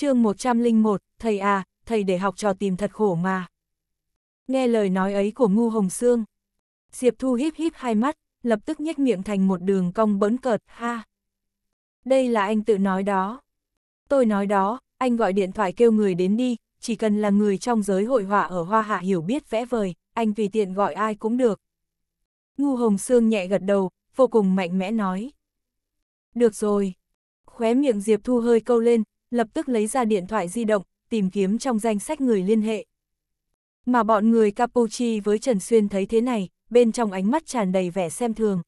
chương 101, thầy à, thầy để học trò tìm thật khổ mà. Nghe lời nói ấy của Ngu Hồng xương Diệp Thu híp híp hai mắt, lập tức nhếch miệng thành một đường cong bấn cợt, ha. Đây là anh tự nói đó. Tôi nói đó, anh gọi điện thoại kêu người đến đi, chỉ cần là người trong giới hội họa ở Hoa Hạ hiểu biết vẽ vời, anh vì tiện gọi ai cũng được. Ngu Hồng xương nhẹ gật đầu, vô cùng mạnh mẽ nói. Được rồi. Khóe miệng Diệp Thu hơi câu lên, lập tức lấy ra điện thoại di động, tìm kiếm trong danh sách người liên hệ. Mà bọn người Capuchi với Trần Xuyên thấy thế này, bên trong ánh mắt tràn đầy vẻ xem thường.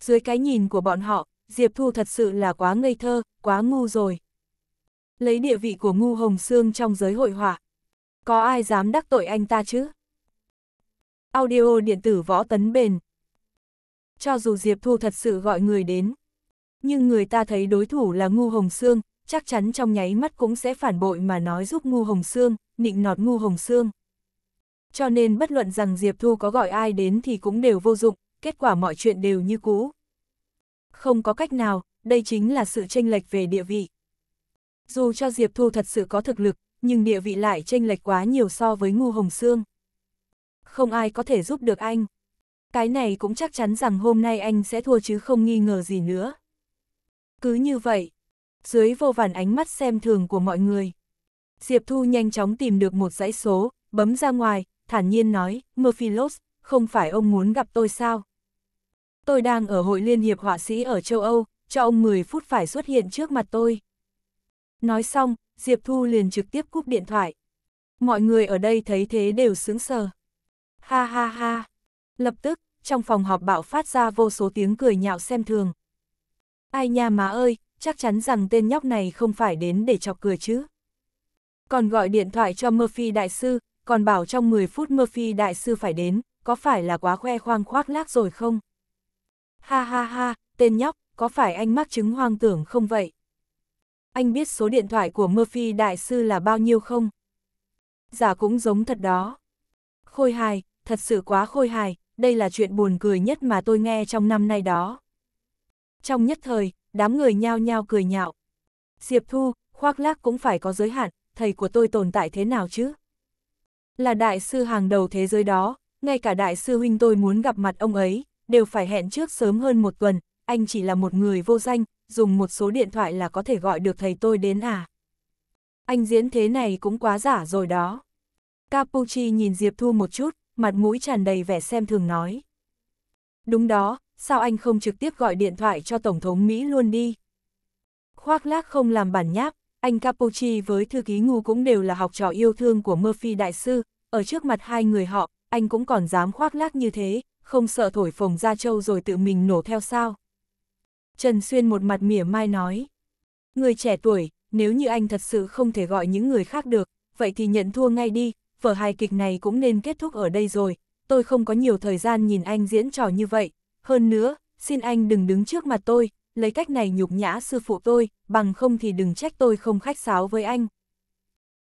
Dưới cái nhìn của bọn họ, Diệp Thu thật sự là quá ngây thơ, quá ngu rồi. Lấy địa vị của ngu hồng xương trong giới hội họa. Có ai dám đắc tội anh ta chứ? Audio điện tử võ tấn bền. Cho dù Diệp Thu thật sự gọi người đến, nhưng người ta thấy đối thủ là ngu hồng xương, chắc chắn trong nháy mắt cũng sẽ phản bội mà nói giúp Ngu Hồng xương nịnh nọt Ngu Hồng xương Cho nên bất luận rằng Diệp Thu có gọi ai đến thì cũng đều vô dụng, kết quả mọi chuyện đều như cũ. Không có cách nào, đây chính là sự tranh lệch về địa vị. Dù cho Diệp Thu thật sự có thực lực, nhưng địa vị lại tranh lệch quá nhiều so với Ngu Hồng xương Không ai có thể giúp được anh. Cái này cũng chắc chắn rằng hôm nay anh sẽ thua chứ không nghi ngờ gì nữa. Cứ như vậy, dưới vô vàn ánh mắt xem thường của mọi người. Diệp Thu nhanh chóng tìm được một dãy số, bấm ra ngoài, thản nhiên nói, Murphylos, không phải ông muốn gặp tôi sao? Tôi đang ở hội liên hiệp họa sĩ ở châu Âu, cho ông 10 phút phải xuất hiện trước mặt tôi. Nói xong, Diệp Thu liền trực tiếp cúp điện thoại. Mọi người ở đây thấy thế đều sướng sờ. Ha ha ha. Lập tức, trong phòng họp bạo phát ra vô số tiếng cười nhạo xem thường. Ai nha má ơi, chắc chắn rằng tên nhóc này không phải đến để chọc cười chứ. Còn gọi điện thoại cho Murphy đại sư, còn bảo trong 10 phút Murphy đại sư phải đến, có phải là quá khoe khoang khoác lác rồi không? Ha ha ha, tên nhóc, có phải anh mắc chứng hoang tưởng không vậy? Anh biết số điện thoại của Murphy đại sư là bao nhiêu không? Giả dạ cũng giống thật đó. Khôi hài, thật sự quá khôi hài, đây là chuyện buồn cười nhất mà tôi nghe trong năm nay đó. Trong nhất thời, đám người nhao nhao cười nhạo. Diệp Thu, khoác lác cũng phải có giới hạn, thầy của tôi tồn tại thế nào chứ? Là đại sư hàng đầu thế giới đó, ngay cả đại sư huynh tôi muốn gặp mặt ông ấy, đều phải hẹn trước sớm hơn một tuần, anh chỉ là một người vô danh, dùng một số điện thoại là có thể gọi được thầy tôi đến à? Anh diễn thế này cũng quá giả rồi đó. Capucci nhìn Diệp Thu một chút, mặt mũi tràn đầy vẻ xem thường nói. Đúng đó, sao anh không trực tiếp gọi điện thoại cho Tổng thống Mỹ luôn đi? Khoác lác không làm bản nháp, anh Capucci với thư ký ngu cũng đều là học trò yêu thương của Murphy Đại Sư, ở trước mặt hai người họ, anh cũng còn dám khoác lác như thế, không sợ thổi phồng ra châu rồi tự mình nổ theo sao. Trần Xuyên một mặt mỉa mai nói, người trẻ tuổi, nếu như anh thật sự không thể gọi những người khác được, vậy thì nhận thua ngay đi, vở hài kịch này cũng nên kết thúc ở đây rồi, tôi không có nhiều thời gian nhìn anh diễn trò như vậy, hơn nữa, xin anh đừng đứng trước mặt tôi, lấy cách này nhục nhã sư phụ tôi, bằng không thì đừng trách tôi không khách sáo với anh.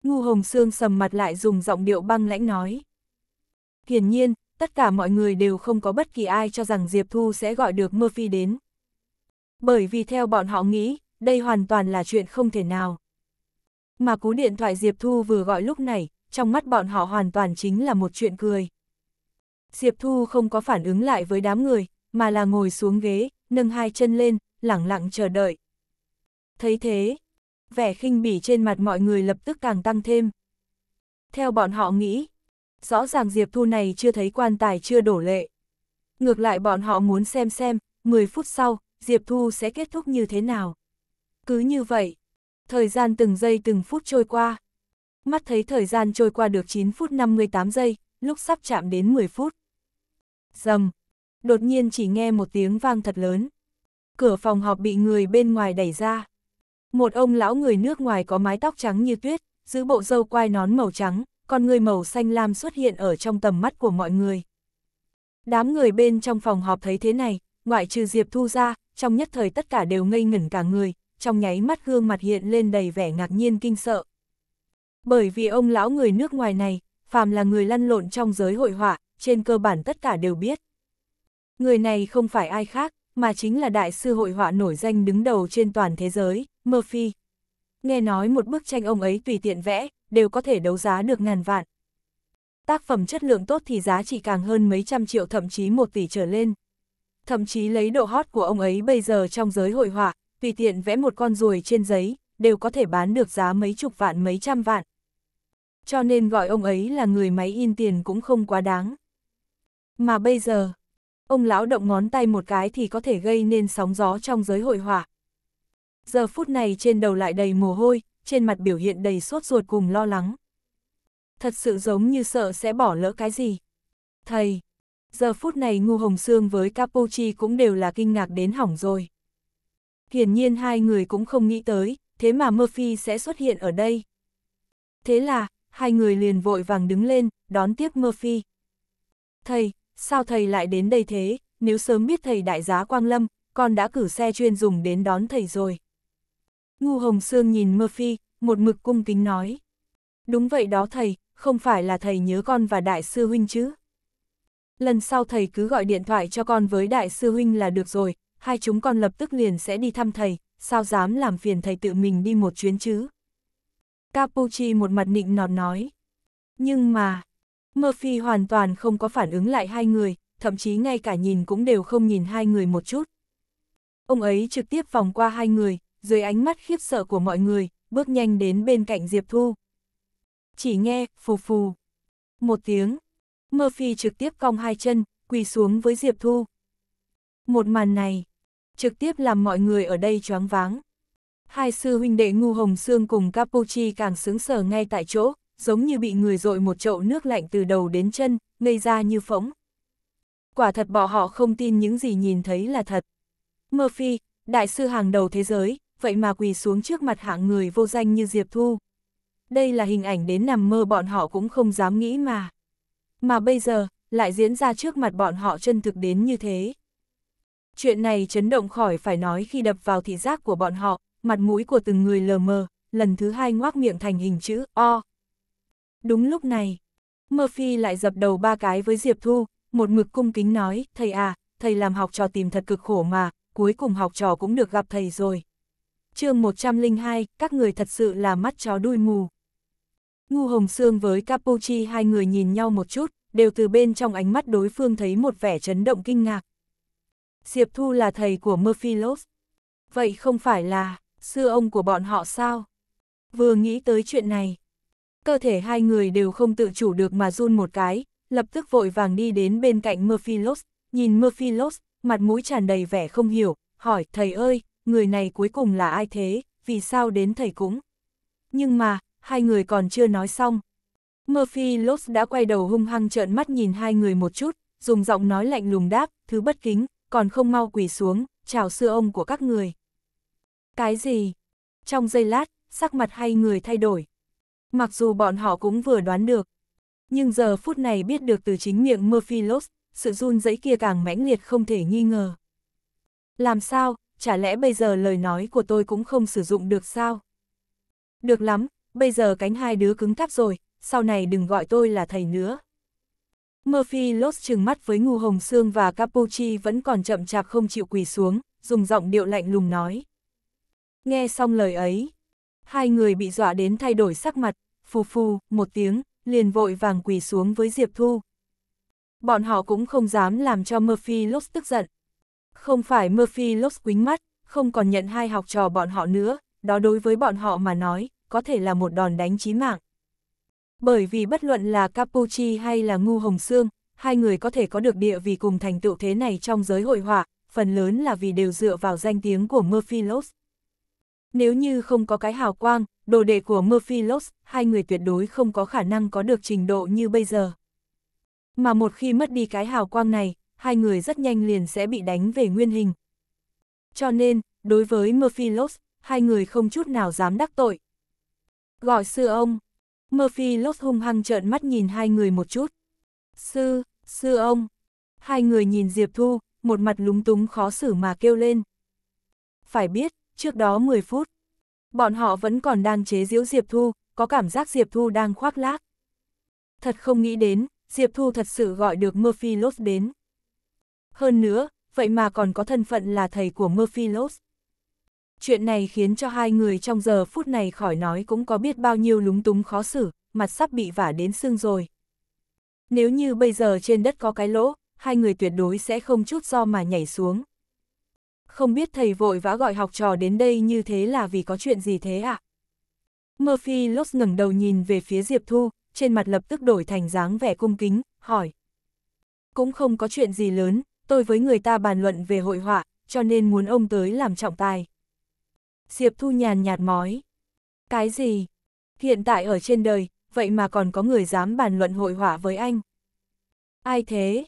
Ngu Hồng Sương sầm mặt lại dùng giọng điệu băng lãnh nói. Hiển nhiên, tất cả mọi người đều không có bất kỳ ai cho rằng Diệp Thu sẽ gọi được Murphy đến. Bởi vì theo bọn họ nghĩ, đây hoàn toàn là chuyện không thể nào. Mà cú điện thoại Diệp Thu vừa gọi lúc này, trong mắt bọn họ hoàn toàn chính là một chuyện cười. Diệp Thu không có phản ứng lại với đám người, mà là ngồi xuống ghế, nâng hai chân lên, lẳng lặng chờ đợi. Thấy thế, vẻ khinh bỉ trên mặt mọi người lập tức càng tăng thêm. Theo bọn họ nghĩ, rõ ràng Diệp Thu này chưa thấy quan tài chưa đổ lệ. Ngược lại bọn họ muốn xem xem, 10 phút sau, Diệp Thu sẽ kết thúc như thế nào. Cứ như vậy, thời gian từng giây từng phút trôi qua. Mắt thấy thời gian trôi qua được 9 phút 58 giây, lúc sắp chạm đến 10 phút. Dầm, đột nhiên chỉ nghe một tiếng vang thật lớn. Cửa phòng họp bị người bên ngoài đẩy ra. Một ông lão người nước ngoài có mái tóc trắng như tuyết, giữ bộ râu quai nón màu trắng, còn người màu xanh lam xuất hiện ở trong tầm mắt của mọi người. Đám người bên trong phòng họp thấy thế này, ngoại trừ Diệp Thu ra, trong nhất thời tất cả đều ngây ngẩn cả người, trong nháy mắt gương mặt hiện lên đầy vẻ ngạc nhiên kinh sợ. Bởi vì ông lão người nước ngoài này, phàm là người lăn lộn trong giới hội họa, trên cơ bản tất cả đều biết. Người này không phải ai khác, mà chính là đại sư hội họa nổi danh đứng đầu trên toàn thế giới, Murphy. Nghe nói một bức tranh ông ấy tùy tiện vẽ, đều có thể đấu giá được ngàn vạn. Tác phẩm chất lượng tốt thì giá trị càng hơn mấy trăm triệu thậm chí một tỷ trở lên. Thậm chí lấy độ hot của ông ấy bây giờ trong giới hội họa, tùy tiện vẽ một con ruồi trên giấy, đều có thể bán được giá mấy chục vạn mấy trăm vạn. Cho nên gọi ông ấy là người máy in tiền cũng không quá đáng. Mà bây giờ, ông lão động ngón tay một cái thì có thể gây nên sóng gió trong giới hội họa. Giờ phút này trên đầu lại đầy mồ hôi, trên mặt biểu hiện đầy sốt ruột cùng lo lắng. Thật sự giống như sợ sẽ bỏ lỡ cái gì. Thầy, giờ phút này Ngu Hồng xương với capucci cũng đều là kinh ngạc đến hỏng rồi. Hiển nhiên hai người cũng không nghĩ tới, thế mà Murphy sẽ xuất hiện ở đây. Thế là, hai người liền vội vàng đứng lên, đón tiếp Murphy. Thầy, sao thầy lại đến đây thế, nếu sớm biết thầy đại giá Quang Lâm, con đã cử xe chuyên dùng đến đón thầy rồi. Ngu Hồng Sương nhìn Murphy, một mực cung kính nói. Đúng vậy đó thầy, không phải là thầy nhớ con và đại sư huynh chứ. Lần sau thầy cứ gọi điện thoại cho con với đại sư huynh là được rồi, hai chúng con lập tức liền sẽ đi thăm thầy, sao dám làm phiền thầy tự mình đi một chuyến chứ. Capuchi một mặt nịnh nọt nói. Nhưng mà, Murphy hoàn toàn không có phản ứng lại hai người, thậm chí ngay cả nhìn cũng đều không nhìn hai người một chút. Ông ấy trực tiếp vòng qua hai người, dưới ánh mắt khiếp sợ của mọi người, bước nhanh đến bên cạnh Diệp Thu. Chỉ nghe, phù phù. Một tiếng, Murphy trực tiếp cong hai chân, quỳ xuống với Diệp Thu. Một màn này, trực tiếp làm mọi người ở đây choáng váng. Hai sư huynh đệ Ngu Hồng xương cùng Capucci càng sướng sở ngay tại chỗ, giống như bị người dội một chậu nước lạnh từ đầu đến chân, ngây ra như phỗng. Quả thật bỏ họ không tin những gì nhìn thấy là thật. Murphy, đại sư hàng đầu thế giới, vậy mà quỳ xuống trước mặt hạng người vô danh như Diệp Thu. Đây là hình ảnh đến nằm mơ bọn họ cũng không dám nghĩ mà. Mà bây giờ, lại diễn ra trước mặt bọn họ chân thực đến như thế. Chuyện này chấn động khỏi phải nói khi đập vào thị giác của bọn họ, mặt mũi của từng người lờ mờ, lần thứ hai ngoác miệng thành hình chữ O, Đúng lúc này, Murphy lại dập đầu ba cái với Diệp Thu, một mực cung kính nói, thầy à, thầy làm học trò tìm thật cực khổ mà, cuối cùng học trò cũng được gặp thầy rồi. chương 102, các người thật sự là mắt chó đuôi mù. Ngu Hồng Sương với Capucci hai người nhìn nhau một chút, đều từ bên trong ánh mắt đối phương thấy một vẻ chấn động kinh ngạc. Diệp Thu là thầy của Murphylos. Vậy không phải là, sư ông của bọn họ sao? Vừa nghĩ tới chuyện này, Cơ thể hai người đều không tự chủ được mà run một cái, lập tức vội vàng đi đến bên cạnh Murphy Lost, nhìn Murphy Lost, mặt mũi tràn đầy vẻ không hiểu, hỏi, thầy ơi, người này cuối cùng là ai thế, vì sao đến thầy cũng. Nhưng mà, hai người còn chưa nói xong. Murphy Lost đã quay đầu hung hăng trợn mắt nhìn hai người một chút, dùng giọng nói lạnh lùng đáp, thứ bất kính, còn không mau quỳ xuống, chào sư ông của các người. Cái gì? Trong giây lát, sắc mặt hai người thay đổi, mặc dù bọn họ cũng vừa đoán được. Nhưng giờ phút này biết được từ chính miệng Murphy Lost, sự run rẩy kia càng mãnh liệt không thể nghi ngờ. Làm sao, chả lẽ bây giờ lời nói của tôi cũng không sử dụng được sao? Được lắm, bây giờ cánh hai đứa cứng cáp rồi, sau này đừng gọi tôi là thầy nữa. Murphy Lost trừng mắt với Ngu Hồng xương và Capucci vẫn còn chậm chạp không chịu quỳ xuống, dùng giọng điệu lạnh lùng nói. Nghe xong lời ấy, Hai người bị dọa đến thay đổi sắc mặt, phù phù, một tiếng, liền vội vàng quỳ xuống với Diệp Thu. Bọn họ cũng không dám làm cho Murphy Lost tức giận. Không phải Murphy Lost quính mắt, không còn nhận hai học trò bọn họ nữa, đó đối với bọn họ mà nói, có thể là một đòn đánh chí mạng. Bởi vì bất luận là Capucci hay là Ngu Hồng Sương, hai người có thể có được địa vì cùng thành tựu thế này trong giới hội họa, phần lớn là vì đều dựa vào danh tiếng của Murphy Lost. Nếu như không có cái hào quang, đồ đệ của Murphy Loss, hai người tuyệt đối không có khả năng có được trình độ như bây giờ. Mà một khi mất đi cái hào quang này, hai người rất nhanh liền sẽ bị đánh về nguyên hình. Cho nên, đối với Murphy Loss, hai người không chút nào dám đắc tội. Gọi sư ông, Murphy Loss hung hăng trợn mắt nhìn hai người một chút. Sư, sư ông, hai người nhìn Diệp Thu, một mặt lúng túng khó xử mà kêu lên. Phải biết, trước đó 10 phút. Bọn họ vẫn còn đang chế giễu Diệp Thu, có cảm giác Diệp Thu đang khoác lác. Thật không nghĩ đến, Diệp Thu thật sự gọi được Murphy Lopes đến. Hơn nữa, vậy mà còn có thân phận là thầy của Murphy Lopes. Chuyện này khiến cho hai người trong giờ phút này khỏi nói cũng có biết bao nhiêu lúng túng khó xử, mặt sắp bị vả đến xương rồi. Nếu như bây giờ trên đất có cái lỗ, hai người tuyệt đối sẽ không chút do mà nhảy xuống không biết thầy vội vã gọi học trò đến đây như thế là vì có chuyện gì thế ạ? À? Murphy Lost ngẩng đầu nhìn về phía Diệp Thu, trên mặt lập tức đổi thành dáng vẻ cung kính, hỏi. Cũng không có chuyện gì lớn, tôi với người ta bàn luận về hội họa, cho nên muốn ông tới làm trọng tài. Diệp Thu nhàn nhạt mói. Cái gì? Hiện tại ở trên đời, vậy mà còn có người dám bàn luận hội họa với anh. Ai thế?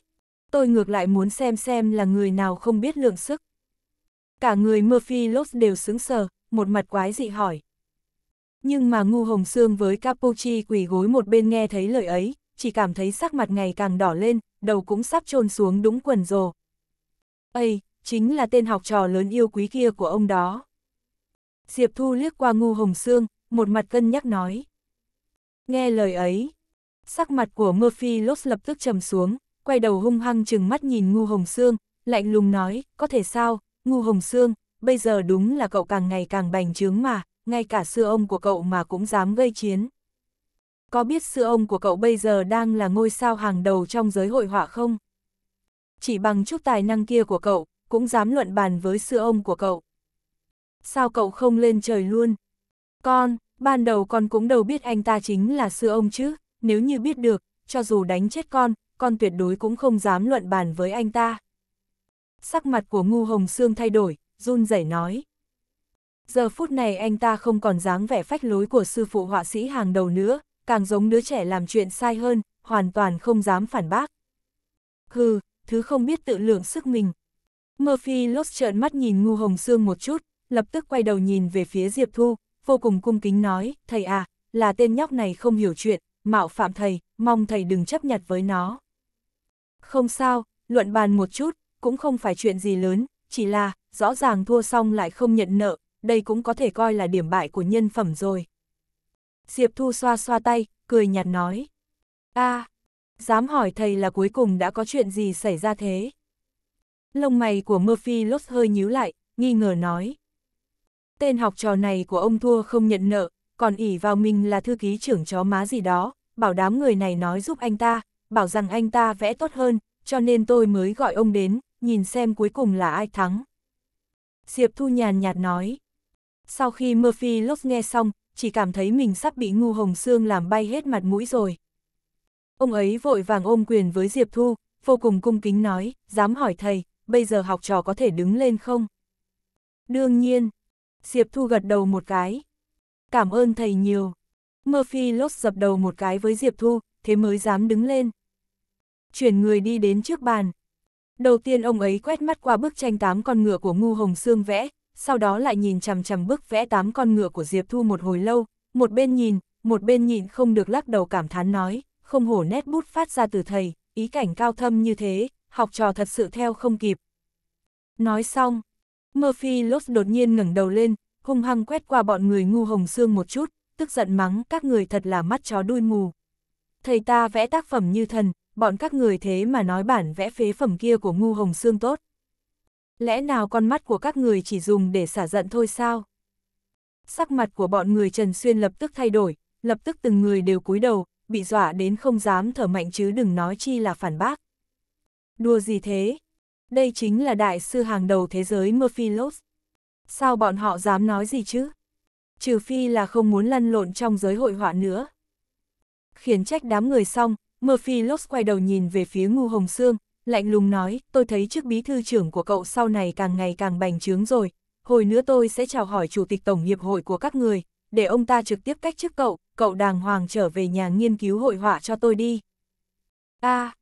Tôi ngược lại muốn xem xem là người nào không biết lượng sức cả người Murphy Lopes đều sững sờ, một mặt quái dị hỏi. Nhưng mà Ngu Hồng Sương với Capucci quỳ gối một bên nghe thấy lời ấy, chỉ cảm thấy sắc mặt ngày càng đỏ lên, đầu cũng sắp chôn xuống đúng quần rồ. Ây, chính là tên học trò lớn yêu quý kia của ông đó. Diệp Thu liếc qua Ngu Hồng Sương, một mặt cân nhắc nói. Nghe lời ấy, sắc mặt của Murphy Lopes lập tức trầm xuống, quay đầu hung hăng chừng mắt nhìn Ngu Hồng Sương, lạnh lùng nói, có thể sao, Ngu Hồng Sương, bây giờ đúng là cậu càng ngày càng bành trướng mà, ngay cả sư ông của cậu mà cũng dám gây chiến. Có biết sư ông của cậu bây giờ đang là ngôi sao hàng đầu trong giới hội họa không? Chỉ bằng chút tài năng kia của cậu, cũng dám luận bàn với sư ông của cậu. Sao cậu không lên trời luôn? Con, ban đầu con cũng đâu biết anh ta chính là sư ông chứ, nếu như biết được, cho dù đánh chết con, con tuyệt đối cũng không dám luận bàn với anh ta sắc mặt của Ngu Hồng Sương thay đổi, run rẩy nói. Giờ phút này anh ta không còn dáng vẻ phách lối của sư phụ họa sĩ hàng đầu nữa, càng giống đứa trẻ làm chuyện sai hơn, hoàn toàn không dám phản bác. Hừ, thứ không biết tự lượng sức mình. Murphy Lost trợn mắt nhìn Ngu Hồng Sương một chút, lập tức quay đầu nhìn về phía Diệp Thu, vô cùng cung kính nói, thầy à, là tên nhóc này không hiểu chuyện, mạo phạm thầy, mong thầy đừng chấp nhặt với nó. Không sao, luận bàn một chút, cũng không phải chuyện gì lớn, chỉ là, rõ ràng thua xong lại không nhận nợ, đây cũng có thể coi là điểm bại của nhân phẩm rồi. Diệp Thu xoa xoa tay, cười nhạt nói. a dám hỏi thầy là cuối cùng đã có chuyện gì xảy ra thế? Lông mày của Murphy lốt hơi nhíu lại, nghi ngờ nói. Tên học trò này của ông thua không nhận nợ, còn ỉ vào mình là thư ký trưởng chó má gì đó, bảo đám người này nói giúp anh ta, bảo rằng anh ta vẽ tốt hơn, cho nên tôi mới gọi ông đến, nhìn xem cuối cùng là ai thắng. Diệp Thu nhàn nhạt nói. Sau khi Murphy Lốc nghe xong, chỉ cảm thấy mình sắp bị ngu hồng xương làm bay hết mặt mũi rồi. Ông ấy vội vàng ôm quyền với Diệp Thu, vô cùng cung kính nói, dám hỏi thầy, bây giờ học trò có thể đứng lên không? Đương nhiên, Diệp Thu gật đầu một cái. Cảm ơn thầy nhiều. Murphy Lốt dập đầu một cái với Diệp Thu, thế mới dám đứng lên. Chuyển người đi đến trước bàn, Đầu tiên ông ấy quét mắt qua bức tranh tám con ngựa của Ngu Hồng Sương vẽ, sau đó lại nhìn chằm chằm bức vẽ tám con ngựa của Diệp Thu một hồi lâu, một bên nhìn, một bên nhìn không được lắc đầu cảm thán nói, không hổ nét bút phát ra từ thầy, ý cảnh cao thâm như thế, học trò thật sự theo không kịp. Nói xong, Murphy Lốt đột nhiên ngẩng đầu lên, hung hăng quét qua bọn người ngu hồng xương một chút, tức giận mắng các người thật là mắt chó đuôi mù. Thầy ta vẽ tác phẩm như thần, bọn các người thế mà nói bản vẽ phế phẩm kia của ngu hồng xương tốt. Lẽ nào con mắt của các người chỉ dùng để xả giận thôi sao? Sắc mặt của bọn người Trần Xuyên lập tức thay đổi, lập tức từng người đều cúi đầu, bị dọa đến không dám thở mạnh chứ đừng nói chi là phản bác. Đùa gì thế? Đây chính là đại sư hàng đầu thế giới Murphy Lopes. Sao bọn họ dám nói gì chứ? Trừ phi là không muốn lăn lộn trong giới hội họa nữa. Khiến trách đám người xong, Murphy Locke quay đầu nhìn về phía Ngu Hồng Sương, lạnh lùng nói, tôi thấy chức bí thư trưởng của cậu sau này càng ngày càng bành trướng rồi, hồi nữa tôi sẽ chào hỏi chủ tịch tổng hiệp hội của các người, để ông ta trực tiếp cách chức cậu, cậu đàng hoàng trở về nhà nghiên cứu hội họa cho tôi đi. A, à,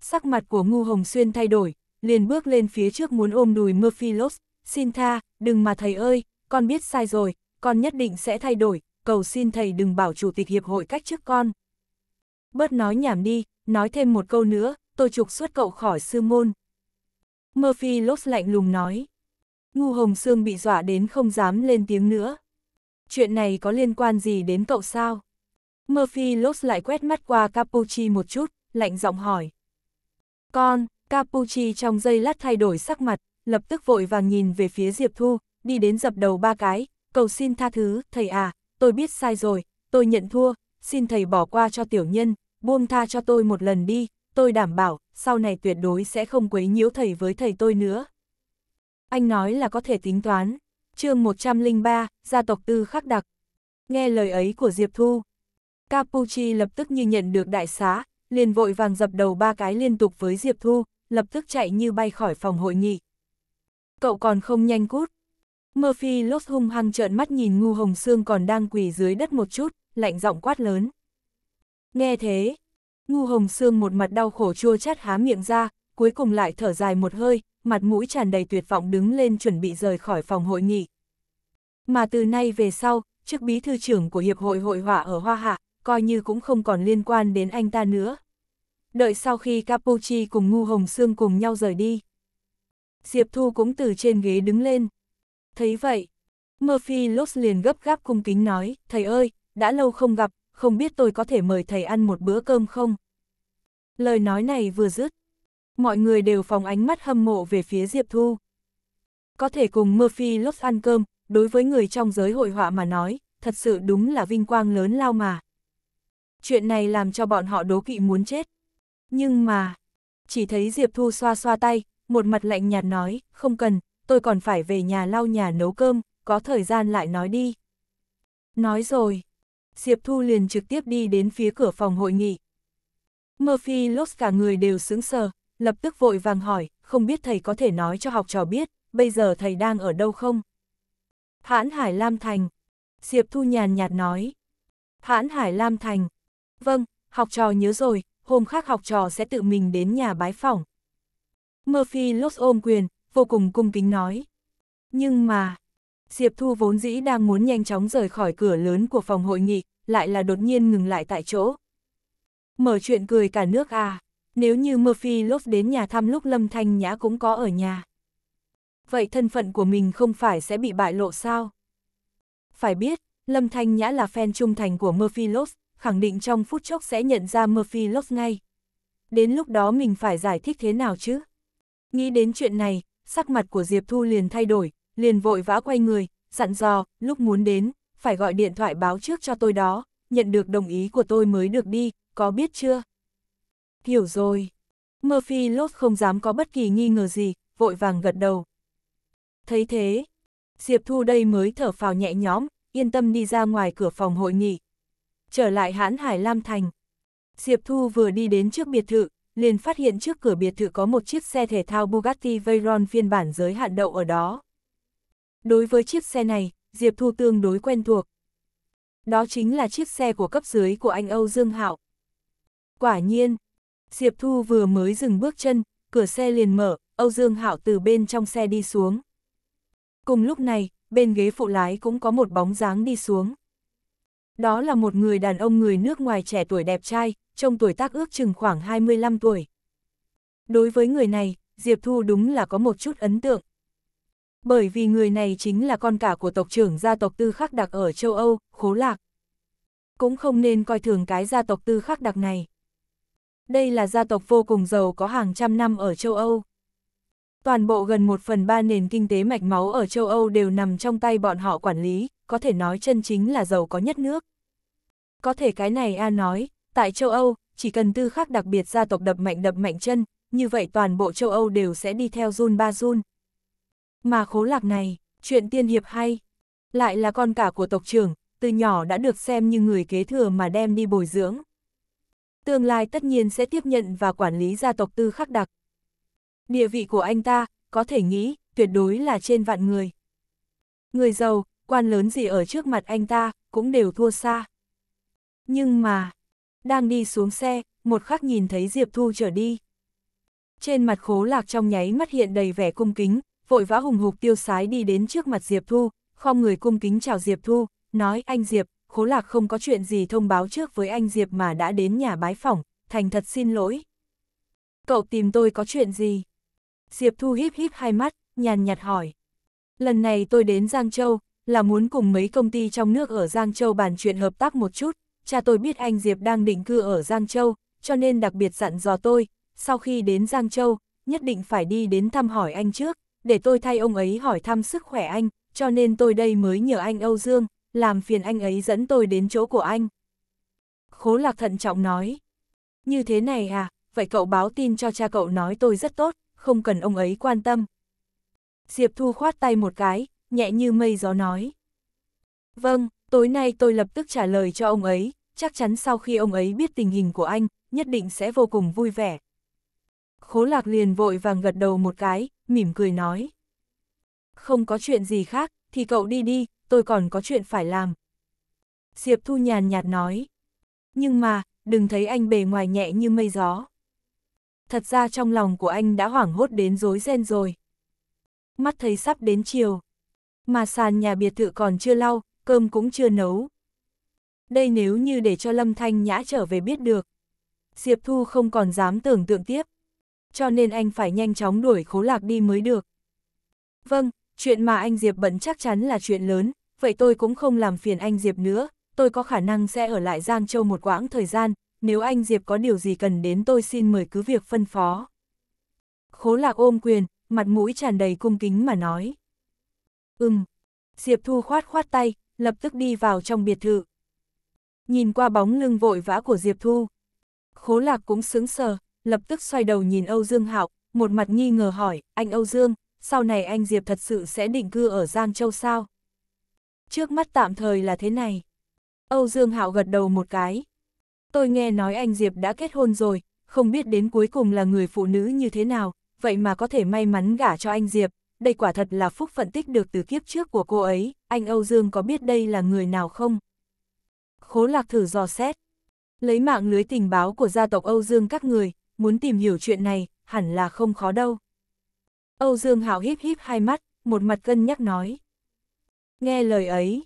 sắc mặt của Ngu Hồng Xuyên thay đổi, liền bước lên phía trước muốn ôm đùi Murphy Locke, xin tha, đừng mà thầy ơi, con biết sai rồi, con nhất định sẽ thay đổi, cầu xin thầy đừng bảo chủ tịch hiệp hội cách chức con. Bớt nói nhảm đi, nói thêm một câu nữa, tôi trục xuất cậu khỏi sư môn. Murphy Lopes lạnh lùng nói. Ngu Hồng Sương bị dọa đến không dám lên tiếng nữa. Chuyện này có liên quan gì đến cậu sao? Murphy Lopes lại quét mắt qua Capucci một chút, lạnh giọng hỏi. Con, Capucci trong giây lát thay đổi sắc mặt, lập tức vội vàng nhìn về phía Diệp Thu, đi đến dập đầu ba cái, cầu xin tha thứ, thầy à, tôi biết sai rồi, tôi nhận thua, xin thầy bỏ qua cho tiểu nhân, buông tha cho tôi một lần đi, tôi đảm bảo, sau này tuyệt đối sẽ không quấy nhiễu thầy với thầy tôi nữa. Anh nói là có thể tính toán. chương 103, gia tộc tư khắc đặc. Nghe lời ấy của Diệp Thu. Capuchi lập tức như nhận được đại xá, liền vội vàng dập đầu ba cái liên tục với Diệp Thu, lập tức chạy như bay khỏi phòng hội nghị. Cậu còn không nhanh cút. Murphy Lốt hung hăng trợn mắt nhìn ngu hồng xương còn đang quỳ dưới đất một chút, lạnh giọng quát lớn. Nghe thế, ngu hồng Sương một mặt đau khổ chua chát há miệng ra, cuối cùng lại thở dài một hơi, mặt mũi tràn đầy tuyệt vọng đứng lên chuẩn bị rời khỏi phòng hội nghị. Mà từ nay về sau, chức bí thư trưởng của Hiệp hội Hội họa ở Hoa Hạ, coi như cũng không còn liên quan đến anh ta nữa. Đợi sau khi Capucci cùng Ngu Hồng Sương cùng nhau rời đi. Diệp Thu cũng từ trên ghế đứng lên. Thấy vậy, Murphy Lốt liền gấp gáp cung kính nói, thầy ơi, đã lâu không gặp, không biết tôi có thể mời thầy ăn một bữa cơm không? Lời nói này vừa dứt, mọi người đều phóng ánh mắt hâm mộ về phía Diệp Thu. Có thể cùng Murphy Lopes ăn cơm, đối với người trong giới hội họa mà nói, thật sự đúng là vinh quang lớn lao mà. Chuyện này làm cho bọn họ đố kỵ muốn chết. Nhưng mà, chỉ thấy Diệp Thu xoa xoa tay, một mặt lạnh nhạt nói, không cần, tôi còn phải về nhà lau nhà nấu cơm, có thời gian lại nói đi. Nói rồi, Diệp Thu liền trực tiếp đi đến phía cửa phòng hội nghị. Murphy Lost cả người đều sững sờ, lập tức vội vàng hỏi, không biết thầy có thể nói cho học trò biết, bây giờ thầy đang ở đâu không? Hãn Hải Lam Thành. Diệp Thu nhàn nhạt nói. Hãn Hải Lam Thành. Vâng, học trò nhớ rồi, hôm khác học trò sẽ tự mình đến nhà bái phỏng. Murphy Lost ôm quyền, vô cùng cung kính nói. Nhưng mà, Diệp Thu vốn dĩ đang muốn nhanh chóng rời khỏi cửa lớn của phòng hội nghị, lại là đột nhiên ngừng lại tại chỗ. Mở chuyện cười cả nước à, nếu như Murphy Love đến nhà thăm lúc Lâm Thanh Nhã cũng có ở nhà. Vậy thân phận của mình không phải sẽ bị bại lộ sao? Phải biết, Lâm Thanh Nhã là fan trung thành của Murphy Love, khẳng định trong phút chốc sẽ nhận ra Murphy Love ngay. Đến lúc đó mình phải giải thích thế nào chứ? Nghĩ đến chuyện này, sắc mặt của Diệp Thu liền thay đổi, liền vội vã quay người, dặn dò, lúc muốn đến, phải gọi điện thoại báo trước cho tôi đó, nhận được đồng ý của tôi mới được đi, có biết chưa? Hiểu rồi. Murphy Lốt không dám có bất kỳ nghi ngờ gì, vội vàng gật đầu. Thấy thế, Diệp Thu đây mới thở phào nhẹ nhõm, yên tâm đi ra ngoài cửa phòng hội nghị. Trở lại hãn Hải Lam Thành. Diệp Thu vừa đi đến trước biệt thự, liền phát hiện trước cửa biệt thự có một chiếc xe thể thao Bugatti Veyron phiên bản giới hạn đậu ở đó. Đối với chiếc xe này, Diệp Thu tương đối quen thuộc. Đó chính là chiếc xe của cấp dưới của anh Âu Dương Hạo. Quả nhiên, Diệp Thu vừa mới dừng bước chân, cửa xe liền mở, Âu Dương Hạo từ bên trong xe đi xuống. Cùng lúc này, bên ghế phụ lái cũng có một bóng dáng đi xuống. Đó là một người đàn ông người nước ngoài trẻ tuổi đẹp trai, trong tuổi tác ước chừng khoảng 25 tuổi. Đối với người này, Diệp Thu đúng là có một chút ấn tượng. Bởi vì người này chính là con cả của tộc trưởng gia tộc tư khắc đặc ở châu Âu, khố lạc. Cũng không nên coi thường cái gia tộc tư khắc đặc này. Đây là gia tộc vô cùng giàu có hàng trăm năm ở châu Âu. Toàn bộ gần một phần ba nền kinh tế mạch máu ở châu Âu đều nằm trong tay bọn họ quản lý, có thể nói chân chính là giàu có nhất nước. Có thể cái này A nói, tại châu Âu, chỉ cần tư khắc đặc biệt gia tộc đập mạnh đập mạnh chân, như vậy toàn bộ châu Âu đều sẽ đi theo run ba run. Mà khố lạc này, chuyện tiên hiệp hay, lại là con cả của tộc trưởng, từ nhỏ đã được xem như người kế thừa mà đem đi bồi dưỡng. Tương lai tất nhiên sẽ tiếp nhận và quản lý gia tộc tư khắc đặc. Địa vị của anh ta, có thể nghĩ, tuyệt đối là trên vạn người. Người giàu, quan lớn gì ở trước mặt anh ta, cũng đều thua xa. Nhưng mà, đang đi xuống xe, một khắc nhìn thấy Diệp Thu trở đi. Trên mặt khố lạc trong nháy mắt hiện đầy vẻ cung kính, vội vã hùng hục tiêu sái đi đến trước mặt Diệp Thu, khom người cung kính chào Diệp Thu, nói anh Diệp, Khố Lạc không có chuyện gì thông báo trước với anh Diệp mà đã đến nhà bái phỏng, thành thật xin lỗi. Cậu tìm tôi có chuyện gì? Diệp Thu híp híp hai mắt, nhàn nhạt hỏi. Lần này tôi đến Giang Châu, là muốn cùng mấy công ty trong nước ở Giang Châu bàn chuyện hợp tác một chút, cha tôi biết anh Diệp đang định cư ở Giang Châu, cho nên đặc biệt dặn dò tôi, sau khi đến Giang Châu, nhất định phải đi đến thăm hỏi anh trước, để tôi thay ông ấy hỏi thăm sức khỏe anh, cho nên tôi đây mới nhờ anh Âu Dương, làm phiền anh ấy dẫn tôi đến chỗ của anh. Khố lạc thận trọng nói, như thế này à, vậy cậu báo tin cho cha cậu nói tôi rất tốt, không cần ông ấy quan tâm. Diệp Thu khoát tay một cái, nhẹ như mây gió nói. Vâng, tối nay tôi lập tức trả lời cho ông ấy, chắc chắn sau khi ông ấy biết tình hình của anh, nhất định sẽ vô cùng vui vẻ. Khố lạc liền vội vàng gật đầu một cái, mỉm cười nói. Không có chuyện gì khác, thì cậu đi đi, tôi còn có chuyện phải làm. Diệp Thu nhàn nhạt nói. Nhưng mà, đừng thấy anh bề ngoài nhẹ như mây gió. Thật ra trong lòng của anh đã hoảng hốt đến rối ren rồi. Mắt thấy sắp đến chiều. Mà sàn nhà biệt thự còn chưa lau, cơm cũng chưa nấu. Đây nếu như để cho Lâm Thanh Nhã trở về biết được. Diệp Thu không còn dám tưởng tượng tiếp cho nên anh phải nhanh chóng đuổi khố lạc đi mới được. Vâng, chuyện mà anh Diệp bận chắc chắn là chuyện lớn, vậy tôi cũng không làm phiền anh Diệp nữa, tôi có khả năng sẽ ở lại Giang Châu một quãng thời gian, nếu anh Diệp có điều gì cần đến tôi xin mời cứ việc phân phó. Khố lạc ôm quyền, mặt mũi tràn đầy cung kính mà nói. Ừm, Diệp Thu khoát khoát tay, lập tức đi vào trong biệt thự. Nhìn qua bóng lưng vội vã của Diệp Thu, khố lạc cũng sướng sờ, lập tức xoay đầu nhìn Âu Dương Hạo, một mặt nghi ngờ hỏi, anh Âu Dương, sau này anh Diệp thật sự sẽ định cư ở Giang Châu sao? Trước mắt tạm thời là thế này. Âu Dương Hạo gật đầu một cái. Tôi nghe nói anh Diệp đã kết hôn rồi, không biết đến cuối cùng là người phụ nữ như thế nào, vậy mà có thể may mắn gả cho anh Diệp, đây quả thật là phúc phận tích được từ kiếp trước của cô ấy, anh Âu Dương có biết đây là người nào không? Khố lạc thử dò xét. Lấy mạng lưới tình báo của gia tộc Âu Dương các người, muốn tìm hiểu chuyện này, hẳn là không khó đâu. Âu Dương Hạo híp híp hai mắt, một mặt cân nhắc nói. Nghe lời ấy,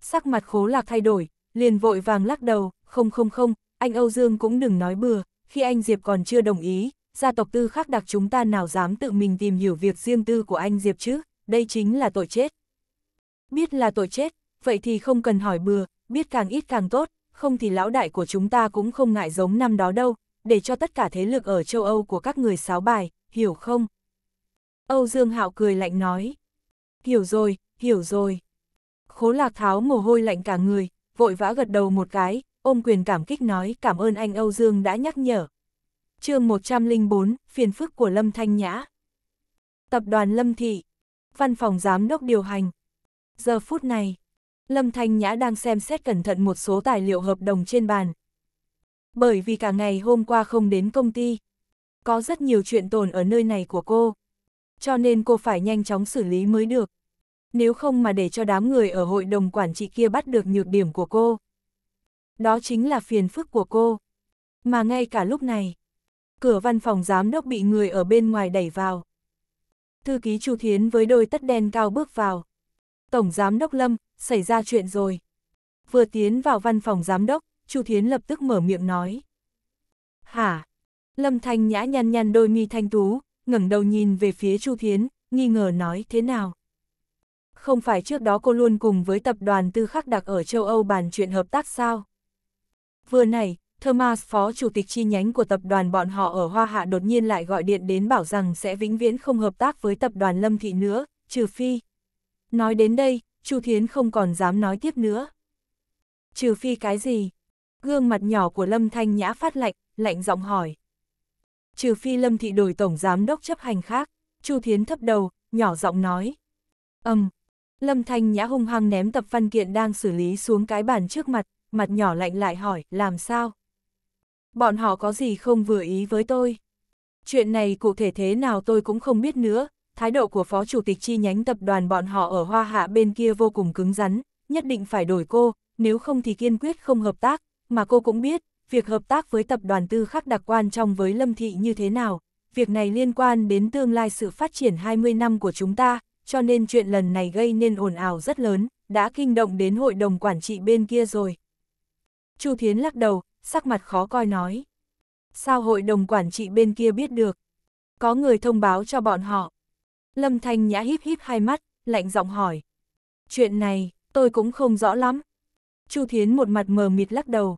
sắc mặt khố lạc thay đổi, liền vội vàng lắc đầu, không không không, anh Âu Dương cũng đừng nói bừa, khi anh Diệp còn chưa đồng ý, gia tộc tư khác đặc chúng ta nào dám tự mình tìm hiểu việc riêng tư của anh Diệp chứ, đây chính là tội chết. Biết là tội chết, vậy thì không cần hỏi bừa, biết càng ít càng tốt, không thì lão đại của chúng ta cũng không ngại giống năm đó đâu, để cho tất cả thế lực ở châu Âu của các người sáo bài, hiểu không? Âu Dương Hạo cười lạnh nói. Hiểu rồi, hiểu rồi. Khố lạc tháo mồ hôi lạnh cả người, vội vã gật đầu một cái, ôm quyền cảm kích nói cảm ơn anh Âu Dương đã nhắc nhở. chương 104, phiền phức của Lâm Thanh Nhã. Tập đoàn Lâm Thị, văn phòng giám đốc điều hành. Giờ phút này, Lâm Thanh Nhã đang xem xét cẩn thận một số tài liệu hợp đồng trên bàn, bởi vì cả ngày hôm qua không đến công ty. Có rất nhiều chuyện tồn ở nơi này của cô. Cho nên cô phải nhanh chóng xử lý mới được. Nếu không mà để cho đám người ở hội đồng quản trị kia bắt được nhược điểm của cô. Đó chính là phiền phức của cô. Mà ngay cả lúc này, cửa văn phòng giám đốc bị người ở bên ngoài đẩy vào. Thư ký Chu Thiến với đôi tất đen cao bước vào. Tổng giám đốc Lâm, xảy ra chuyện rồi. Vừa tiến vào văn phòng giám đốc, Chu Thiến lập tức mở miệng nói. Hả? Lâm Thanh Nhã nhăn nhăn đôi mi thanh tú, ngẩng đầu nhìn về phía Chu Thiến, nghi ngờ nói thế nào? Không phải trước đó cô luôn cùng với tập đoàn tư khắc đặc ở châu Âu bàn chuyện hợp tác sao? Vừa này, Thomas phó chủ tịch chi nhánh của tập đoàn bọn họ ở Hoa Hạ đột nhiên lại gọi điện đến bảo rằng sẽ vĩnh viễn không hợp tác với tập đoàn Lâm Thị nữa, trừ phi. Nói đến đây, Chu Thiến không còn dám nói tiếp nữa. Trừ phi cái gì? Gương mặt nhỏ của Lâm Thanh Nhã phát lạnh, lạnh giọng hỏi. Trừ phi Lâm Thị đổi tổng giám đốc chấp hành khác, Chu Thiến thấp đầu, nhỏ giọng nói. Âm, um, Lâm Thanh Nhã hung hăng ném tập văn kiện đang xử lý xuống cái bàn trước mặt, mặt nhỏ lạnh lại hỏi, làm sao? Bọn họ có gì không vừa ý với tôi? Chuyện này cụ thể thế nào tôi cũng không biết nữa, thái độ của phó chủ tịch chi nhánh tập đoàn bọn họ ở Hoa Hạ bên kia vô cùng cứng rắn, nhất định phải đổi cô, nếu không thì kiên quyết không hợp tác, mà cô cũng biết, việc hợp tác với tập đoàn tư khắc đặc quan trong với Lâm Thị như thế nào, việc này liên quan đến tương lai sự phát triển 20 năm của chúng ta, cho nên chuyện lần này gây nên ồn ào rất lớn, đã kinh động đến hội đồng quản trị bên kia rồi. Chu Thiến lắc đầu, sắc mặt khó coi nói. Sao hội đồng quản trị bên kia biết được? Có người thông báo cho bọn họ. Lâm Thanh Nhã híp híp hai mắt, lạnh giọng hỏi. Chuyện này, tôi cũng không rõ lắm, Chu Thiến một mặt mờ mịt lắc đầu.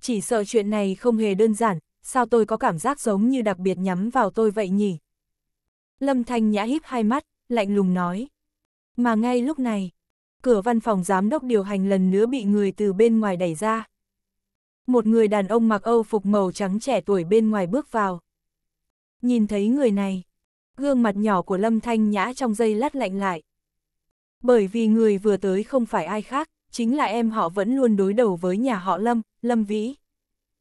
Chỉ sợ chuyện này không hề đơn giản, sao tôi có cảm giác giống như đặc biệt nhắm vào tôi vậy nhỉ? Lâm Thanh Nhã híp hai mắt, lạnh lùng nói. Mà ngay lúc này, cửa văn phòng giám đốc điều hành lần nữa bị người từ bên ngoài đẩy ra. Một người đàn ông mặc âu phục màu trắng trẻ tuổi bên ngoài bước vào. Nhìn thấy người này, gương mặt nhỏ của Lâm Thanh Nhã trong dây lát lạnh lại. Bởi vì người vừa tới không phải ai khác, chính là em họ vẫn luôn đối đầu với nhà họ Lâm, Lâm Vĩ.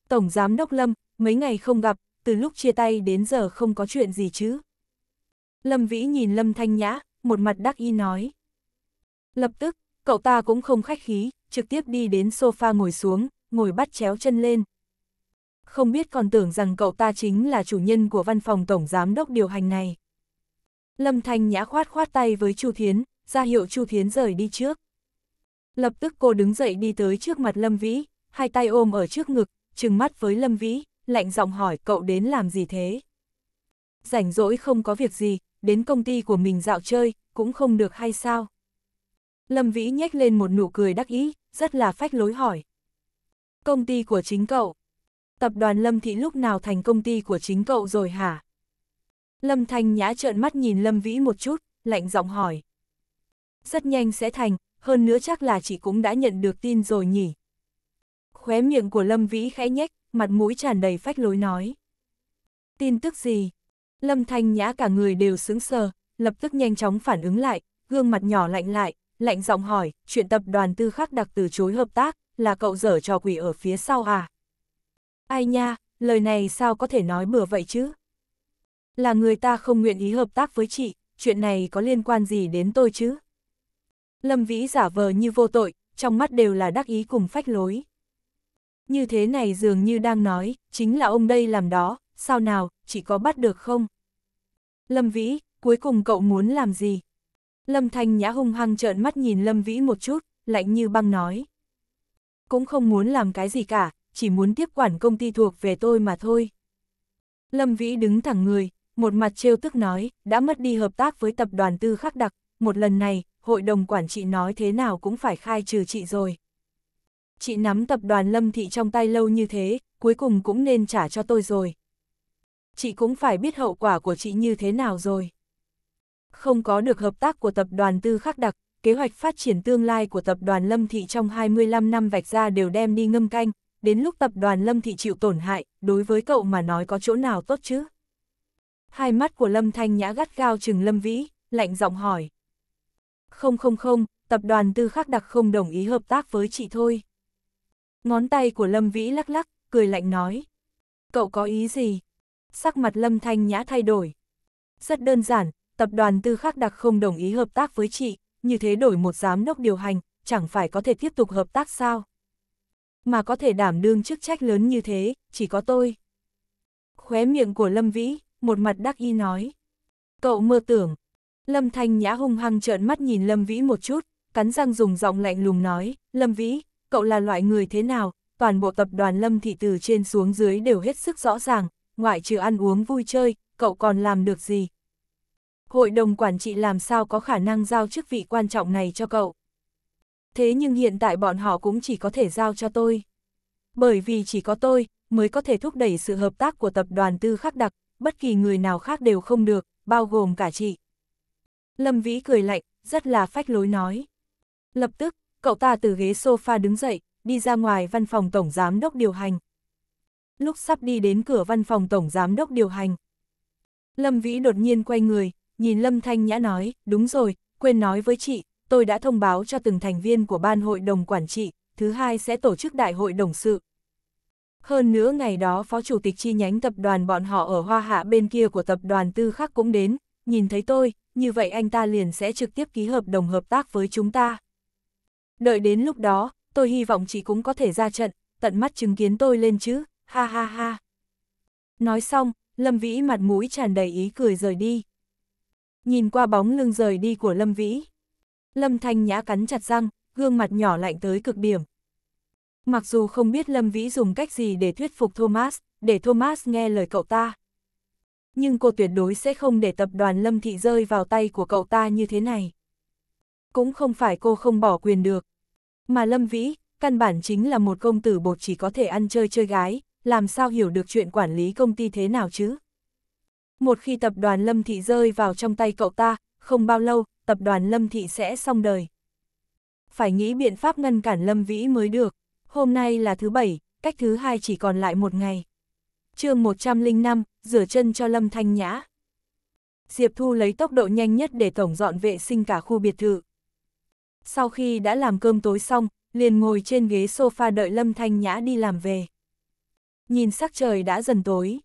Tổng Giám Đốc Lâm, mấy ngày không gặp, từ lúc chia tay đến giờ không có chuyện gì chứ. Lâm Vĩ nhìn Lâm Thanh Nhã, một mặt đắc y nói. Lập tức, cậu ta cũng không khách khí, trực tiếp đi đến sofa ngồi xuống, ngồi bắt chéo chân lên. Không biết còn tưởng rằng cậu ta chính là chủ nhân của văn phòng tổng giám đốc điều hành này. Lâm Thanh Nhã khoát khoát tay với Chu Thiến, ra hiệu Chu Thiến rời đi trước. Lập tức cô đứng dậy đi tới trước mặt Lâm Vĩ, hai tay ôm ở trước ngực, trừng mắt với Lâm Vĩ, lạnh giọng hỏi cậu đến làm gì thế? Rảnh rỗi không có việc gì, đến công ty của mình dạo chơi, cũng không được hay sao? Lâm Vĩ nhếch lên một nụ cười đắc ý, rất là phách lối hỏi. Công ty của chính cậu. Tập đoàn Lâm Thị lúc nào thành công ty của chính cậu rồi hả? Lâm Thanh Nhã trợn mắt nhìn Lâm Vĩ một chút, lạnh giọng hỏi. Rất nhanh sẽ thành, hơn nữa chắc là chị cũng đã nhận được tin rồi nhỉ. Khóe miệng của Lâm Vĩ khẽ nhếch, mặt mũi tràn đầy phách lối nói. Tin tức gì? Lâm Thanh Nhã cả người đều sững sờ, lập tức nhanh chóng phản ứng lại, gương mặt nhỏ lạnh lại, lạnh giọng hỏi, chuyện tập đoàn tư khắc đặc từ chối hợp tác, là cậu dở trò quỷ ở phía sau à? Ai nha, lời này sao có thể nói bừa vậy chứ? Là người ta không nguyện ý hợp tác với chị, chuyện này có liên quan gì đến tôi chứ? Lâm Vĩ giả vờ như vô tội, trong mắt đều là đắc ý cùng phách lối. Như thế này dường như đang nói, chính là ông đây làm đó, sao nào, chỉ có bắt được không? Lâm Vĩ, cuối cùng cậu muốn làm gì? Lâm Thanh Nhã hung hăng trợn mắt nhìn Lâm Vĩ một chút, lạnh như băng nói. Cũng không muốn làm cái gì cả, chỉ muốn tiếp quản công ty thuộc về tôi mà thôi. Lâm Vĩ đứng thẳng người, một mặt trêu tức nói, đã mất đi hợp tác với tập đoàn tư khắc đặc, một lần này, hội đồng quản trị nói thế nào cũng phải khai trừ chị rồi. Chị nắm tập đoàn Lâm Thị trong tay lâu như thế, cuối cùng cũng nên trả cho tôi rồi. Chị cũng phải biết hậu quả của chị như thế nào rồi. Không có được hợp tác của tập đoàn Tư Khắc Đặc, kế hoạch phát triển tương lai của tập đoàn Lâm Thị trong 25 năm vạch ra đều đem đi ngâm canh, đến lúc tập đoàn Lâm Thị chịu tổn hại, đối với cậu mà nói có chỗ nào tốt chứ? Hai mắt của Lâm Thanh Nhã gắt gao chừng Lâm Vĩ, lạnh giọng hỏi. Không không không, tập đoàn tư khắc đặc không đồng ý hợp tác với chị thôi. Ngón tay của Lâm Vĩ lắc lắc, cười lạnh nói. Cậu có ý gì? Sắc mặt Lâm Thanh Nhã thay đổi. Rất đơn giản, tập đoàn tư khắc đặc không đồng ý hợp tác với chị, như thế đổi một giám đốc điều hành, chẳng phải có thể tiếp tục hợp tác sao? Mà có thể đảm đương chức trách lớn như thế, chỉ có tôi. Khóe miệng của Lâm Vĩ, một mặt đắc y nói. Cậu mơ tưởng, Lâm Thanh Nhã hung hăng trợn mắt nhìn Lâm Vĩ một chút, cắn răng dùng giọng lạnh lùng nói, Lâm Vĩ, cậu là loại người thế nào, toàn bộ tập đoàn Lâm Thị từ trên xuống dưới đều hết sức rõ ràng, ngoại trừ ăn uống vui chơi, cậu còn làm được gì? Hội đồng quản trị làm sao có khả năng giao chức vị quan trọng này cho cậu? Thế nhưng hiện tại bọn họ cũng chỉ có thể giao cho tôi. Bởi vì chỉ có tôi mới có thể thúc đẩy sự hợp tác của tập đoàn tư khắc đặc, bất kỳ người nào khác đều không được, bao gồm cả chị. Lâm Vĩ cười lạnh, rất là phách lối nói. Lập tức, cậu ta từ ghế sofa đứng dậy, đi ra ngoài văn phòng tổng giám đốc điều hành. Lúc sắp đi đến cửa văn phòng tổng giám đốc điều hành, Lâm Vĩ đột nhiên quay người, nhìn Lâm Thanh Nhã nói, đúng rồi, quên nói với chị, tôi đã thông báo cho từng thành viên của ban hội đồng quản trị, thứ hai sẽ tổ chức đại hội đồng sự. Hơn nữa ngày đó phó chủ tịch chi nhánh tập đoàn bọn họ ở Hoa Hạ bên kia của tập đoàn Tư Khắc cũng đến, nhìn thấy tôi, như vậy anh ta liền sẽ trực tiếp ký hợp đồng hợp tác với chúng ta. Đợi đến lúc đó, tôi hy vọng chị cũng có thể ra trận, tận mắt chứng kiến tôi lên chứ, ha ha ha. Nói xong, Lâm Vĩ mặt mũi tràn đầy ý cười rời đi. Nhìn qua bóng lưng rời đi của Lâm Vĩ. Lâm Thanh Nhã cắn chặt răng, gương mặt nhỏ lạnh tới cực điểm. Mặc dù không biết Lâm Vĩ dùng cách gì để thuyết phục Thomas, để Thomas nghe lời cậu ta nhưng cô tuyệt đối sẽ không để tập đoàn Lâm Thị rơi vào tay của cậu ta như thế này. Cũng không phải cô không bỏ quyền được. Mà Lâm Vĩ, căn bản chính là một công tử bột chỉ có thể ăn chơi chơi gái, làm sao hiểu được chuyện quản lý công ty thế nào chứ? Một khi tập đoàn Lâm Thị rơi vào trong tay cậu ta, không bao lâu, tập đoàn Lâm Thị sẽ xong đời. Phải nghĩ biện pháp ngăn cản Lâm Vĩ mới được. Hôm nay là thứ bảy, cách thứ hai chỉ còn lại một ngày chương 105, rửa chân cho Lâm Thanh Nhã. Diệp Thu lấy tốc độ nhanh nhất để tổng dọn vệ sinh cả khu biệt thự. Sau khi đã làm cơm tối xong, liền ngồi trên ghế sofa đợi Lâm Thanh Nhã đi làm về. Nhìn sắc trời đã dần tối.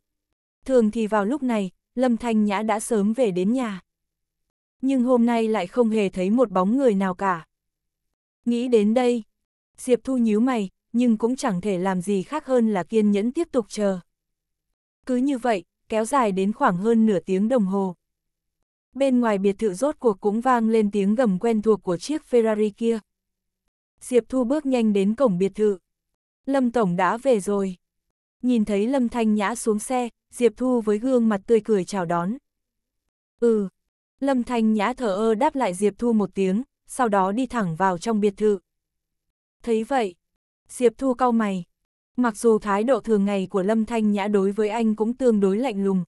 Thường thì vào lúc này, Lâm Thanh Nhã đã sớm về đến nhà. Nhưng hôm nay lại không hề thấy một bóng người nào cả. Nghĩ đến đây, Diệp Thu nhíu mày, nhưng cũng chẳng thể làm gì khác hơn là kiên nhẫn tiếp tục chờ. Cứ như vậy, kéo dài đến khoảng hơn nửa tiếng đồng hồ. Bên ngoài biệt thự rốt cuộc cũng vang lên tiếng gầm quen thuộc của chiếc Ferrari kia. Diệp Thu bước nhanh đến cổng biệt thự. Lâm Tổng đã về rồi. Nhìn thấy Lâm Thanh Nhã xuống xe, Diệp Thu với gương mặt tươi cười chào đón. Ừ. Lâm Thanh Nhã thở ơ đáp lại Diệp Thu một tiếng, sau đó đi thẳng vào trong biệt thự. Thấy vậy, Diệp Thu cau mày. Mặc dù thái độ thường ngày của Lâm Thanh Nhã đối với anh cũng tương đối lạnh lùng.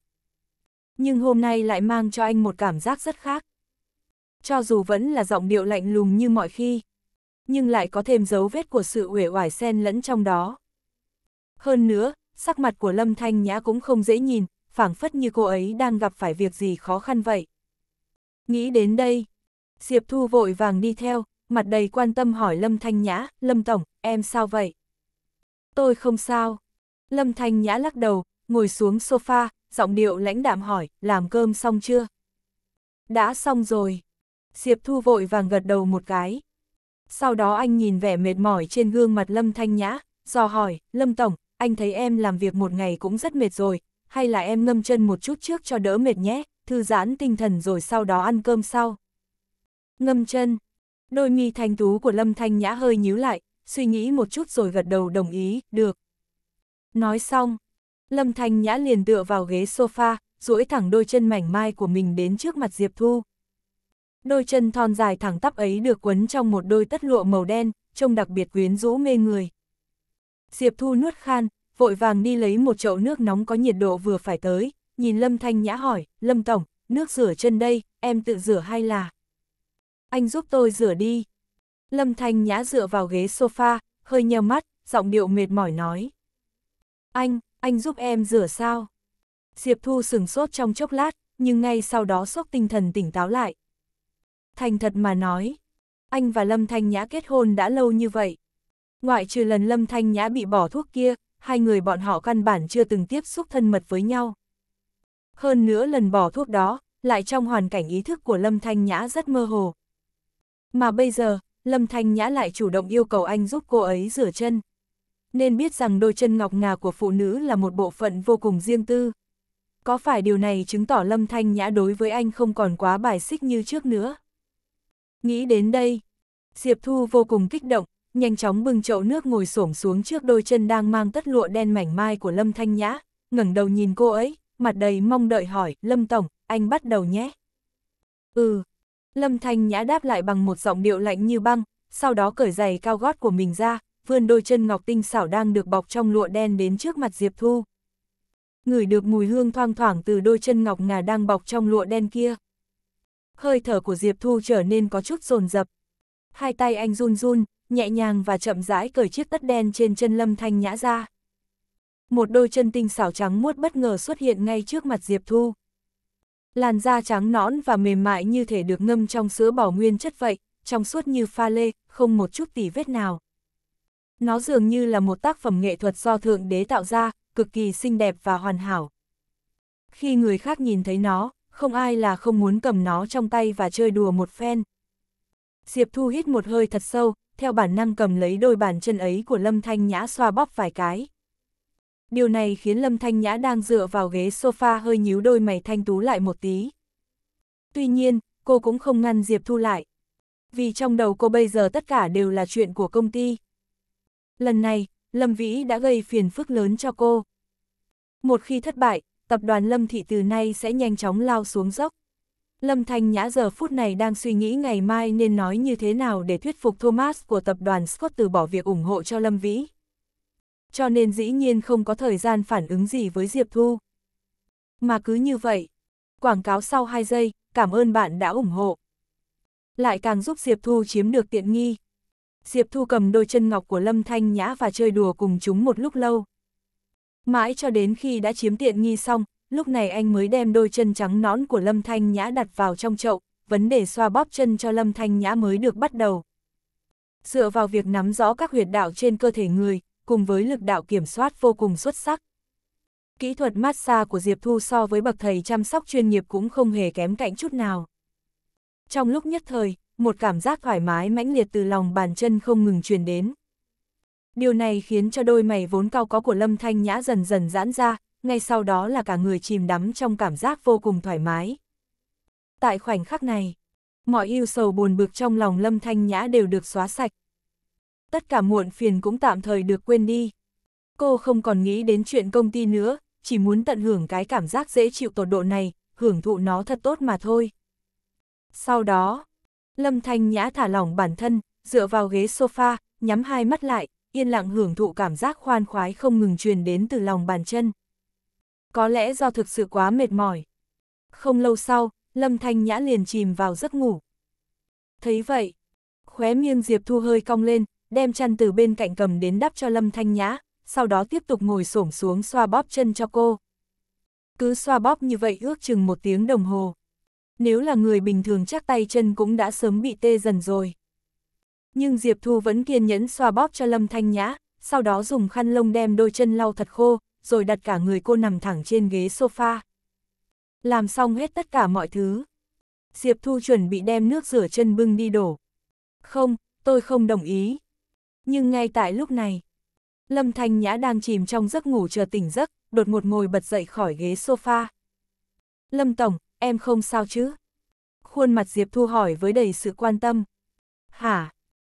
Nhưng hôm nay lại mang cho anh một cảm giác rất khác. Cho dù vẫn là giọng điệu lạnh lùng như mọi khi, nhưng lại có thêm dấu vết của sự uể oải xen lẫn trong đó. Hơn nữa, sắc mặt của Lâm Thanh Nhã cũng không dễ nhìn, phảng phất như cô ấy đang gặp phải việc gì khó khăn vậy. Nghĩ đến đây, Diệp Thu vội vàng đi theo, mặt đầy quan tâm hỏi Lâm Thanh Nhã, Lâm Tổng, em sao vậy? tôi không sao. Lâm Thanh Nhã lắc đầu, ngồi xuống sofa, giọng điệu lãnh đạm hỏi, làm cơm xong chưa? Đã xong rồi. Diệp Thu vội vàng gật đầu một cái. Sau đó anh nhìn vẻ mệt mỏi trên gương mặt Lâm Thanh Nhã, dò hỏi, Lâm Tổng, anh thấy em làm việc một ngày cũng rất mệt rồi, hay là em ngâm chân một chút trước cho đỡ mệt nhé, thư giãn tinh thần rồi sau đó ăn cơm sau. Ngâm chân. Đôi mi thanh tú của Lâm Thanh Nhã hơi nhíu lại, suy nghĩ một chút rồi gật đầu đồng ý, được. Nói xong, Lâm Thanh Nhã liền tựa vào ghế sofa, duỗi thẳng đôi chân mảnh mai của mình đến trước mặt Diệp Thu. Đôi chân thon dài thẳng tắp ấy được quấn trong một đôi tất lụa màu đen, trông đặc biệt quyến rũ mê người. Diệp Thu nuốt khan, vội vàng đi lấy một chậu nước nóng có nhiệt độ vừa phải tới, nhìn Lâm Thanh Nhã hỏi, Lâm Tổng, nước rửa chân đây, em tự rửa hay là? Anh giúp tôi rửa đi. Lâm Thanh Nhã dựa vào ghế sofa, hơi nheo mắt, giọng điệu mệt mỏi nói. Anh, anh giúp em rửa sao? Diệp Thu sừng sốt trong chốc lát, nhưng ngay sau đó sốc tinh thần tỉnh táo lại. Thành thật mà nói, anh và Lâm Thanh Nhã kết hôn đã lâu như vậy. Ngoại trừ lần Lâm Thanh Nhã bị bỏ thuốc kia, hai người bọn họ căn bản chưa từng tiếp xúc thân mật với nhau. Hơn nữa lần bỏ thuốc đó, lại trong hoàn cảnh ý thức của Lâm Thanh Nhã rất mơ hồ. Mà bây giờ, Lâm Thanh Nhã lại chủ động yêu cầu anh giúp cô ấy rửa chân. Nên biết rằng đôi chân ngọc ngà của phụ nữ là một bộ phận vô cùng riêng tư. Có phải điều này chứng tỏ Lâm Thanh Nhã đối với anh không còn quá bài xích như trước nữa? Nghĩ đến đây, Diệp Thu vô cùng kích động, nhanh chóng bưng chậu nước ngồi xổm xuống trước đôi chân đang mang tất lụa đen mảnh mai của Lâm Thanh Nhã, ngẩng đầu nhìn cô ấy, mặt đầy mong đợi hỏi, Lâm Tổng, anh bắt đầu nhé. Ừ, Lâm Thanh Nhã đáp lại bằng một giọng điệu lạnh như băng, sau đó cởi giày cao gót của mình ra, vươn đôi chân ngọc tinh xảo đang được bọc trong lụa đen đến trước mặt Diệp Thu. Ngửi được mùi hương thoang thoảng từ đôi chân ngọc ngà đang bọc trong lụa đen kia. Hơi thở của Diệp Thu trở nên có chút rồn rập. Hai tay anh run run, nhẹ nhàng và chậm rãi cởi chiếc tất đen trên chân Lâm Thanh Nhã ra. Một đôi chân tinh xảo trắng muốt bất ngờ xuất hiện ngay trước mặt Diệp Thu. Làn da trắng nõn và mềm mại như thể được ngâm trong sữa bỏ nguyên chất vậy, trong suốt như pha lê, không một chút tỉ vết nào. Nó dường như là một tác phẩm nghệ thuật do Thượng Đế tạo ra, cực kỳ xinh đẹp và hoàn hảo. Khi người khác nhìn thấy nó, không ai là không muốn cầm nó trong tay và chơi đùa một phen. Diệp Thu hít một hơi thật sâu, theo bản năng cầm lấy đôi bàn chân ấy của Lâm Thanh Nhã xoa bóp vài cái điều này khiến Lâm Thanh Nhã đang dựa vào ghế sofa hơi nhíu đôi mày thanh tú lại một tí. Tuy nhiên, cô cũng không ngăn Diệp Thu lại. Vì trong đầu cô bây giờ tất cả đều là chuyện của công ty. Lần này, Lâm Vĩ đã gây phiền phức lớn cho cô. Một khi thất bại, tập đoàn Lâm Thị từ nay sẽ nhanh chóng lao xuống dốc. Lâm Thanh Nhã giờ phút này đang suy nghĩ ngày mai nên nói như thế nào để thuyết phục Thomas của tập đoàn Scott từ bỏ việc ủng hộ cho Lâm Vĩ cho nên dĩ nhiên không có thời gian phản ứng gì với Diệp Thu. Mà cứ như vậy, quảng cáo sau 2 giây, cảm ơn bạn đã ủng hộ. Lại càng giúp Diệp Thu chiếm được tiện nghi. Diệp Thu cầm đôi chân ngọc của Lâm Thanh Nhã và chơi đùa cùng chúng một lúc lâu. Mãi cho đến khi đã chiếm tiện nghi xong, lúc này anh mới đem đôi chân trắng nón của Lâm Thanh Nhã đặt vào trong chậu, vấn đề xoa bóp chân cho Lâm Thanh Nhã mới được bắt đầu. Dựa vào việc nắm rõ các huyệt đạo trên cơ thể người, cùng với lực đạo kiểm soát vô cùng xuất sắc. Kỹ thuật massage của Diệp Thu so với bậc thầy chăm sóc chuyên nghiệp cũng không hề kém cạnh chút nào. Trong lúc nhất thời, một cảm giác thoải mái mãnh liệt từ lòng bàn chân không ngừng truyền đến. Điều này khiến cho đôi mày vốn cao có của Lâm Thanh Nhã dần dần giãn ra, ngay sau đó là cả người chìm đắm trong cảm giác vô cùng thoải mái. Tại khoảnh khắc này, mọi yêu sầu buồn bực trong lòng Lâm Thanh Nhã đều được xóa sạch tất cả muộn phiền cũng tạm thời được quên đi. Cô không còn nghĩ đến chuyện công ty nữa, chỉ muốn tận hưởng cái cảm giác dễ chịu tột độ này, hưởng thụ nó thật tốt mà thôi. Sau đó, Lâm Thanh Nhã thả lỏng bản thân, dựa vào ghế sofa, nhắm hai mắt lại, yên lặng hưởng thụ cảm giác khoan khoái không ngừng truyền đến từ lòng bàn chân. Có lẽ do thực sự quá mệt mỏi. Không lâu sau, Lâm Thanh Nhã liền chìm vào giấc ngủ. Thấy vậy, khóe miêng Diệp Thu hơi cong lên, đem chăn từ bên cạnh cầm đến đắp cho Lâm Thanh Nhã, sau đó tiếp tục ngồi xổm xuống xoa bóp chân cho cô. Cứ xoa bóp như vậy ước chừng một tiếng đồng hồ. Nếu là người bình thường chắc tay chân cũng đã sớm bị tê dần rồi. Nhưng Diệp Thu vẫn kiên nhẫn xoa bóp cho Lâm Thanh Nhã, sau đó dùng khăn lông đem đôi chân lau thật khô, rồi đặt cả người cô nằm thẳng trên ghế sofa. Làm xong hết tất cả mọi thứ. Diệp Thu chuẩn bị đem nước rửa chân bưng đi đổ. Không, tôi không đồng ý. Nhưng ngay tại lúc này, Lâm Thanh Nhã đang chìm trong giấc ngủ chờ tỉnh giấc, đột một ngồi bật dậy khỏi ghế sofa. Lâm Tổng, em không sao chứ? Khuôn mặt Diệp Thu hỏi với đầy sự quan tâm. Hả?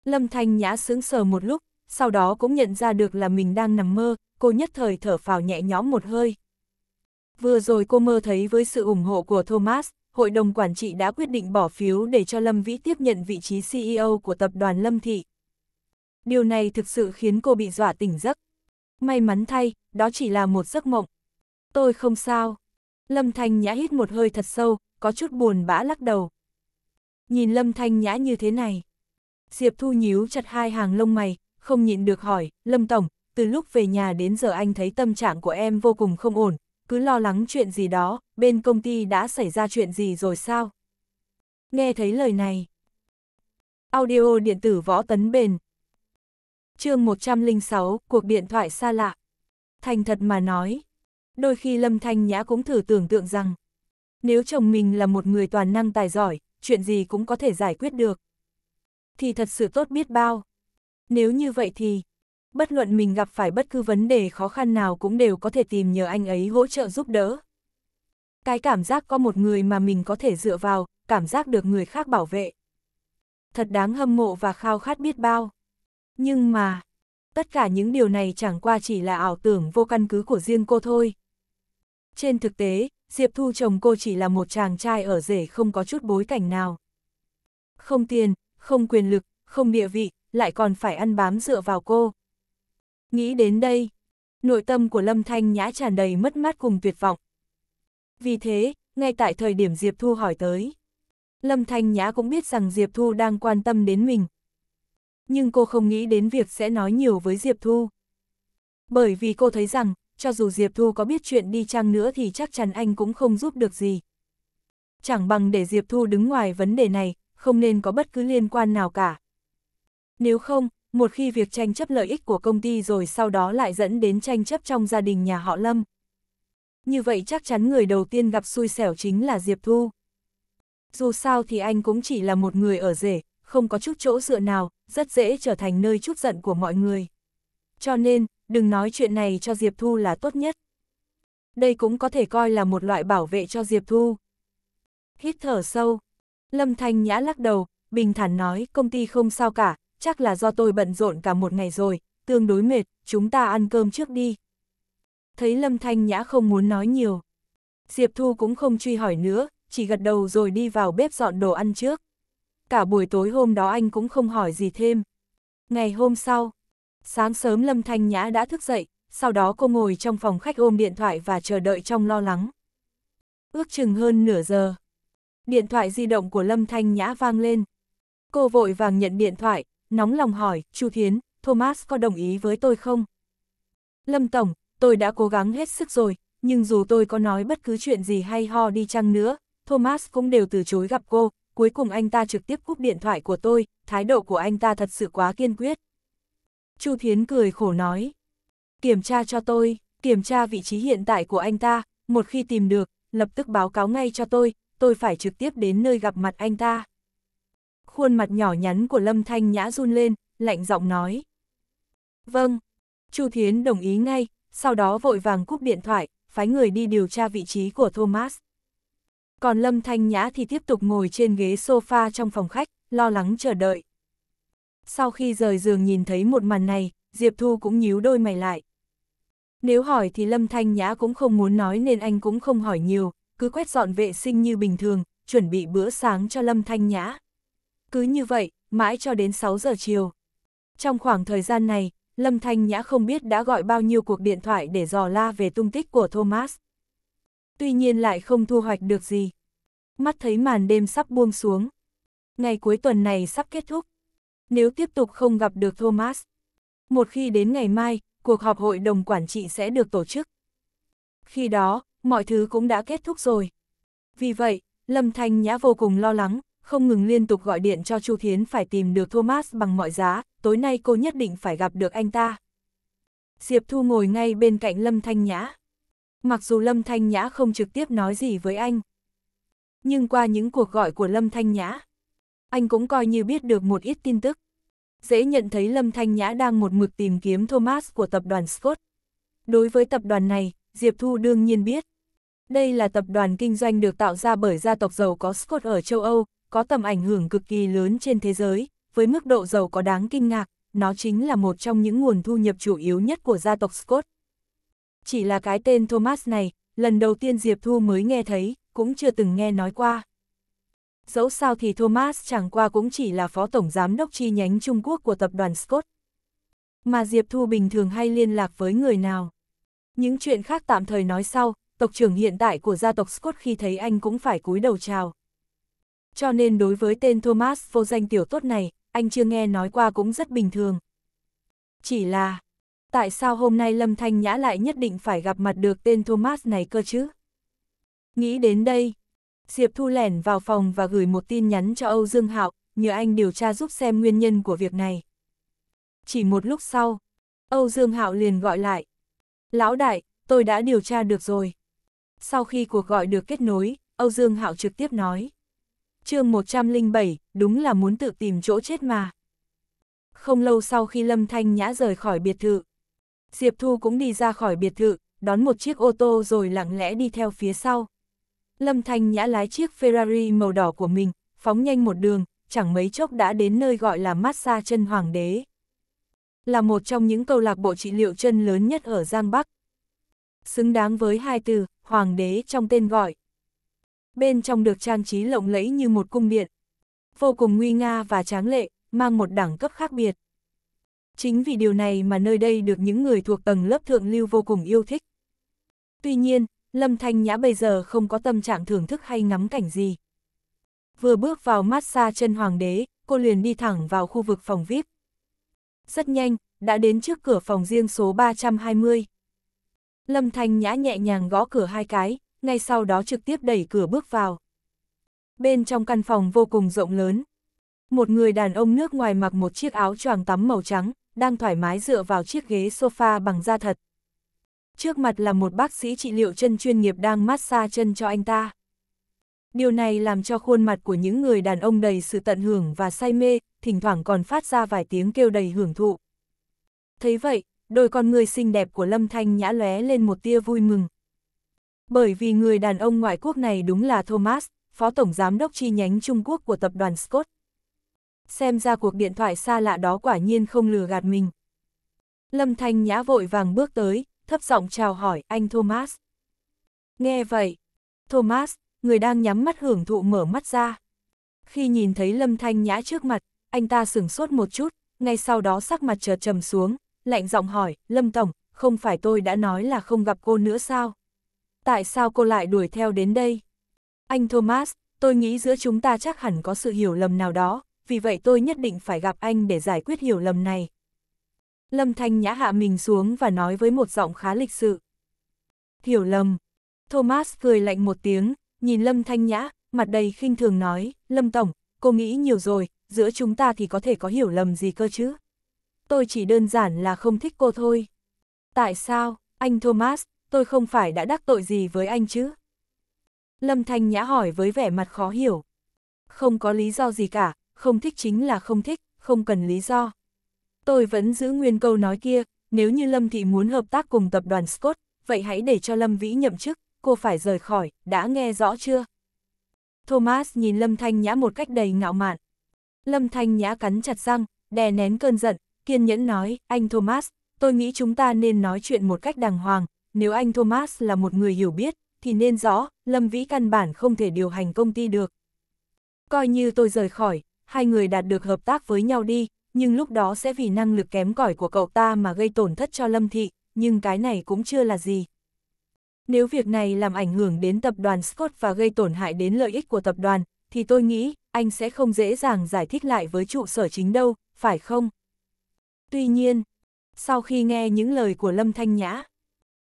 Lâm Thanh Nhã sững sờ một lúc, sau đó cũng nhận ra được là mình đang nằm mơ, cô nhất thời thở phào nhẹ nhõm một hơi. Vừa rồi cô mơ thấy với sự ủng hộ của Thomas, hội đồng quản trị đã quyết định bỏ phiếu để cho Lâm Vĩ tiếp nhận vị trí CEO của tập đoàn Lâm Thị điều này thực sự khiến cô bị dọa tỉnh giấc. May mắn thay, đó chỉ là một giấc mộng. Tôi không sao. Lâm Thanh Nhã hít một hơi thật sâu, có chút buồn bã lắc đầu. Nhìn Lâm Thanh Nhã như thế này. Diệp Thu nhíu chặt hai hàng lông mày, không nhịn được hỏi, Lâm Tổng, từ lúc về nhà đến giờ anh thấy tâm trạng của em vô cùng không ổn, cứ lo lắng chuyện gì đó, bên công ty đã xảy ra chuyện gì rồi sao? Nghe thấy lời này. Audio điện tử võ tấn bền, chương 106, cuộc điện thoại xa lạ. Thành thật mà nói, đôi khi Lâm Thanh Nhã cũng thử tưởng tượng rằng, nếu chồng mình là một người toàn năng tài giỏi, chuyện gì cũng có thể giải quyết được. Thì thật sự tốt biết bao. Nếu như vậy thì, bất luận mình gặp phải bất cứ vấn đề khó khăn nào cũng đều có thể tìm nhờ anh ấy hỗ trợ giúp đỡ. Cái cảm giác có một người mà mình có thể dựa vào, cảm giác được người khác bảo vệ. Thật đáng hâm mộ và khao khát biết bao. Nhưng mà, tất cả những điều này chẳng qua chỉ là ảo tưởng vô căn cứ của riêng cô thôi. Trên thực tế, Diệp Thu chồng cô chỉ là một chàng trai ở rể không có chút bối cảnh nào. Không tiền, không quyền lực, không địa vị, lại còn phải ăn bám dựa vào cô. Nghĩ đến đây, nội tâm của Lâm Thanh Nhã tràn đầy mất mát cùng tuyệt vọng. Vì thế, ngay tại thời điểm Diệp Thu hỏi tới, Lâm Thanh Nhã cũng biết rằng Diệp Thu đang quan tâm đến mình, nhưng cô không nghĩ đến việc sẽ nói nhiều với Diệp Thu. Bởi vì cô thấy rằng, cho dù Diệp Thu có biết chuyện đi chăng nữa thì chắc chắn anh cũng không giúp được gì. Chẳng bằng để Diệp Thu đứng ngoài vấn đề này, không nên có bất cứ liên quan nào cả. Nếu không, một khi việc tranh chấp lợi ích của công ty rồi sau đó lại dẫn đến tranh chấp trong gia đình nhà họ Lâm. Như vậy chắc chắn người đầu tiên gặp xui xẻo chính là Diệp Thu. Dù sao thì anh cũng chỉ là một người ở rể, không có chút chỗ dựa nào, rất dễ trở thành nơi chút giận của mọi người. Cho nên, đừng nói chuyện này cho Diệp Thu là tốt nhất. Đây cũng có thể coi là một loại bảo vệ cho Diệp Thu. Hít thở sâu, Lâm Thanh Nhã lắc đầu, bình thản nói công ty không sao cả, chắc là do tôi bận rộn cả một ngày rồi, tương đối mệt, chúng ta ăn cơm trước đi. Thấy Lâm Thanh Nhã không muốn nói nhiều. Diệp Thu cũng không truy hỏi nữa, chỉ gật đầu rồi đi vào bếp dọn đồ ăn trước cả buổi tối hôm đó anh cũng không hỏi gì thêm. Ngày hôm sau, sáng sớm Lâm Thanh Nhã đã thức dậy, sau đó cô ngồi trong phòng khách ôm điện thoại và chờ đợi trong lo lắng. Ước chừng hơn nửa giờ, điện thoại di động của Lâm Thanh Nhã vang lên. Cô vội vàng nhận điện thoại, nóng lòng hỏi, Chu Thiến, Thomas có đồng ý với tôi không? Lâm Tổng, tôi đã cố gắng hết sức rồi, nhưng dù tôi có nói bất cứ chuyện gì hay ho đi chăng nữa, Thomas cũng đều từ chối gặp cô, cuối cùng anh ta trực tiếp cúp điện thoại của tôi, thái độ của anh ta thật sự quá kiên quyết. Chu Thiến cười khổ nói, kiểm tra cho tôi, kiểm tra vị trí hiện tại của anh ta, một khi tìm được, lập tức báo cáo ngay cho tôi, tôi phải trực tiếp đến nơi gặp mặt anh ta. Khuôn mặt nhỏ nhắn của Lâm Thanh Nhã run lên, lạnh giọng nói. Vâng, Chu Thiến đồng ý ngay, sau đó vội vàng cúp điện thoại, phái người đi điều tra vị trí của Thomas. Còn Lâm Thanh Nhã thì tiếp tục ngồi trên ghế sofa trong phòng khách, lo lắng chờ đợi. Sau khi rời giường nhìn thấy một màn này, Diệp Thu cũng nhíu đôi mày lại. Nếu hỏi thì Lâm Thanh Nhã cũng không muốn nói nên anh cũng không hỏi nhiều, cứ quét dọn vệ sinh như bình thường, chuẩn bị bữa sáng cho Lâm Thanh Nhã. Cứ như vậy, mãi cho đến 6 giờ chiều. Trong khoảng thời gian này, Lâm Thanh Nhã không biết đã gọi bao nhiêu cuộc điện thoại để dò la về tung tích của Thomas tuy nhiên lại không thu hoạch được gì. Mắt thấy màn đêm sắp buông xuống. Ngày cuối tuần này sắp kết thúc. Nếu tiếp tục không gặp được Thomas, một khi đến ngày mai, cuộc họp hội đồng quản trị sẽ được tổ chức. Khi đó, mọi thứ cũng đã kết thúc rồi. Vì vậy, Lâm Thanh Nhã vô cùng lo lắng, không ngừng liên tục gọi điện cho Chu Thiến phải tìm được Thomas bằng mọi giá, tối nay cô nhất định phải gặp được anh ta. Diệp Thu ngồi ngay bên cạnh Lâm Thanh Nhã mặc dù Lâm Thanh Nhã không trực tiếp nói gì với anh. Nhưng qua những cuộc gọi của Lâm Thanh Nhã, anh cũng coi như biết được một ít tin tức. Dễ nhận thấy Lâm Thanh Nhã đang một mực tìm kiếm Thomas của tập đoàn Scott. Đối với tập đoàn này, Diệp Thu đương nhiên biết. Đây là tập đoàn kinh doanh được tạo ra bởi gia tộc giàu có Scott ở châu Âu, có tầm ảnh hưởng cực kỳ lớn trên thế giới, với mức độ giàu có đáng kinh ngạc, nó chính là một trong những nguồn thu nhập chủ yếu nhất của gia tộc Scott chỉ là cái tên Thomas này, lần đầu tiên Diệp Thu mới nghe thấy, cũng chưa từng nghe nói qua. Dẫu sao thì Thomas chẳng qua cũng chỉ là phó tổng giám đốc chi nhánh Trung Quốc của tập đoàn Scott. Mà Diệp Thu bình thường hay liên lạc với người nào? Những chuyện khác tạm thời nói sau, tộc trưởng hiện tại của gia tộc Scott khi thấy anh cũng phải cúi đầu chào. Cho nên đối với tên Thomas vô danh tiểu tốt này, anh chưa nghe nói qua cũng rất bình thường. Chỉ là, tại sao hôm nay Lâm Thanh Nhã lại nhất định phải gặp mặt được tên Thomas này cơ chứ? Nghĩ đến đây, Diệp Thu lẻn vào phòng và gửi một tin nhắn cho Âu Dương Hạo, nhờ anh điều tra giúp xem nguyên nhân của việc này. Chỉ một lúc sau, Âu Dương Hạo liền gọi lại. Lão đại, tôi đã điều tra được rồi. Sau khi cuộc gọi được kết nối, Âu Dương Hạo trực tiếp nói. chương 107, đúng là muốn tự tìm chỗ chết mà. Không lâu sau khi Lâm Thanh Nhã rời khỏi biệt thự, Diệp Thu cũng đi ra khỏi biệt thự, đón một chiếc ô tô rồi lặng lẽ đi theo phía sau. Lâm Thanh Nhã lái chiếc Ferrari màu đỏ của mình, phóng nhanh một đường, chẳng mấy chốc đã đến nơi gọi là massage chân hoàng đế. Là một trong những câu lạc bộ trị liệu chân lớn nhất ở Giang Bắc. Xứng đáng với hai từ, hoàng đế trong tên gọi. Bên trong được trang trí lộng lẫy như một cung điện. Vô cùng nguy nga và tráng lệ, mang một đẳng cấp khác biệt. Chính vì điều này mà nơi đây được những người thuộc tầng lớp thượng lưu vô cùng yêu thích. Tuy nhiên, Lâm Thanh Nhã bây giờ không có tâm trạng thưởng thức hay ngắm cảnh gì. Vừa bước vào massage chân hoàng đế, cô liền đi thẳng vào khu vực phòng VIP. Rất nhanh, đã đến trước cửa phòng riêng số 320. Lâm Thanh Nhã nhẹ nhàng gõ cửa hai cái, ngay sau đó trực tiếp đẩy cửa bước vào. Bên trong căn phòng vô cùng rộng lớn. Một người đàn ông nước ngoài mặc một chiếc áo choàng tắm màu trắng, đang thoải mái dựa vào chiếc ghế sofa bằng da thật. Trước mặt là một bác sĩ trị liệu chân chuyên nghiệp đang massage chân cho anh ta. Điều này làm cho khuôn mặt của những người đàn ông đầy sự tận hưởng và say mê, thỉnh thoảng còn phát ra vài tiếng kêu đầy hưởng thụ. Thấy vậy, đôi con người xinh đẹp của Lâm Thanh nhã lóe lên một tia vui mừng. Bởi vì người đàn ông ngoại quốc này đúng là Thomas, phó tổng giám đốc chi nhánh Trung Quốc của tập đoàn Scott xem ra cuộc điện thoại xa lạ đó quả nhiên không lừa gạt mình. Lâm Thanh Nhã vội vàng bước tới, thấp giọng chào hỏi anh Thomas. Nghe vậy, Thomas, người đang nhắm mắt hưởng thụ mở mắt ra. Khi nhìn thấy Lâm Thanh Nhã trước mặt, anh ta sửng sốt một chút, ngay sau đó sắc mặt chợt trầm xuống, lạnh giọng hỏi, Lâm Tổng, không phải tôi đã nói là không gặp cô nữa sao? Tại sao cô lại đuổi theo đến đây? Anh Thomas, tôi nghĩ giữa chúng ta chắc hẳn có sự hiểu lầm nào đó, vì vậy tôi nhất định phải gặp anh để giải quyết hiểu lầm này. Lâm Thanh Nhã hạ mình xuống và nói với một giọng khá lịch sự. Hiểu lầm. Thomas cười lạnh một tiếng, nhìn Lâm Thanh Nhã, mặt đầy khinh thường nói, Lâm Tổng, cô nghĩ nhiều rồi, giữa chúng ta thì có thể có hiểu lầm gì cơ chứ. Tôi chỉ đơn giản là không thích cô thôi. Tại sao, anh Thomas, tôi không phải đã đắc tội gì với anh chứ? Lâm Thanh Nhã hỏi với vẻ mặt khó hiểu. Không có lý do gì cả, không thích chính là không thích, không cần lý do. Tôi vẫn giữ nguyên câu nói kia, nếu như Lâm Thị muốn hợp tác cùng tập đoàn Scott, vậy hãy để cho Lâm Vĩ nhậm chức, cô phải rời khỏi, đã nghe rõ chưa? Thomas nhìn Lâm Thanh Nhã một cách đầy ngạo mạn. Lâm Thanh Nhã cắn chặt răng, đè nén cơn giận, kiên nhẫn nói, anh Thomas, tôi nghĩ chúng ta nên nói chuyện một cách đàng hoàng, nếu anh Thomas là một người hiểu biết, thì nên rõ, Lâm Vĩ căn bản không thể điều hành công ty được. Coi như tôi rời khỏi, hai người đạt được hợp tác với nhau đi, nhưng lúc đó sẽ vì năng lực kém cỏi của cậu ta mà gây tổn thất cho Lâm Thị, nhưng cái này cũng chưa là gì. Nếu việc này làm ảnh hưởng đến tập đoàn Scott và gây tổn hại đến lợi ích của tập đoàn, thì tôi nghĩ anh sẽ không dễ dàng giải thích lại với trụ sở chính đâu, phải không? Tuy nhiên, sau khi nghe những lời của Lâm Thanh Nhã,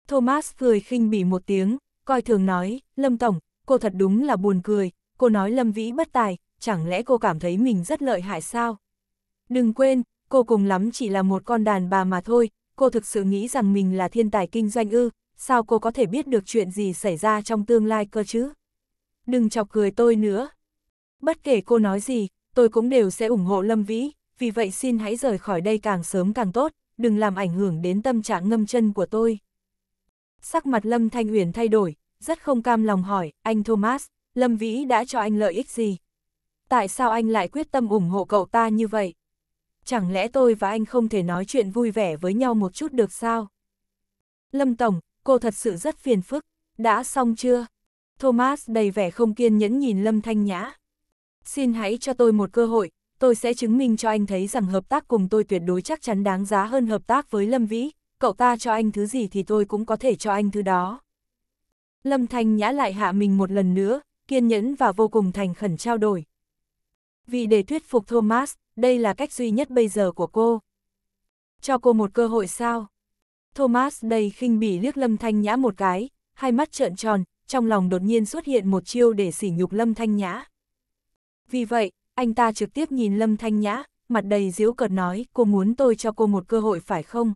Thomas cười khinh bỉ một tiếng, coi thường nói, Lâm Tổng, cô thật đúng là buồn cười, cô nói Lâm Vĩ bất tài, chẳng lẽ cô cảm thấy mình rất lợi hại sao? Đừng quên, cô cùng lắm chỉ là một con đàn bà mà thôi, cô thực sự nghĩ rằng mình là thiên tài kinh doanh ư, sao cô có thể biết được chuyện gì xảy ra trong tương lai cơ chứ? Đừng chọc cười tôi nữa. Bất kể cô nói gì, tôi cũng đều sẽ ủng hộ Lâm Vĩ, vì vậy xin hãy rời khỏi đây càng sớm càng tốt, đừng làm ảnh hưởng đến tâm trạng ngâm chân của tôi. Sắc mặt Lâm Thanh huyền thay đổi, rất không cam lòng hỏi, anh Thomas, Lâm Vĩ đã cho anh lợi ích gì? tại sao anh lại quyết tâm ủng hộ cậu ta như vậy? Chẳng lẽ tôi và anh không thể nói chuyện vui vẻ với nhau một chút được sao? Lâm Tổng, cô thật sự rất phiền phức, đã xong chưa? Thomas đầy vẻ không kiên nhẫn nhìn Lâm Thanh Nhã. Xin hãy cho tôi một cơ hội, tôi sẽ chứng minh cho anh thấy rằng hợp tác cùng tôi tuyệt đối chắc chắn đáng giá hơn hợp tác với Lâm Vĩ, cậu ta cho anh thứ gì thì tôi cũng có thể cho anh thứ đó. Lâm Thanh Nhã lại hạ mình một lần nữa, kiên nhẫn và vô cùng thành khẩn trao đổi vì để thuyết phục Thomas, đây là cách duy nhất bây giờ của cô. Cho cô một cơ hội sao? Thomas đầy khinh bỉ liếc Lâm Thanh Nhã một cái, hai mắt trợn tròn, trong lòng đột nhiên xuất hiện một chiêu để sỉ nhục Lâm Thanh Nhã. Vì vậy, anh ta trực tiếp nhìn Lâm Thanh Nhã, mặt đầy giễu cợt nói, cô muốn tôi cho cô một cơ hội phải không?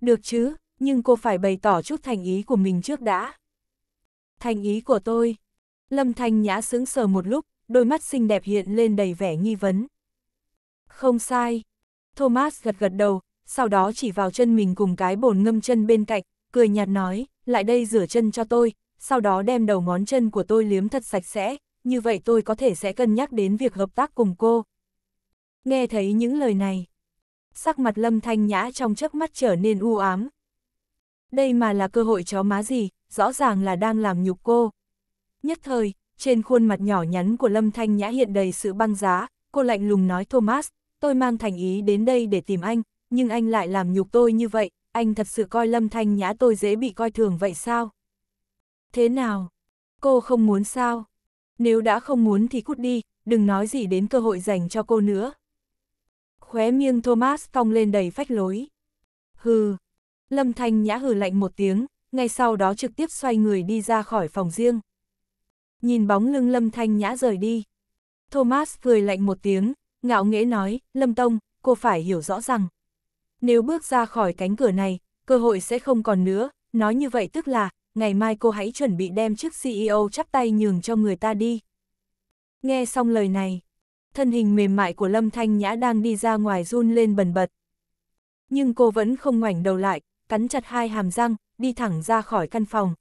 Được chứ, nhưng cô phải bày tỏ chút thành ý của mình trước đã. Thành ý của tôi. Lâm Thanh Nhã sững sờ một lúc, đôi mắt xinh đẹp hiện lên đầy vẻ nghi vấn. Không sai. Thomas gật gật đầu, sau đó chỉ vào chân mình cùng cái bồn ngâm chân bên cạnh, cười nhạt nói, lại đây rửa chân cho tôi, sau đó đem đầu ngón chân của tôi liếm thật sạch sẽ, như vậy tôi có thể sẽ cân nhắc đến việc hợp tác cùng cô. Nghe thấy những lời này, sắc mặt lâm thanh nhã trong chớp mắt trở nên u ám. Đây mà là cơ hội chó má gì, rõ ràng là đang làm nhục cô. Nhất thời, trên khuôn mặt nhỏ nhắn của Lâm Thanh Nhã hiện đầy sự băng giá, cô lạnh lùng nói Thomas, tôi mang thành ý đến đây để tìm anh, nhưng anh lại làm nhục tôi như vậy, anh thật sự coi Lâm Thanh Nhã tôi dễ bị coi thường vậy sao? Thế nào? Cô không muốn sao? Nếu đã không muốn thì cút đi, đừng nói gì đến cơ hội dành cho cô nữa. Khóe miêng Thomas cong lên đầy phách lối. Hừ. Lâm Thanh Nhã hừ lạnh một tiếng, ngay sau đó trực tiếp xoay người đi ra khỏi phòng riêng nhìn bóng lưng Lâm Thanh Nhã rời đi. Thomas cười lạnh một tiếng, ngạo nghễ nói, Lâm Tông, cô phải hiểu rõ rằng, nếu bước ra khỏi cánh cửa này, cơ hội sẽ không còn nữa, nói như vậy tức là, ngày mai cô hãy chuẩn bị đem chiếc CEO chắp tay nhường cho người ta đi. Nghe xong lời này, thân hình mềm mại của Lâm Thanh Nhã đang đi ra ngoài run lên bần bật. Nhưng cô vẫn không ngoảnh đầu lại, cắn chặt hai hàm răng, đi thẳng ra khỏi căn phòng.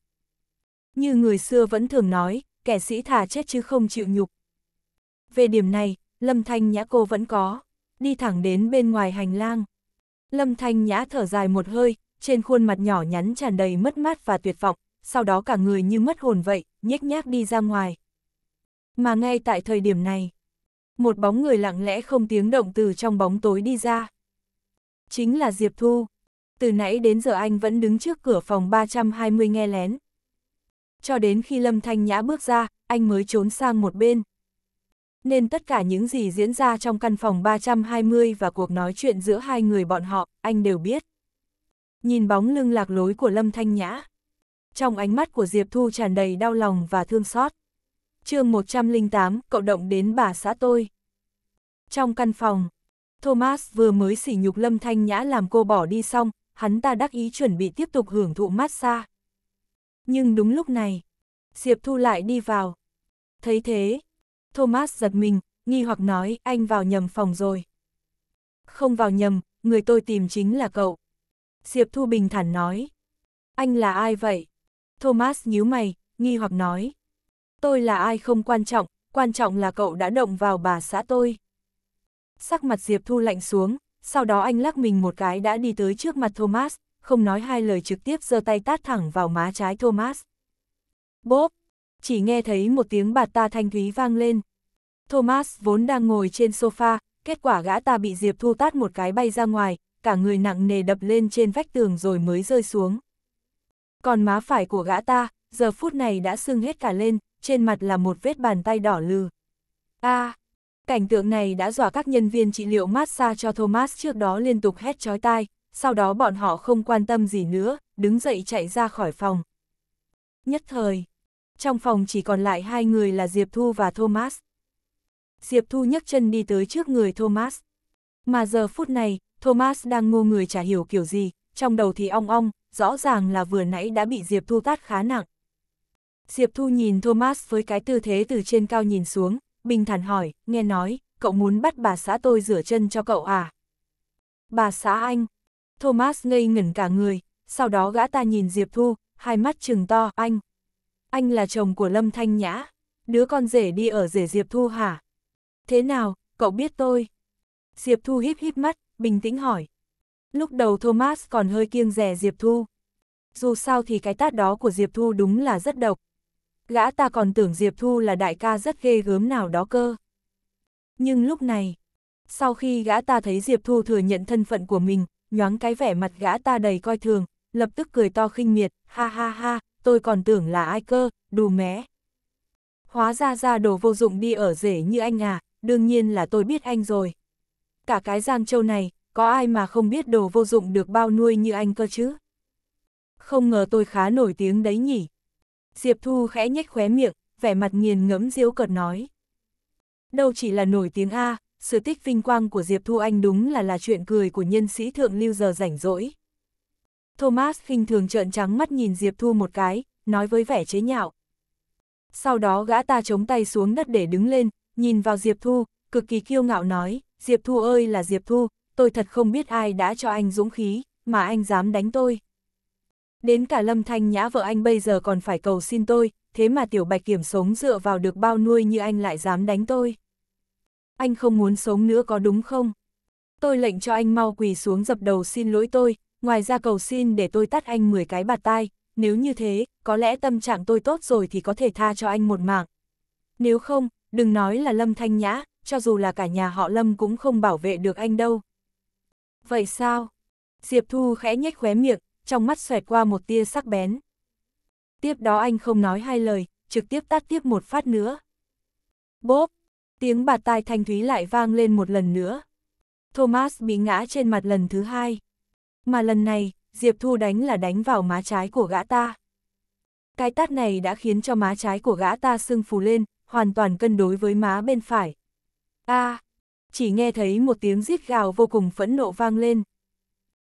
Như người xưa vẫn thường nói, kẻ sĩ thà chết chứ không chịu nhục. Về điểm này, Lâm Thanh Nhã cô vẫn có, đi thẳng đến bên ngoài hành lang. Lâm Thanh Nhã thở dài một hơi, trên khuôn mặt nhỏ nhắn tràn đầy mất mát và tuyệt vọng, sau đó cả người như mất hồn vậy, nhếch nhác đi ra ngoài. Mà ngay tại thời điểm này, một bóng người lặng lẽ không tiếng động từ trong bóng tối đi ra. Chính là Diệp Thu. Từ nãy đến giờ anh vẫn đứng trước cửa phòng 320 nghe lén, cho đến khi Lâm Thanh Nhã bước ra, anh mới trốn sang một bên. Nên tất cả những gì diễn ra trong căn phòng 320 và cuộc nói chuyện giữa hai người bọn họ, anh đều biết. Nhìn bóng lưng lạc lối của Lâm Thanh Nhã. Trong ánh mắt của Diệp Thu tràn đầy đau lòng và thương xót. chương 108, cậu động đến bà xã tôi. Trong căn phòng, Thomas vừa mới sỉ nhục Lâm Thanh Nhã làm cô bỏ đi xong, hắn ta đắc ý chuẩn bị tiếp tục hưởng thụ massage. Nhưng đúng lúc này, Diệp Thu lại đi vào. Thấy thế, Thomas giật mình, nghi hoặc nói anh vào nhầm phòng rồi. Không vào nhầm, người tôi tìm chính là cậu. Diệp Thu bình thản nói. Anh là ai vậy? Thomas nhíu mày, nghi hoặc nói. Tôi là ai không quan trọng, quan trọng là cậu đã động vào bà xã tôi. Sắc mặt Diệp Thu lạnh xuống, sau đó anh lắc mình một cái đã đi tới trước mặt Thomas, không nói hai lời trực tiếp giơ tay tát thẳng vào má trái Thomas. Bốp! Chỉ nghe thấy một tiếng bạt ta thanh thúy vang lên. Thomas vốn đang ngồi trên sofa, kết quả gã ta bị Diệp Thu tát một cái bay ra ngoài, cả người nặng nề đập lên trên vách tường rồi mới rơi xuống. Còn má phải của gã ta, giờ phút này đã sưng hết cả lên, trên mặt là một vết bàn tay đỏ lừ. A, à, cảnh tượng này đã dọa các nhân viên trị liệu massage cho Thomas trước đó liên tục hét chói tai, sau đó bọn họ không quan tâm gì nữa, đứng dậy chạy ra khỏi phòng. Nhất thời, trong phòng chỉ còn lại hai người là Diệp Thu và Thomas. Diệp Thu nhấc chân đi tới trước người Thomas. Mà giờ phút này, Thomas đang ngu người chả hiểu kiểu gì, trong đầu thì ong ong, rõ ràng là vừa nãy đã bị Diệp Thu tát khá nặng. Diệp Thu nhìn Thomas với cái tư thế từ trên cao nhìn xuống, bình thản hỏi, nghe nói, cậu muốn bắt bà xã tôi rửa chân cho cậu à? Bà xã anh, Thomas ngây ngẩn cả người, sau đó gã ta nhìn Diệp Thu, hai mắt trừng to, anh. Anh là chồng của Lâm Thanh Nhã, đứa con rể đi ở rể Diệp Thu hả? Thế nào, cậu biết tôi? Diệp Thu híp híp mắt, bình tĩnh hỏi. Lúc đầu Thomas còn hơi kiêng rẻ Diệp Thu. Dù sao thì cái tát đó của Diệp Thu đúng là rất độc. Gã ta còn tưởng Diệp Thu là đại ca rất ghê gớm nào đó cơ. Nhưng lúc này, sau khi gã ta thấy Diệp Thu thừa nhận thân phận của mình, nhoáng cái vẻ mặt gã ta đầy coi thường, lập tức cười to khinh miệt, ha ha ha, tôi còn tưởng là ai cơ, đù mé. Hóa ra ra đồ vô dụng đi ở rể như anh à, đương nhiên là tôi biết anh rồi. Cả cái Giang Châu này, có ai mà không biết đồ vô dụng được bao nuôi như anh cơ chứ? Không ngờ tôi khá nổi tiếng đấy nhỉ. Diệp Thu khẽ nhếch khóe miệng, vẻ mặt nghiền ngẫm diễu cợt nói. Đâu chỉ là nổi tiếng A, sự tích vinh quang của Diệp Thu Anh đúng là là chuyện cười của nhân sĩ thượng lưu giờ rảnh rỗi. Thomas khinh thường trợn trắng mắt nhìn Diệp Thu một cái, nói với vẻ chế nhạo. Sau đó gã ta chống tay xuống đất để đứng lên, nhìn vào Diệp Thu, cực kỳ kiêu ngạo nói, Diệp Thu ơi là Diệp Thu, tôi thật không biết ai đã cho anh dũng khí, mà anh dám đánh tôi. Đến cả Lâm Thanh Nhã vợ anh bây giờ còn phải cầu xin tôi, thế mà Tiểu Bạch Kiểm sống dựa vào được bao nuôi như anh lại dám đánh tôi. Anh không muốn sống nữa có đúng không? Tôi lệnh cho anh mau quỳ xuống dập đầu xin lỗi tôi, ngoài ra cầu xin để tôi tắt anh 10 cái bạt tai, nếu như thế, có lẽ tâm trạng tôi tốt rồi thì có thể tha cho anh một mạng. Nếu không, đừng nói là Lâm Thanh Nhã, cho dù là cả nhà họ Lâm cũng không bảo vệ được anh đâu. Vậy sao? Diệp Thu khẽ nhếch khóe miệng, trong mắt xoẹt qua một tia sắc bén. Tiếp đó anh không nói hai lời, trực tiếp tắt tiếp một phát nữa. Bốp! tiếng bạt tai thanh thúy lại vang lên một lần nữa. Thomas bị ngã trên mặt lần thứ hai. Mà lần này, Diệp Thu đánh là đánh vào má trái của gã ta. Cái tát này đã khiến cho má trái của gã ta sưng phù lên, hoàn toàn cân đối với má bên phải. a à, chỉ nghe thấy một tiếng rít gào vô cùng phẫn nộ vang lên.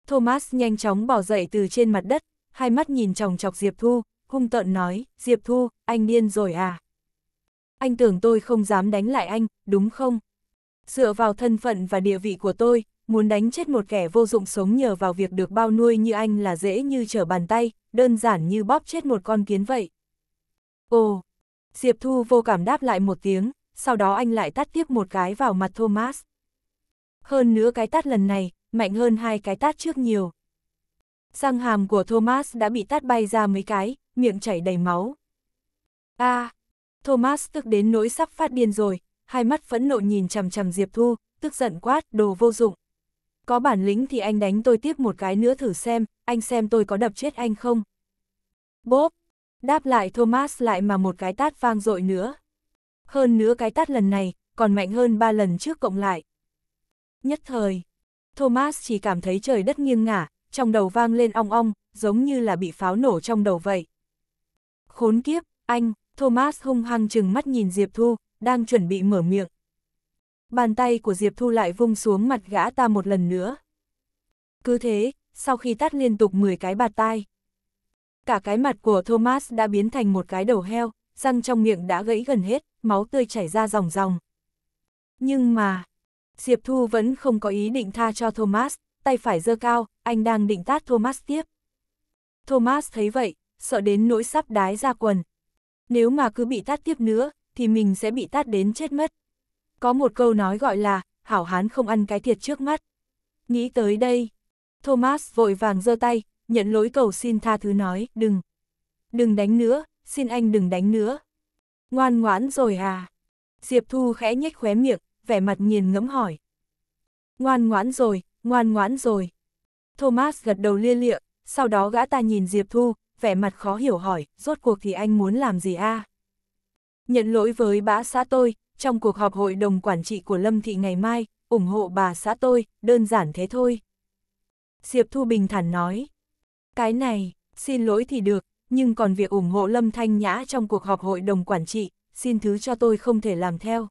Thomas nhanh chóng bỏ dậy từ trên mặt đất, hai mắt nhìn chòng chọc Diệp Thu, hung tợn nói, Diệp Thu, anh điên rồi à? anh tưởng tôi không dám đánh lại anh, đúng không? Dựa vào thân phận và địa vị của tôi, muốn đánh chết một kẻ vô dụng sống nhờ vào việc được bao nuôi như anh là dễ như trở bàn tay, đơn giản như bóp chết một con kiến vậy. Ồ, Diệp Thu vô cảm đáp lại một tiếng, sau đó anh lại tắt tiếp một cái vào mặt Thomas. Hơn nữa cái tát lần này, mạnh hơn hai cái tát trước nhiều. Răng hàm của Thomas đã bị tát bay ra mấy cái, miệng chảy đầy máu. a à, Thomas tức đến nỗi sắp phát điên rồi, hai mắt phẫn nộ nhìn chằm chằm Diệp Thu, tức giận quát, đồ vô dụng. Có bản lĩnh thì anh đánh tôi tiếp một cái nữa thử xem, anh xem tôi có đập chết anh không. Bốp, đáp lại Thomas lại mà một cái tát vang dội nữa. Hơn nữa cái tát lần này, còn mạnh hơn ba lần trước cộng lại. Nhất thời, Thomas chỉ cảm thấy trời đất nghiêng ngả, trong đầu vang lên ong ong, giống như là bị pháo nổ trong đầu vậy. Khốn kiếp, anh, Thomas hung hăng chừng mắt nhìn Diệp Thu, đang chuẩn bị mở miệng. Bàn tay của Diệp Thu lại vung xuống mặt gã ta một lần nữa. Cứ thế, sau khi tát liên tục 10 cái bạt tai. Cả cái mặt của Thomas đã biến thành một cái đầu heo, răng trong miệng đã gãy gần hết, máu tươi chảy ra ròng ròng. Nhưng mà, Diệp Thu vẫn không có ý định tha cho Thomas, tay phải giơ cao, anh đang định tát Thomas tiếp. Thomas thấy vậy, sợ đến nỗi sắp đái ra quần, nếu mà cứ bị tát tiếp nữa, thì mình sẽ bị tát đến chết mất. Có một câu nói gọi là, hảo hán không ăn cái thiệt trước mắt. Nghĩ tới đây, Thomas vội vàng giơ tay, nhận lỗi cầu xin tha thứ nói, đừng. Đừng đánh nữa, xin anh đừng đánh nữa. Ngoan ngoãn rồi à? Diệp Thu khẽ nhếch khóe miệng, vẻ mặt nghiền ngẫm hỏi. Ngoan ngoãn rồi, ngoan ngoãn rồi. Thomas gật đầu lia lịa, sau đó gã ta nhìn Diệp Thu, vẻ mặt khó hiểu hỏi, rốt cuộc thì anh muốn làm gì a? À? Nhận lỗi với bã xã tôi, trong cuộc họp hội đồng quản trị của Lâm Thị ngày mai, ủng hộ bà xã tôi, đơn giản thế thôi. Diệp Thu Bình thản nói, cái này, xin lỗi thì được, nhưng còn việc ủng hộ Lâm Thanh Nhã trong cuộc họp hội đồng quản trị, xin thứ cho tôi không thể làm theo.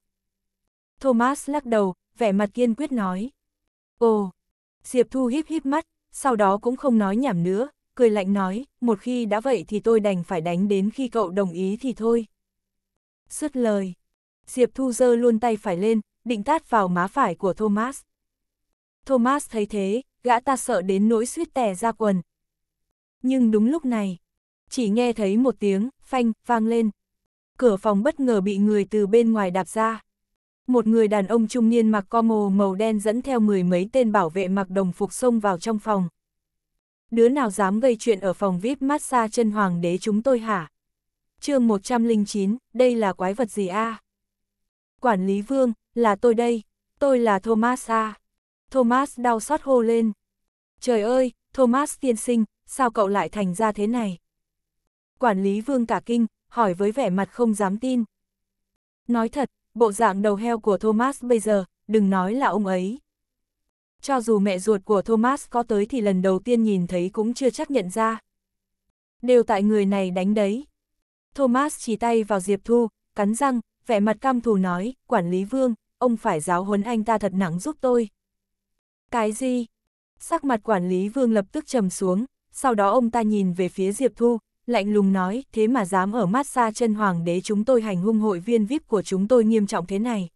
Thomas lắc đầu, vẻ mặt kiên quyết nói, ồ, Diệp Thu híp híp mắt, sau đó cũng không nói nhảm nữa, cười lạnh nói, một khi đã vậy thì tôi đành phải đánh đến khi cậu đồng ý thì thôi. xuất lời, Diệp Thu dơ luôn tay phải lên, định tát vào má phải của Thomas. Thomas thấy thế, gã ta sợ đến nỗi suýt tè ra quần. Nhưng đúng lúc này, chỉ nghe thấy một tiếng phanh vang lên. Cửa phòng bất ngờ bị người từ bên ngoài đạp ra. Một người đàn ông trung niên mặc co mồ màu đen dẫn theo mười mấy tên bảo vệ mặc đồng phục xông vào trong phòng đứa nào dám gây chuyện ở phòng VIP massage chân hoàng đế chúng tôi hả? chương 109, đây là quái vật gì a à? Quản lý vương, là tôi đây, tôi là Thomas a Thomas đau xót hô lên. Trời ơi, Thomas tiên sinh, sao cậu lại thành ra thế này? Quản lý vương cả kinh, hỏi với vẻ mặt không dám tin. Nói thật, bộ dạng đầu heo của Thomas bây giờ, đừng nói là ông ấy, cho dù mẹ ruột của Thomas có tới thì lần đầu tiên nhìn thấy cũng chưa chắc nhận ra. Đều tại người này đánh đấy. Thomas chỉ tay vào Diệp Thu, cắn răng, vẻ mặt cam thù nói, quản lý vương, ông phải giáo huấn anh ta thật nặng giúp tôi. Cái gì? Sắc mặt quản lý vương lập tức trầm xuống, sau đó ông ta nhìn về phía Diệp Thu, lạnh lùng nói, thế mà dám ở mát xa chân hoàng đế chúng tôi hành hung hội viên VIP của chúng tôi nghiêm trọng thế này.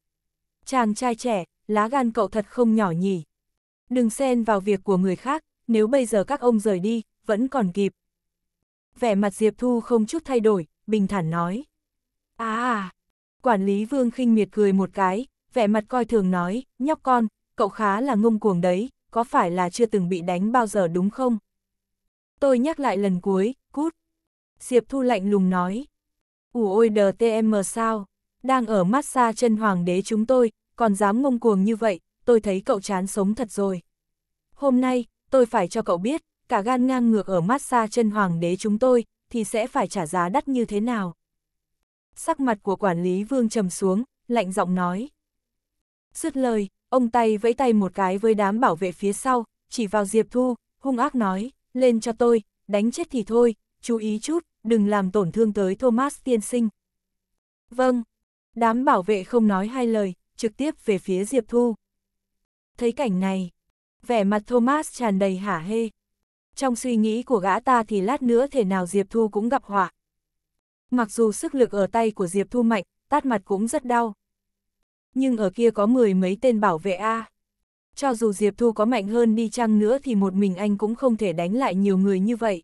Chàng trai trẻ, lá gan cậu thật không nhỏ nhỉ. Đừng xen vào việc của người khác, nếu bây giờ các ông rời đi, vẫn còn kịp. Vẻ mặt Diệp Thu không chút thay đổi, bình thản nói. À, à, quản lý vương khinh miệt cười một cái, vẻ mặt coi thường nói, nhóc con, cậu khá là ngông cuồng đấy, có phải là chưa từng bị đánh bao giờ đúng không? Tôi nhắc lại lần cuối, cút. Diệp Thu lạnh lùng nói. Ủ ôi đờ TM sao? Đang ở mát xa chân hoàng đế chúng tôi, còn dám ngông cuồng như vậy, tôi thấy cậu chán sống thật rồi. Hôm nay, tôi phải cho cậu biết, cả gan ngang ngược ở mát xa chân hoàng đế chúng tôi, thì sẽ phải trả giá đắt như thế nào. Sắc mặt của quản lý vương trầm xuống, lạnh giọng nói. Dứt lời, ông tay vẫy tay một cái với đám bảo vệ phía sau, chỉ vào Diệp Thu, hung ác nói, lên cho tôi, đánh chết thì thôi, chú ý chút, đừng làm tổn thương tới Thomas tiên sinh. Vâng, đám bảo vệ không nói hai lời, trực tiếp về phía Diệp Thu. Thấy cảnh này, vẻ mặt Thomas tràn đầy hả hê. Trong suy nghĩ của gã ta thì lát nữa thể nào Diệp Thu cũng gặp họa. Mặc dù sức lực ở tay của Diệp Thu mạnh, tát mặt cũng rất đau. Nhưng ở kia có mười mấy tên bảo vệ A. Cho dù Diệp Thu có mạnh hơn đi chăng nữa thì một mình anh cũng không thể đánh lại nhiều người như vậy.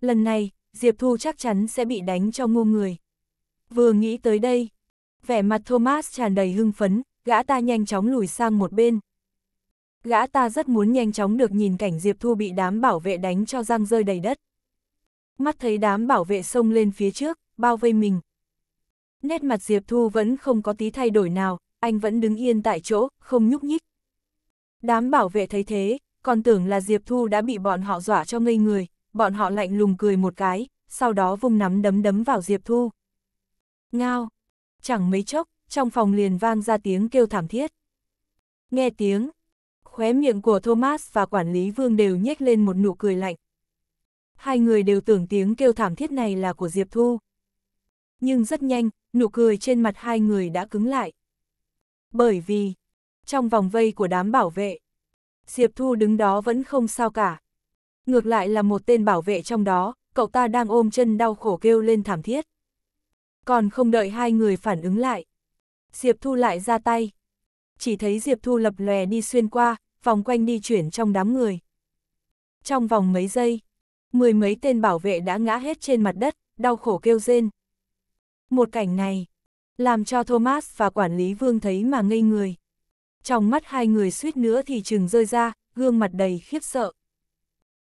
Lần này, Diệp Thu chắc chắn sẽ bị đánh cho ngu người. Vừa nghĩ tới đây, vẻ mặt Thomas tràn đầy hưng phấn, gã ta nhanh chóng lùi sang một bên, gã ta rất muốn nhanh chóng được nhìn cảnh Diệp Thu bị đám bảo vệ đánh cho răng rơi đầy đất. Mắt thấy đám bảo vệ xông lên phía trước, bao vây mình. Nét mặt Diệp Thu vẫn không có tí thay đổi nào, anh vẫn đứng yên tại chỗ, không nhúc nhích. Đám bảo vệ thấy thế, còn tưởng là Diệp Thu đã bị bọn họ dọa cho ngây người, bọn họ lạnh lùng cười một cái, sau đó vung nắm đấm đấm vào Diệp Thu. Ngao! Chẳng mấy chốc, trong phòng liền vang ra tiếng kêu thảm thiết. Nghe tiếng, khóe miệng của Thomas và quản lý vương đều nhếch lên một nụ cười lạnh. Hai người đều tưởng tiếng kêu thảm thiết này là của Diệp Thu. Nhưng rất nhanh, nụ cười trên mặt hai người đã cứng lại. Bởi vì, trong vòng vây của đám bảo vệ, Diệp Thu đứng đó vẫn không sao cả. Ngược lại là một tên bảo vệ trong đó, cậu ta đang ôm chân đau khổ kêu lên thảm thiết. Còn không đợi hai người phản ứng lại. Diệp Thu lại ra tay. Chỉ thấy Diệp Thu lập lòe đi xuyên qua, vòng quanh đi chuyển trong đám người. Trong vòng mấy giây, mười mấy tên bảo vệ đã ngã hết trên mặt đất, đau khổ kêu rên. Một cảnh này, làm cho Thomas và quản lý vương thấy mà ngây người. Trong mắt hai người suýt nữa thì chừng rơi ra, gương mặt đầy khiếp sợ.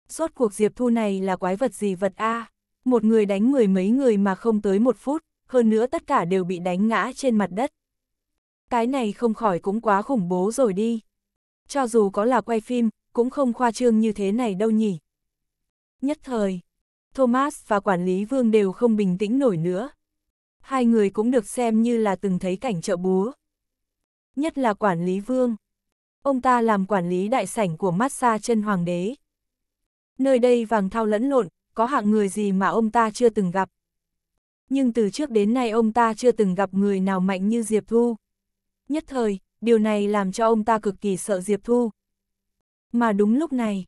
Rốt cuộc Diệp Thu này là quái vật gì vật A, một người đánh mười mấy người mà không tới một phút, hơn nữa tất cả đều bị đánh ngã trên mặt đất. Cái này không khỏi cũng quá khủng bố rồi đi cho dù có là quay phim, cũng không khoa trương như thế này đâu nhỉ. Nhất thời, Thomas và quản lý Vương đều không bình tĩnh nổi nữa. Hai người cũng được xem như là từng thấy cảnh chợ búa. Nhất là quản lý Vương. Ông ta làm quản lý đại sảnh của massage chân hoàng đế. Nơi đây vàng thao lẫn lộn, có hạng người gì mà ông ta chưa từng gặp. Nhưng từ trước đến nay ông ta chưa từng gặp người nào mạnh như Diệp Thu. Nhất thời, điều này làm cho ông ta cực kỳ sợ Diệp Thu. Mà đúng lúc này,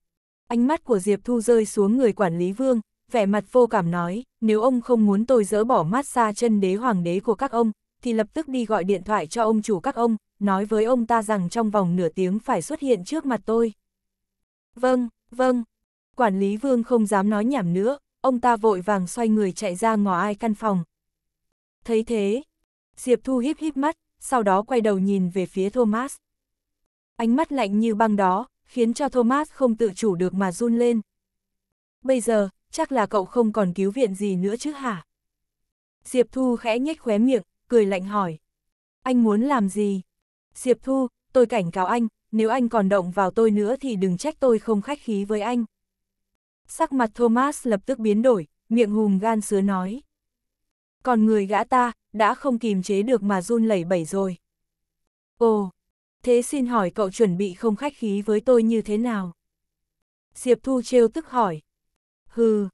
ánh mắt của Diệp Thu rơi xuống người quản lý vương, vẻ mặt vô cảm nói, nếu ông không muốn tôi dỡ bỏ mát xa chân đế hoàng đế của các ông, thì lập tức đi gọi điện thoại cho ông chủ các ông, nói với ông ta rằng trong vòng nửa tiếng phải xuất hiện trước mặt tôi. Vâng, vâng. Quản lý vương không dám nói nhảm nữa, ông ta vội vàng xoay người chạy ra ngò ai căn phòng. Thấy thế, Diệp Thu híp híp mắt, sau đó quay đầu nhìn về phía Thomas. Ánh mắt lạnh như băng đó, khiến cho Thomas không tự chủ được mà run lên. Bây giờ, chắc là cậu không còn cứu viện gì nữa chứ hả? Diệp Thu khẽ nhếch khóe miệng, cười lạnh hỏi. Anh muốn làm gì? Diệp Thu, tôi cảnh cáo anh, nếu anh còn động vào tôi nữa thì đừng trách tôi không khách khí với anh. Sắc mặt Thomas lập tức biến đổi, miệng hùm gan sứa nói. Còn người gã ta, đã không kìm chế được mà run lẩy bẩy rồi. Ồ, thế xin hỏi cậu chuẩn bị không khách khí với tôi như thế nào? Diệp Thu trêu tức hỏi. Hừ,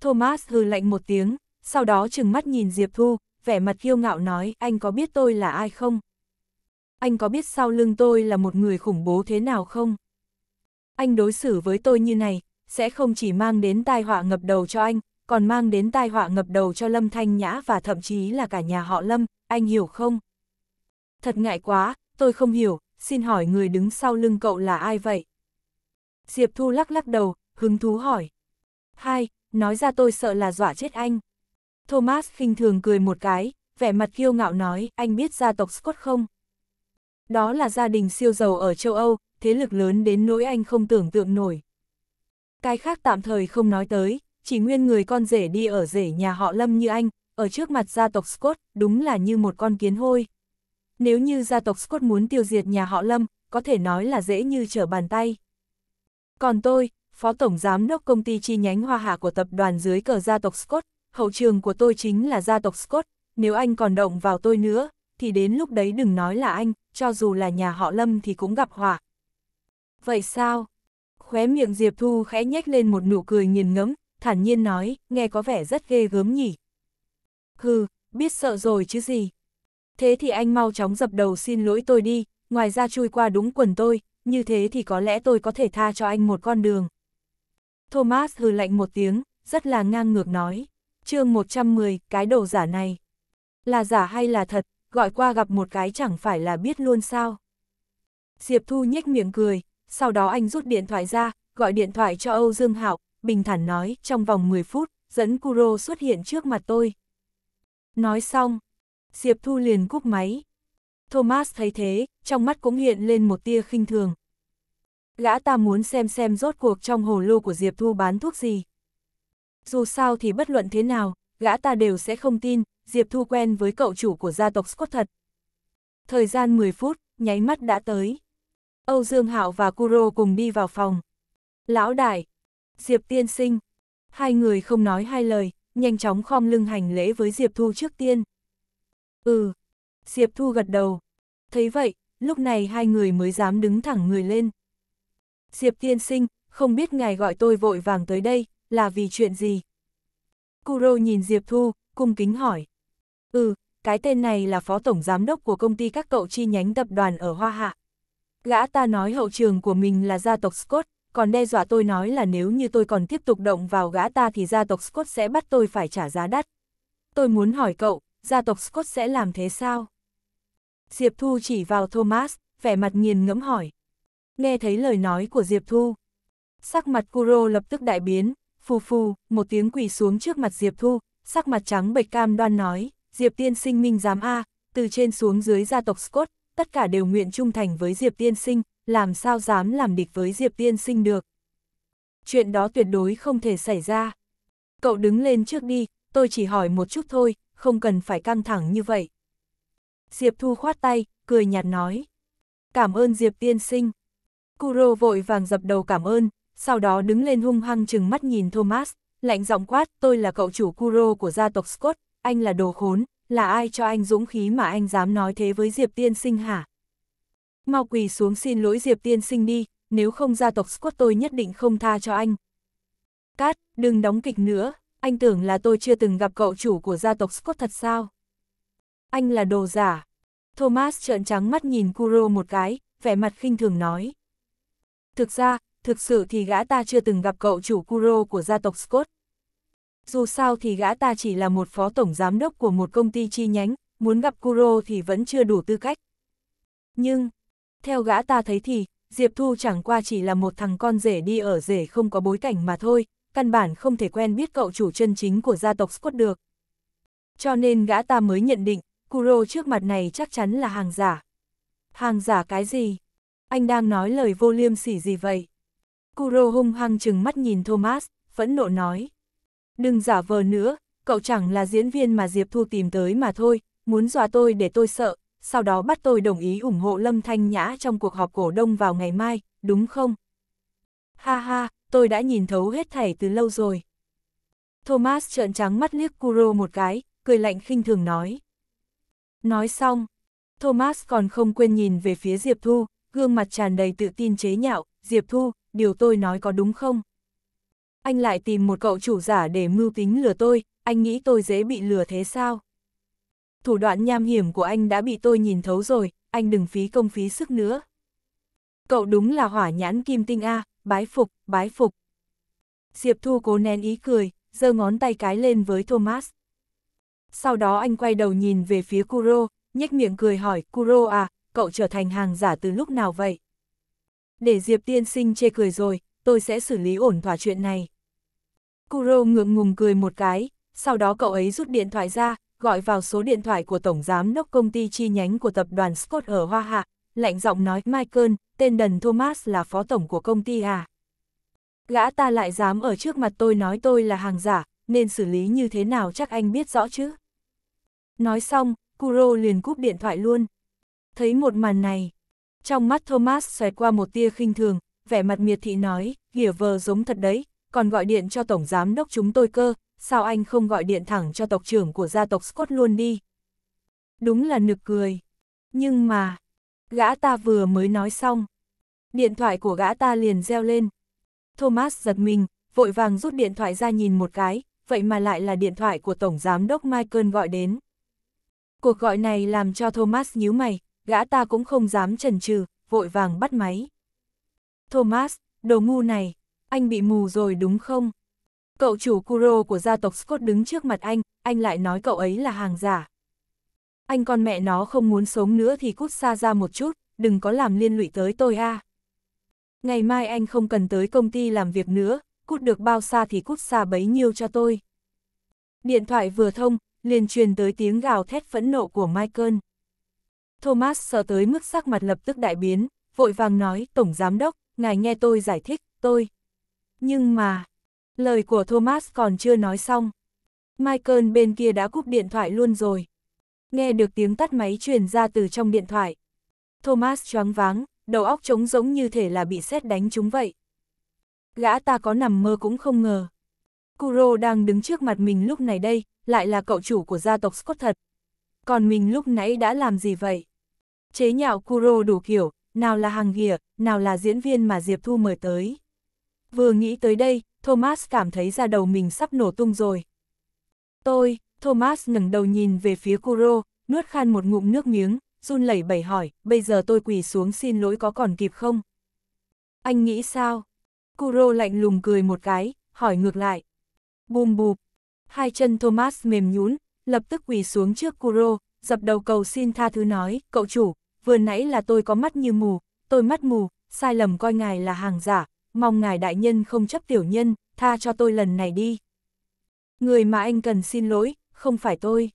Thomas hừ lạnh một tiếng, sau đó trừng mắt nhìn Diệp Thu, vẻ mặt kiêu ngạo nói anh có biết tôi là ai không? Anh có biết sau lưng tôi là một người khủng bố thế nào không? Anh đối xử với tôi như này, sẽ không chỉ mang đến tai họa ngập đầu cho anh, còn mang đến tai họa ngập đầu cho Lâm Thanh Nhã và thậm chí là cả nhà họ Lâm, anh hiểu không? Thật ngại quá, tôi không hiểu, xin hỏi người đứng sau lưng cậu là ai vậy? Diệp Thu lắc lắc đầu, hứng thú hỏi. Hai, nói ra tôi sợ là dọa chết anh. Thomas khinh thường cười một cái, vẻ mặt kiêu ngạo nói, anh biết gia tộc Scott không? Đó là gia đình siêu giàu ở châu Âu, thế lực lớn đến nỗi anh không tưởng tượng nổi. Cái khác tạm thời không nói tới, chỉ nguyên người con rể đi ở rể nhà họ Lâm như anh, ở trước mặt gia tộc Scott, đúng là như một con kiến hôi. Nếu như gia tộc Scott muốn tiêu diệt nhà họ Lâm, có thể nói là dễ như trở bàn tay. Còn tôi, Phó Tổng Giám đốc công ty chi nhánh hoa hạ của tập đoàn dưới cờ gia tộc Scott, hậu trường của tôi chính là gia tộc Scott, nếu anh còn động vào tôi nữa, thì đến lúc đấy đừng nói là anh, cho dù là nhà họ Lâm thì cũng gặp họa. Vậy sao? Khóe miệng Diệp Thu khẽ nhếch lên một nụ cười nghiền ngẫm, thản nhiên nói, nghe có vẻ rất ghê gớm nhỉ. Hừ, biết sợ rồi chứ gì. Thế thì anh mau chóng dập đầu xin lỗi tôi đi, ngoài ra chui qua đúng quần tôi, như thế thì có lẽ tôi có thể tha cho anh một con đường. Thomas hừ lạnh một tiếng, rất là ngang ngược nói. chương 110, cái đồ giả này. Là giả hay là thật, gọi qua gặp một cái chẳng phải là biết luôn sao. Diệp Thu nhếch miệng cười, sau đó anh rút điện thoại ra, gọi điện thoại cho Âu Dương Hạo, bình thản nói, trong vòng 10 phút, dẫn Kuro xuất hiện trước mặt tôi. Nói xong, Diệp Thu liền cúp máy. Thomas thấy thế, trong mắt cũng hiện lên một tia khinh thường. Gã ta muốn xem xem rốt cuộc trong hồ lô của Diệp Thu bán thuốc gì. Dù sao thì bất luận thế nào, gã ta đều sẽ không tin, Diệp Thu quen với cậu chủ của gia tộc Scott thật. Thời gian 10 phút, nháy mắt đã tới. Âu Dương Hạo và Kuro cùng đi vào phòng. Lão đại, Diệp tiên sinh. Hai người không nói hai lời, nhanh chóng khom lưng hành lễ với Diệp Thu trước tiên. Ừ. Diệp Thu gật đầu. Thấy vậy, lúc này hai người mới dám đứng thẳng người lên. Diệp tiên sinh, không biết ngài gọi tôi vội vàng tới đây, là vì chuyện gì? Kuro nhìn Diệp Thu, cung kính hỏi. Ừ, cái tên này là phó tổng giám đốc của công ty các cậu chi nhánh tập đoàn ở Hoa Hạ. Gã ta nói hậu trường của mình là gia tộc Scott, còn đe dọa tôi nói là nếu như tôi còn tiếp tục động vào gã ta thì gia tộc Scott sẽ bắt tôi phải trả giá đắt. Tôi muốn hỏi cậu, gia tộc Scott sẽ làm thế sao? Diệp Thu chỉ vào Thomas, vẻ mặt nghiền ngẫm hỏi. Nghe thấy lời nói của Diệp Thu. Sắc mặt Kuro lập tức đại biến, phù phù, một tiếng quỳ xuống trước mặt Diệp Thu, sắc mặt trắng bệch cam đoan nói, Diệp Tiên Sinh minh giám A, từ trên xuống dưới gia tộc Scott, tất cả đều nguyện trung thành với Diệp Tiên Sinh, làm sao dám làm địch với Diệp Tiên sinh được. Chuyện đó tuyệt đối không thể xảy ra. Cậu đứng lên trước đi, tôi chỉ hỏi một chút thôi, không cần phải căng thẳng như vậy. Diệp Thu khoát tay, cười nhạt nói. Cảm ơn Diệp Tiên sinh. Kuro vội vàng dập đầu cảm ơn, sau đó đứng lên hung hăng chừng mắt nhìn Thomas, lạnh giọng quát, tôi là cậu chủ Kuro của gia tộc Scott, anh là đồ khốn, là ai cho anh dũng khí mà anh dám nói thế với Diệp Tiên Sinh hả? Mau quỳ xuống xin lỗi Diệp tiên sinh đi, nếu không gia tộc Scott tôi nhất định không tha cho anh. Cát, đừng đóng kịch nữa, anh tưởng là tôi chưa từng gặp cậu chủ của gia tộc Scott thật sao? Anh là đồ giả. Thomas trợn trắng mắt nhìn Kuro một cái, vẻ mặt khinh thường nói. Thực ra, thực sự thì gã ta chưa từng gặp cậu chủ Kuro của gia tộc Scott. Dù sao thì gã ta chỉ là một phó tổng giám đốc của một công ty chi nhánh, muốn gặp Kuro thì vẫn chưa đủ tư cách. Nhưng, theo gã ta thấy thì, Diệp Thu chẳng qua chỉ là một thằng con rể đi ở rể không có bối cảnh mà thôi, căn bản không thể quen biết cậu chủ chân chính của gia tộc Scott được. Cho nên gã ta mới nhận định, Kuro trước mặt này chắc chắn là hàng giả. Hàng giả cái gì? Anh đang nói lời vô liêm sỉ gì vậy? Kuro hung hăng chừng mắt nhìn Thomas, phẫn nộ nói. Đừng giả vờ nữa, cậu chẳng là diễn viên mà Diệp Thu tìm tới mà thôi, muốn dọa tôi để tôi sợ, sau đó bắt tôi đồng ý ủng hộ Lâm Thanh Nhã trong cuộc họp cổ đông vào ngày mai, đúng không? Ha ha, tôi đã nhìn thấu hết thảy từ lâu rồi. Thomas trợn trắng mắt liếc Kuro một cái, cười lạnh khinh thường nói. Nói xong, Thomas còn không quên nhìn về phía Diệp Thu, gương mặt tràn đầy tự tin chế nhạo, Diệp Thu, điều tôi nói có đúng không? Anh lại tìm một cậu chủ giả để mưu tính lừa tôi, anh nghĩ tôi dễ bị lừa thế sao? thủ đoạn nham hiểm của anh đã bị tôi nhìn thấu rồi, anh đừng phí công phí sức nữa. Cậu đúng là hỏa nhãn kim tinh A, bái phục, bái phục. Diệp Thu cố nén ý cười, giơ ngón tay cái lên với Thomas. Sau đó anh quay đầu nhìn về phía Kuro, nhếch miệng cười hỏi, Kuro à, cậu trở thành hàng giả từ lúc nào vậy? Để Diệp tiên sinh chê cười rồi, tôi sẽ xử lý ổn thỏa chuyện này. Kuro ngượng ngùng cười một cái, sau đó cậu ấy rút điện thoại ra, gọi vào số điện thoại của Tổng Giám đốc công ty chi nhánh của tập đoàn Scott ở Hoa Hạ, lạnh giọng nói Michael, tên đần Thomas là phó tổng của công ty à. Gã ta lại dám ở trước mặt tôi nói tôi là hàng giả, nên xử lý như thế nào chắc anh biết rõ chứ. Nói xong, Kuro liền cúp điện thoại luôn. Thấy một màn này, trong mắt Thomas xoẹt qua một tia khinh thường, vẻ mặt miệt thị nói, ghỉa vờ giống thật đấy, còn gọi điện cho tổng giám đốc chúng tôi cơ, sao anh không gọi điện thẳng cho tộc trưởng của gia tộc Scott luôn đi? Đúng là nực cười. Nhưng mà, gã ta vừa mới nói xong. Điện thoại của gã ta liền reo lên. Thomas giật mình, vội vàng rút điện thoại ra nhìn một cái, vậy mà lại là điện thoại của Tổng Giám đốc Michael gọi đến. Cuộc gọi này làm cho Thomas nhíu mày, gã ta cũng không dám chần chừ, vội vàng bắt máy. Thomas, đồ ngu này, anh bị mù rồi đúng không? Cậu chủ Kuro của gia tộc Scott đứng trước mặt anh, anh lại nói cậu ấy là hàng giả. Anh con mẹ nó không muốn sống nữa thì cút xa ra một chút, đừng có làm liên lụy tới tôi a. Ngày mai anh không cần tới công ty làm việc nữa, cút được bao xa thì cút xa bấy nhiêu cho tôi. Điện thoại vừa thông, liền truyền tới tiếng gào thét phẫn nộ của Michael. Thomas sợ tới mức sắc mặt lập tức đại biến, vội vàng nói, Tổng Giám Đốc, ngài nghe tôi giải thích, tôi. Nhưng mà, Lời của Thomas còn chưa nói xong. Michael bên kia đã cúp điện thoại luôn rồi. Nghe được tiếng tắt máy truyền ra từ trong điện thoại. Thomas choáng váng, đầu óc trống rỗng như thể là bị sét đánh chúng vậy. Gã ta có nằm mơ cũng không ngờ. Kuro đang đứng trước mặt mình lúc này đây, lại là cậu chủ của gia tộc Scott thật. Còn mình lúc nãy đã làm gì vậy? Chế nhạo Kuro đủ kiểu, nào là hàng ghìa, nào là diễn viên mà Diệp Thu mời tới. Vừa nghĩ tới đây, Thomas cảm thấy ra đầu mình sắp nổ tung rồi. Tôi, Thomas ngẩng đầu nhìn về phía Kuro, nuốt khan một ngụm nước miếng, run lẩy bẩy hỏi, bây giờ tôi quỳ xuống xin lỗi có còn kịp không? Anh nghĩ sao? Kuro lạnh lùng cười một cái, hỏi ngược lại. Bùm bụp. Hai chân Thomas mềm nhún, lập tức quỳ xuống trước Kuro, dập đầu cầu xin tha thứ nói, cậu chủ, vừa nãy là tôi có mắt như mù, tôi mắt mù, sai lầm coi ngài là hàng giả, mong ngài đại nhân không chấp tiểu nhân, tha cho tôi lần này đi. Người mà anh cần xin lỗi, không phải tôi.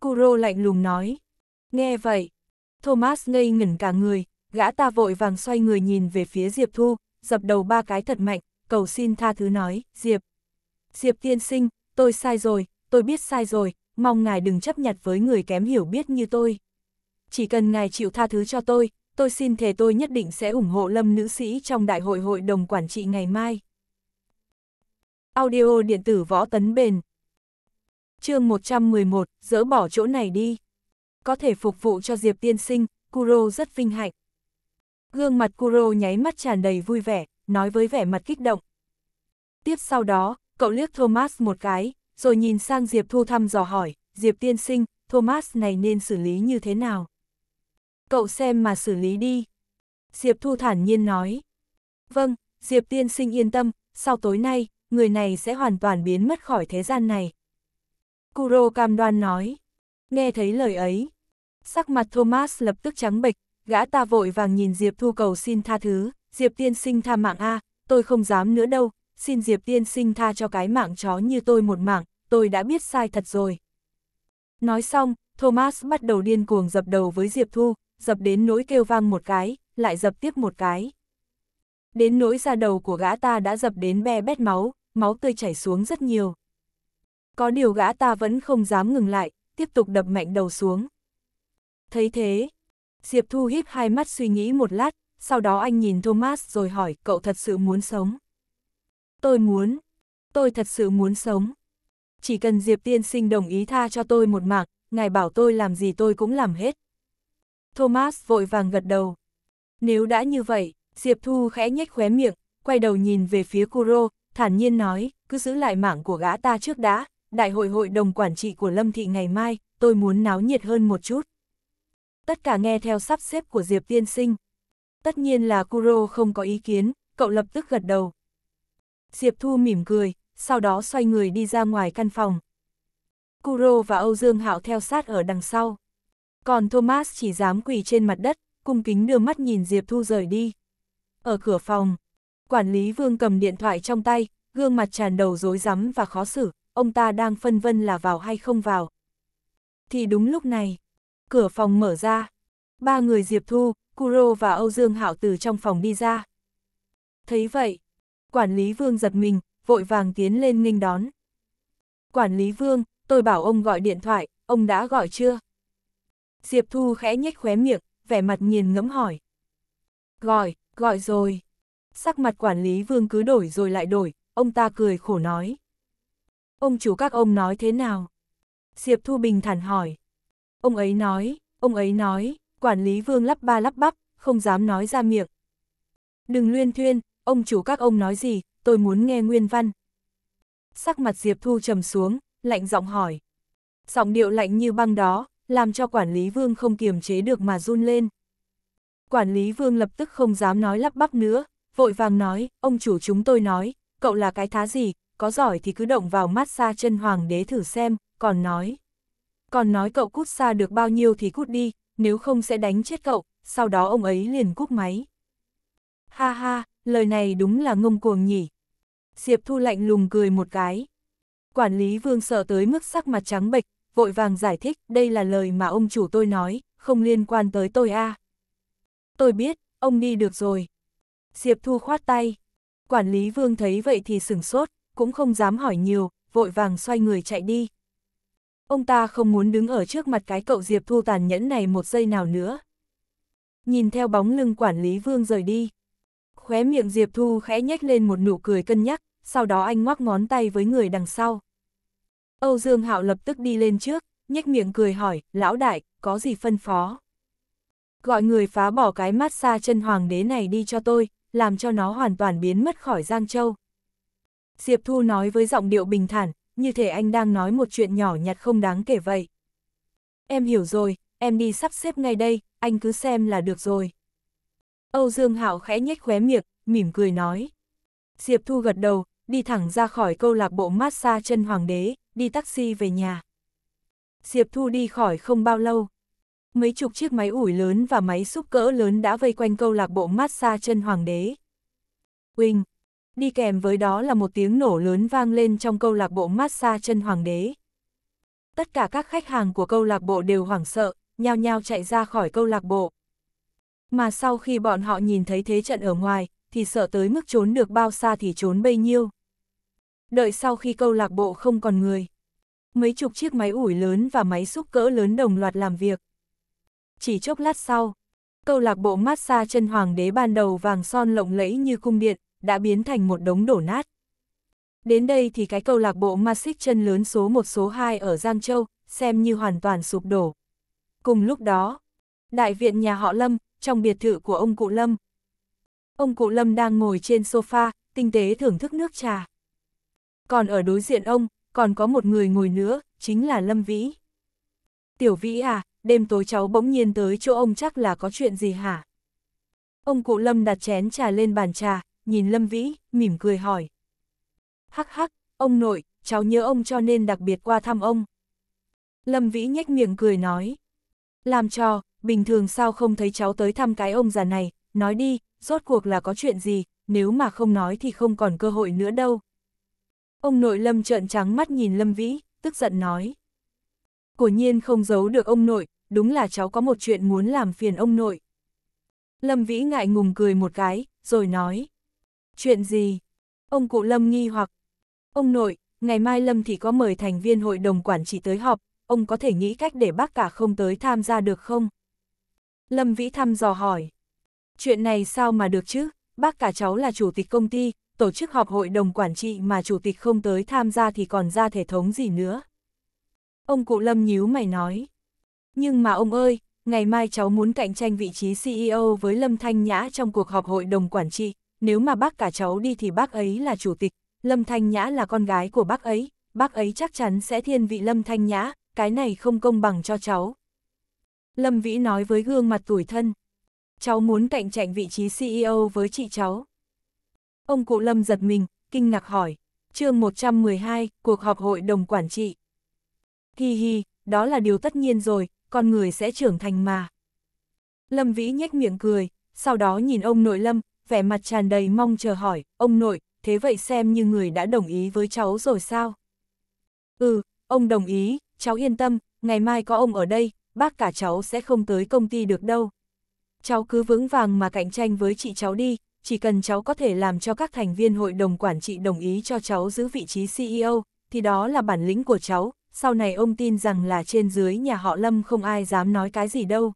Kuro lạnh lùng nói. Nghe vậy, Thomas ngây ngẩn cả người, gã ta vội vàng xoay người nhìn về phía Diệp Thu, dập đầu ba cái thật mạnh, cầu xin tha thứ nói, Diệp. Diệp tiên sinh, tôi sai rồi, tôi biết sai rồi, mong ngài đừng chấp nhặt với người kém hiểu biết như tôi. Chỉ cần ngài chịu tha thứ cho tôi, tôi xin thề tôi nhất định sẽ ủng hộ Lâm nữ sĩ trong đại hội hội đồng quản trị ngày mai. Audio điện tử võ tấn bền chương 111, dỡ bỏ chỗ này đi. Có thể phục vụ cho Diệp tiên sinh, Kuro rất vinh hạnh. Gương mặt Kuro nháy mắt tràn đầy vui vẻ, nói với vẻ mặt kích động. Tiếp sau đó, cậu liếc Thomas một cái, rồi nhìn sang Diệp Thu thăm dò hỏi, Diệp tiên sinh, Thomas này nên xử lý như thế nào? Cậu xem mà xử lý đi. Diệp Thu thản nhiên nói. Vâng, Diệp tiên sinh yên tâm, sau tối nay, người này sẽ hoàn toàn biến mất khỏi thế gian này. Kuro cam đoan nói. Nghe thấy lời ấy. Sắc mặt Thomas lập tức trắng bệch, gã ta vội vàng nhìn Diệp Thu cầu xin tha thứ. Diệp tiên sinh tha mạng A, tôi không dám nữa đâu, xin Diệp tiên sinh tha cho cái mạng chó như tôi một mạng, tôi đã biết sai thật rồi. Nói xong, Thomas bắt đầu điên cuồng dập đầu với Diệp Thu, dập đến nỗi kêu vang một cái, lại dập tiếp một cái. Đến nỗi da đầu của gã ta đã dập đến be bét máu, máu tươi chảy xuống rất nhiều. Có điều gã ta vẫn không dám ngừng lại, tiếp tục đập mạnh đầu xuống. Thấy thế, Diệp Thu híp hai mắt suy nghĩ một lát, sau đó anh nhìn Thomas rồi hỏi cậu thật sự muốn sống. Tôi muốn, tôi thật sự muốn sống. Chỉ cần Diệp Tiên Sinh đồng ý tha cho tôi một mạng, ngài bảo tôi làm gì tôi cũng làm hết. Thomas vội vàng gật đầu. Nếu đã như vậy, Diệp Thu khẽ nhếch khóe miệng, quay đầu nhìn về phía Kuro, thản nhiên nói, cứ giữ lại mạng của gã ta trước đã, đại hội hội đồng quản trị của Lâm Thị ngày mai, tôi muốn náo nhiệt hơn một chút. Tất cả nghe theo sắp xếp của Diệp Tiên Sinh. Tất nhiên là Kuro không có ý kiến, cậu lập tức gật đầu. Diệp Thu mỉm cười, sau đó xoay người đi ra ngoài căn phòng. Kuro và Âu Dương Hạo theo sát ở đằng sau. Còn Thomas chỉ dám quỳ trên mặt đất, cung kính đưa mắt nhìn Diệp Thu rời đi. Ở cửa phòng, quản lý vương cầm điện thoại trong tay, gương mặt tràn đầu rối rắm và khó xử, ông ta đang phân vân là vào hay không vào. Thì đúng lúc này, cửa phòng mở ra. Ba người Diệp Thu, Kuro và Âu Dương Hạo từ trong phòng đi ra. Thấy vậy, quản lý vương giật mình, vội vàng tiến lên nghênh đón. Quản lý vương, tôi bảo ông gọi điện thoại, ông đã gọi chưa? Diệp Thu khẽ nhếch khóe miệng, vẻ mặt nghiền ngẫm hỏi. Gọi, gọi rồi. Sắc mặt quản lý vương cứ đổi rồi lại đổi, ông ta cười khổ nói. Ông chủ các ông nói thế nào? Diệp Thu bình thản hỏi. Ông ấy nói, ông ấy nói, quản lý vương lắp ba lắp bắp, không dám nói ra miệng. Đừng luyên thuyên, ông chủ các ông nói gì, tôi muốn nghe nguyên văn. Sắc mặt Diệp Thu trầm xuống, lạnh giọng hỏi. Giọng điệu lạnh như băng đó, làm cho quản lý vương không kiềm chế được mà run lên. Quản lý vương lập tức không dám nói lắp bắp nữa, vội vàng nói, ông chủ chúng tôi nói, cậu là cái thá gì, có giỏi thì cứ động vào mát xa chân hoàng đế thử xem, còn nói. Còn nói cậu cút xa được bao nhiêu thì cút đi, nếu không sẽ đánh chết cậu, sau đó ông ấy liền cúp máy. Ha ha, lời này đúng là ngông cuồng nhỉ. Diệp Thu lạnh lùng cười một cái. Quản lý vương sợ tới mức sắc mặt trắng bệch, vội vàng giải thích, đây là lời mà ông chủ tôi nói, không liên quan tới tôi a. À. Tôi biết, ông đi được rồi. Diệp Thu khoát tay. Quản lý Vương thấy vậy thì sửng sốt, cũng không dám hỏi nhiều, vội vàng xoay người chạy đi. Ông ta không muốn đứng ở trước mặt cái cậu Diệp Thu tàn nhẫn này một giây nào nữa. Nhìn theo bóng lưng quản lý Vương rời đi. Khóe miệng Diệp Thu khẽ nhếch lên một nụ cười cân nhắc, sau đó anh ngoắc ngón tay với người đằng sau. Âu Dương Hạo lập tức đi lên trước, nhếch miệng cười hỏi, lão đại, có gì phân phó? Gọi người phá bỏ cái mát xa chân hoàng đế này đi cho tôi, làm cho nó hoàn toàn biến mất khỏi Giang Châu. Diệp Thu nói với giọng điệu bình thản, như thể anh đang nói một chuyện nhỏ nhặt không đáng kể vậy. Em hiểu rồi, em đi sắp xếp ngay đây, anh cứ xem là được rồi. Âu Dương Hạo khẽ nhếch khóe miệng, mỉm cười nói. Diệp Thu gật đầu, đi thẳng ra khỏi câu lạc bộ massage chân hoàng đế, đi taxi về nhà. Diệp Thu đi khỏi không bao lâu. Mấy chục chiếc máy ủi lớn và máy xúc cỡ lớn đã vây quanh câu lạc bộ massage chân hoàng đế. Quỳnh. Đi kèm với đó là một tiếng nổ lớn vang lên trong câu lạc bộ massage chân hoàng đế. Tất cả các khách hàng của câu lạc bộ đều hoảng sợ, nhao nhao chạy ra khỏi câu lạc bộ. Mà sau khi bọn họ nhìn thấy thế trận ở ngoài, thì sợ tới mức trốn được bao xa thì trốn bấy nhiêu đợi sau khi câu lạc bộ không còn người. Mấy chục chiếc máy ủi lớn và máy xúc cỡ lớn đồng loạt làm việc. Chỉ chốc lát sau, câu lạc bộ massage chân hoàng đế ban đầu vàng son lộng lẫy như cung điện, đã biến thành một đống đổ nát. Đến đây thì cái câu lạc bộ massage chân lớn số 1 số 2 ở Giang Châu, xem như hoàn toàn sụp đổ. Cùng lúc đó, đại viện nhà họ Lâm, trong biệt thự của ông cụ Lâm. Ông cụ Lâm đang ngồi trên sofa, tinh tế thưởng thức nước trà. Còn ở đối diện ông, còn có một người ngồi nữa, chính là Lâm Vĩ. Tiểu Vĩ à, đêm tối cháu bỗng nhiên tới chỗ ông chắc là có chuyện gì hả? Ông cụ Lâm đặt chén trà lên bàn trà, nhìn Lâm Vĩ, mỉm cười hỏi. Hắc hắc, ông nội, cháu nhớ ông cho nên đặc biệt qua thăm ông. Lâm Vĩ nhếch miệng cười nói. Làm cho, bình thường sao không thấy cháu tới thăm cái ông già này, nói đi, rốt cuộc là có chuyện gì, nếu mà không nói thì không còn cơ hội nữa đâu. Ông nội Lâm trợn trắng mắt nhìn Lâm Vĩ, tức giận nói. Của nhiên không giấu được ông nội, đúng là cháu có một chuyện muốn làm phiền ông nội. Lâm Vĩ ngại ngùng cười một cái, rồi nói. Chuyện gì? Ông cụ Lâm nghi hoặc. Ông nội, ngày mai Lâm thì có mời thành viên hội đồng quản trị tới họp, ông có thể nghĩ cách để bác cả không tới tham gia được không? Lâm Vĩ thăm dò hỏi. Chuyện này sao mà được chứ? bác cả cháu là chủ tịch công ty, tổ chức họp hội đồng quản trị mà chủ tịch không tới tham gia thì còn ra thể thống gì nữa. Ông cụ Lâm nhíu mày nói. Nhưng mà ông ơi, ngày mai cháu muốn cạnh tranh vị trí CEO với Lâm Thanh Nhã trong cuộc họp hội đồng quản trị, nếu mà bác cả cháu đi thì bác ấy là chủ tịch, Lâm Thanh Nhã là con gái của bác ấy, bác ấy chắc chắn sẽ thiên vị Lâm Thanh Nhã, cái này không công bằng cho cháu. Lâm Vĩ nói với gương mặt tủi thân cháu muốn cạnh tranh vị trí CEO với chị cháu. Ông cụ Lâm giật mình, kinh ngạc hỏi, chương 112, cuộc họp hội đồng quản trị. Hi hi, đó là điều tất nhiên rồi, con người sẽ trưởng thành mà. Lâm Vĩ nhếch miệng cười, sau đó nhìn ông nội Lâm, vẻ mặt tràn đầy mong chờ hỏi, ông nội, thế vậy xem như người đã đồng ý với cháu rồi sao? Ừ, ông đồng ý, cháu yên tâm, ngày mai có ông ở đây, bác cả cháu sẽ không tới công ty được đâu cháu cứ vững vàng mà cạnh tranh với chị cháu đi, chỉ cần cháu có thể làm cho các thành viên hội đồng quản trị đồng ý cho cháu giữ vị trí CEO, thì đó là bản lĩnh của cháu, sau này ông tin rằng là trên dưới nhà họ Lâm không ai dám nói cái gì đâu.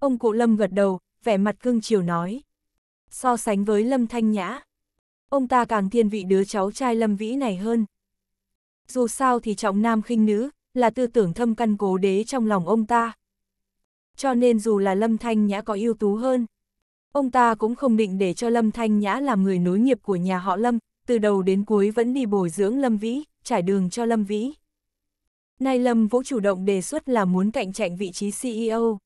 Ông cụ Lâm gật đầu, vẻ mặt cưng chiều nói. So sánh với Lâm Thanh Nhã, ông ta càng thiên vị đứa cháu trai Lâm Vĩ này hơn. Dù sao thì trọng nam khinh nữ, là tư tưởng thâm căn cố đế trong lòng ông ta cho nên dù là Lâm Thanh Nhã có ưu tú hơn, ông ta cũng không định để cho Lâm Thanh Nhã làm người nối nghiệp của nhà họ Lâm, từ đầu đến cuối vẫn đi bồi dưỡng Lâm Vĩ, trải đường cho Lâm Vĩ. Nay Lâm Vũ chủ động đề xuất là muốn cạnh tranh vị trí CEO.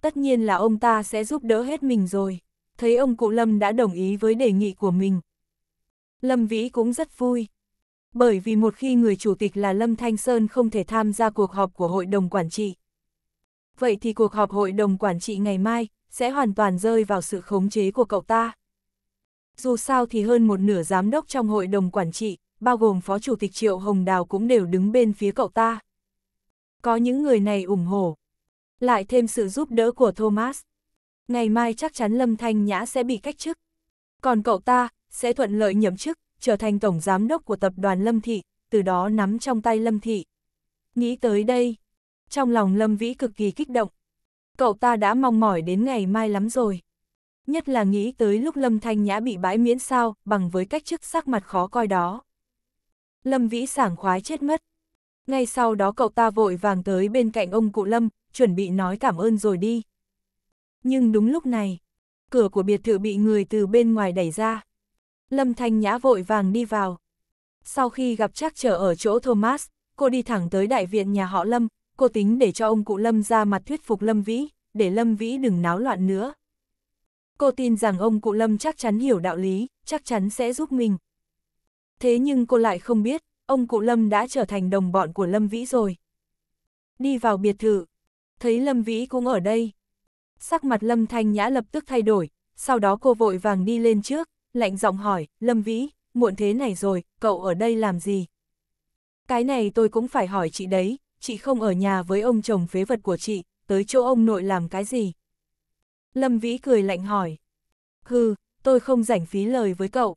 Tất nhiên là ông ta sẽ giúp đỡ hết mình rồi, thấy ông cụ Lâm đã đồng ý với đề nghị của mình. Lâm Vĩ cũng rất vui, bởi vì một khi người chủ tịch là Lâm Thanh Sơn không thể tham gia cuộc họp của hội đồng quản trị, vậy thì cuộc họp hội đồng quản trị ngày mai sẽ hoàn toàn rơi vào sự khống chế của cậu ta. Dù sao thì hơn một nửa giám đốc trong hội đồng quản trị, bao gồm Phó Chủ tịch Triệu Hồng Đào cũng đều đứng bên phía cậu ta. Có những người này ủng hộ, lại thêm sự giúp đỡ của Thomas. Ngày mai chắc chắn Lâm Thanh Nhã sẽ bị cách chức. Còn cậu ta sẽ thuận lợi nhậm chức, trở thành tổng giám đốc của tập đoàn Lâm Thị, từ đó nắm trong tay Lâm Thị. Nghĩ tới đây, trong lòng Lâm Vĩ cực kỳ kích động. Cậu ta đã mong mỏi đến ngày mai lắm rồi. Nhất là nghĩ tới lúc Lâm Thanh Nhã bị bãi miễn sao, bằng với cách chức sắc mặt khó coi đó. Lâm Vĩ sảng khoái chết mất. Ngay sau đó cậu ta vội vàng tới bên cạnh ông cụ Lâm, chuẩn bị nói cảm ơn rồi đi. Nhưng đúng lúc này, cửa của biệt thự bị người từ bên ngoài đẩy ra. Lâm Thanh Nhã vội vàng đi vào. Sau khi gặp trắc trở ở chỗ Thomas, cô đi thẳng tới đại viện nhà họ Lâm, cô tính để cho ông cụ Lâm ra mặt thuyết phục Lâm Vĩ, để Lâm Vĩ đừng náo loạn nữa. Cô tin rằng ông cụ Lâm chắc chắn hiểu đạo lý, chắc chắn sẽ giúp mình. Thế nhưng cô lại không biết, ông cụ Lâm đã trở thành đồng bọn của Lâm Vĩ rồi. Đi vào biệt thự, thấy Lâm Vĩ cũng ở đây. Sắc mặt Lâm Thanh Nhã lập tức thay đổi, sau đó cô vội vàng đi lên trước, lạnh giọng hỏi, Lâm Vĩ, muộn thế này rồi, cậu ở đây làm gì? Cái này tôi cũng phải hỏi chị đấy, chị không ở nhà với ông chồng phế vật của chị, tới chỗ ông nội làm cái gì? Lâm Vĩ cười lạnh hỏi. Hừ, tôi không rảnh phí lời với cậu.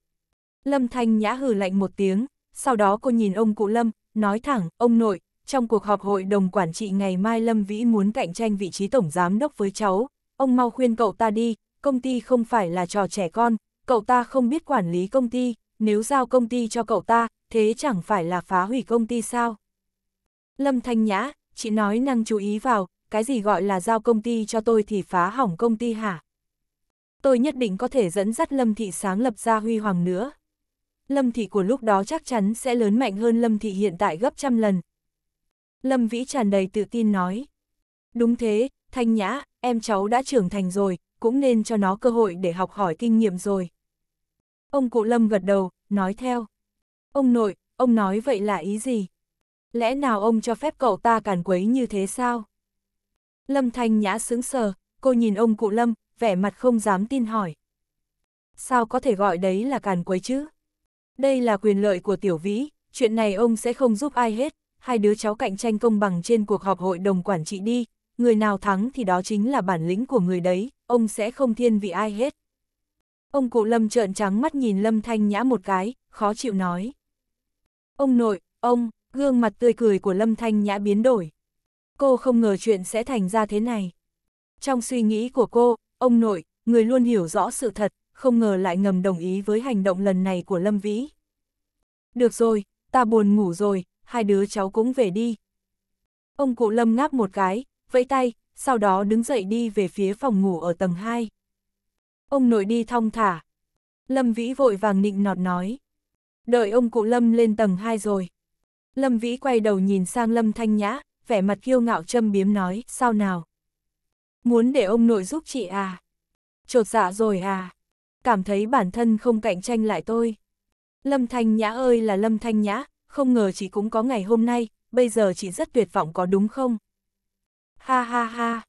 Lâm Thanh Nhã hừ lạnh một tiếng, sau đó cô nhìn ông cụ Lâm, nói thẳng, ông nội, trong cuộc họp hội đồng quản trị ngày mai Lâm Vĩ muốn cạnh tranh vị trí tổng giám đốc với cháu, ông mau khuyên cậu ta đi, công ty không phải là trò trẻ con, cậu ta không biết quản lý công ty, nếu giao công ty cho cậu ta, thế chẳng phải là phá hủy công ty sao? Lâm Thanh Nhã, chị nói năng chú ý vào, cái gì gọi là giao công ty cho tôi thì phá hỏng công ty hả? Tôi nhất định có thể dẫn dắt Lâm Thị sáng lập ra huy hoàng nữa. Lâm Thị của lúc đó chắc chắn sẽ lớn mạnh hơn Lâm Thị hiện tại gấp trăm lần. Lâm Vĩ tràn đầy tự tin nói. Đúng thế, Thanh Nhã, em cháu đã trưởng thành rồi, cũng nên cho nó cơ hội để học hỏi kinh nghiệm rồi. Ông cụ Lâm gật đầu, nói theo. Ông nội, ông nói vậy là ý gì? lẽ nào ông cho phép cậu ta càn quấy như thế sao? Lâm Thanh Nhã sững sờ, cô nhìn ông cụ Lâm, vẻ mặt không dám tin hỏi. Sao có thể gọi đấy là càn quấy chứ? Đây là quyền lợi của tiểu vĩ, chuyện này ông sẽ không giúp ai hết, hai đứa cháu cạnh tranh công bằng trên cuộc họp hội đồng quản trị đi, người nào thắng thì đó chính là bản lĩnh của người đấy, ông sẽ không thiên vị ai hết. Ông cụ Lâm trợn trắng mắt nhìn Lâm Thanh Nhã một cái, khó chịu nói. Ông nội, ông, Gương mặt tươi cười của Lâm Thanh Nhã biến đổi. Cô không ngờ chuyện sẽ thành ra thế này. Trong suy nghĩ của cô, ông nội, người luôn hiểu rõ sự thật, không ngờ lại ngầm đồng ý với hành động lần này của Lâm Vĩ. Được rồi, ta buồn ngủ rồi, hai đứa cháu cũng về đi. Ông cụ Lâm ngáp một cái, vẫy tay, sau đó đứng dậy đi về phía phòng ngủ ở tầng 2. Ông nội đi thong thả. Lâm Vĩ vội vàng nịnh nọt nói. Đợi ông cụ Lâm lên tầng 2 rồi, Lâm Vĩ quay đầu nhìn sang Lâm Thanh Nhã, vẻ mặt kiêu ngạo châm biếm nói, sao nào? Muốn để ông nội giúp chị à? Chột dạ rồi à? Cảm thấy bản thân không cạnh tranh lại tôi. Lâm Thanh Nhã ơi là Lâm Thanh Nhã, không ngờ chị cũng có ngày hôm nay, bây giờ chị rất tuyệt vọng có đúng không? Ha ha ha!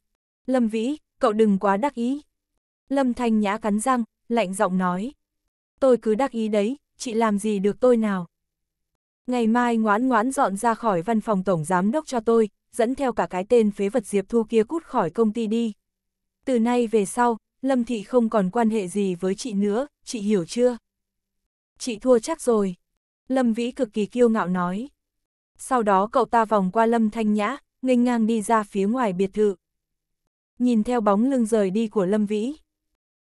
Lâm Vĩ, cậu đừng quá đắc ý. Lâm Thanh Nhã cắn răng, lạnh giọng nói. Tôi cứ đắc ý đấy, chị làm gì được tôi nào? Ngày mai ngoãn ngoãn dọn ra khỏi văn phòng tổng giám đốc cho tôi, dẫn theo cả cái tên phế vật Diệp Thu kia cút khỏi công ty đi. Từ nay về sau, Lâm Thị không còn quan hệ gì với chị nữa, chị hiểu chưa? Chị thua chắc rồi. Lâm Vĩ cực kỳ kiêu ngạo nói. Sau đó cậu ta vòng qua Lâm Thanh Nhã, nghênh ngang đi ra phía ngoài biệt thự. Nhìn theo bóng lưng rời đi của Lâm Vĩ.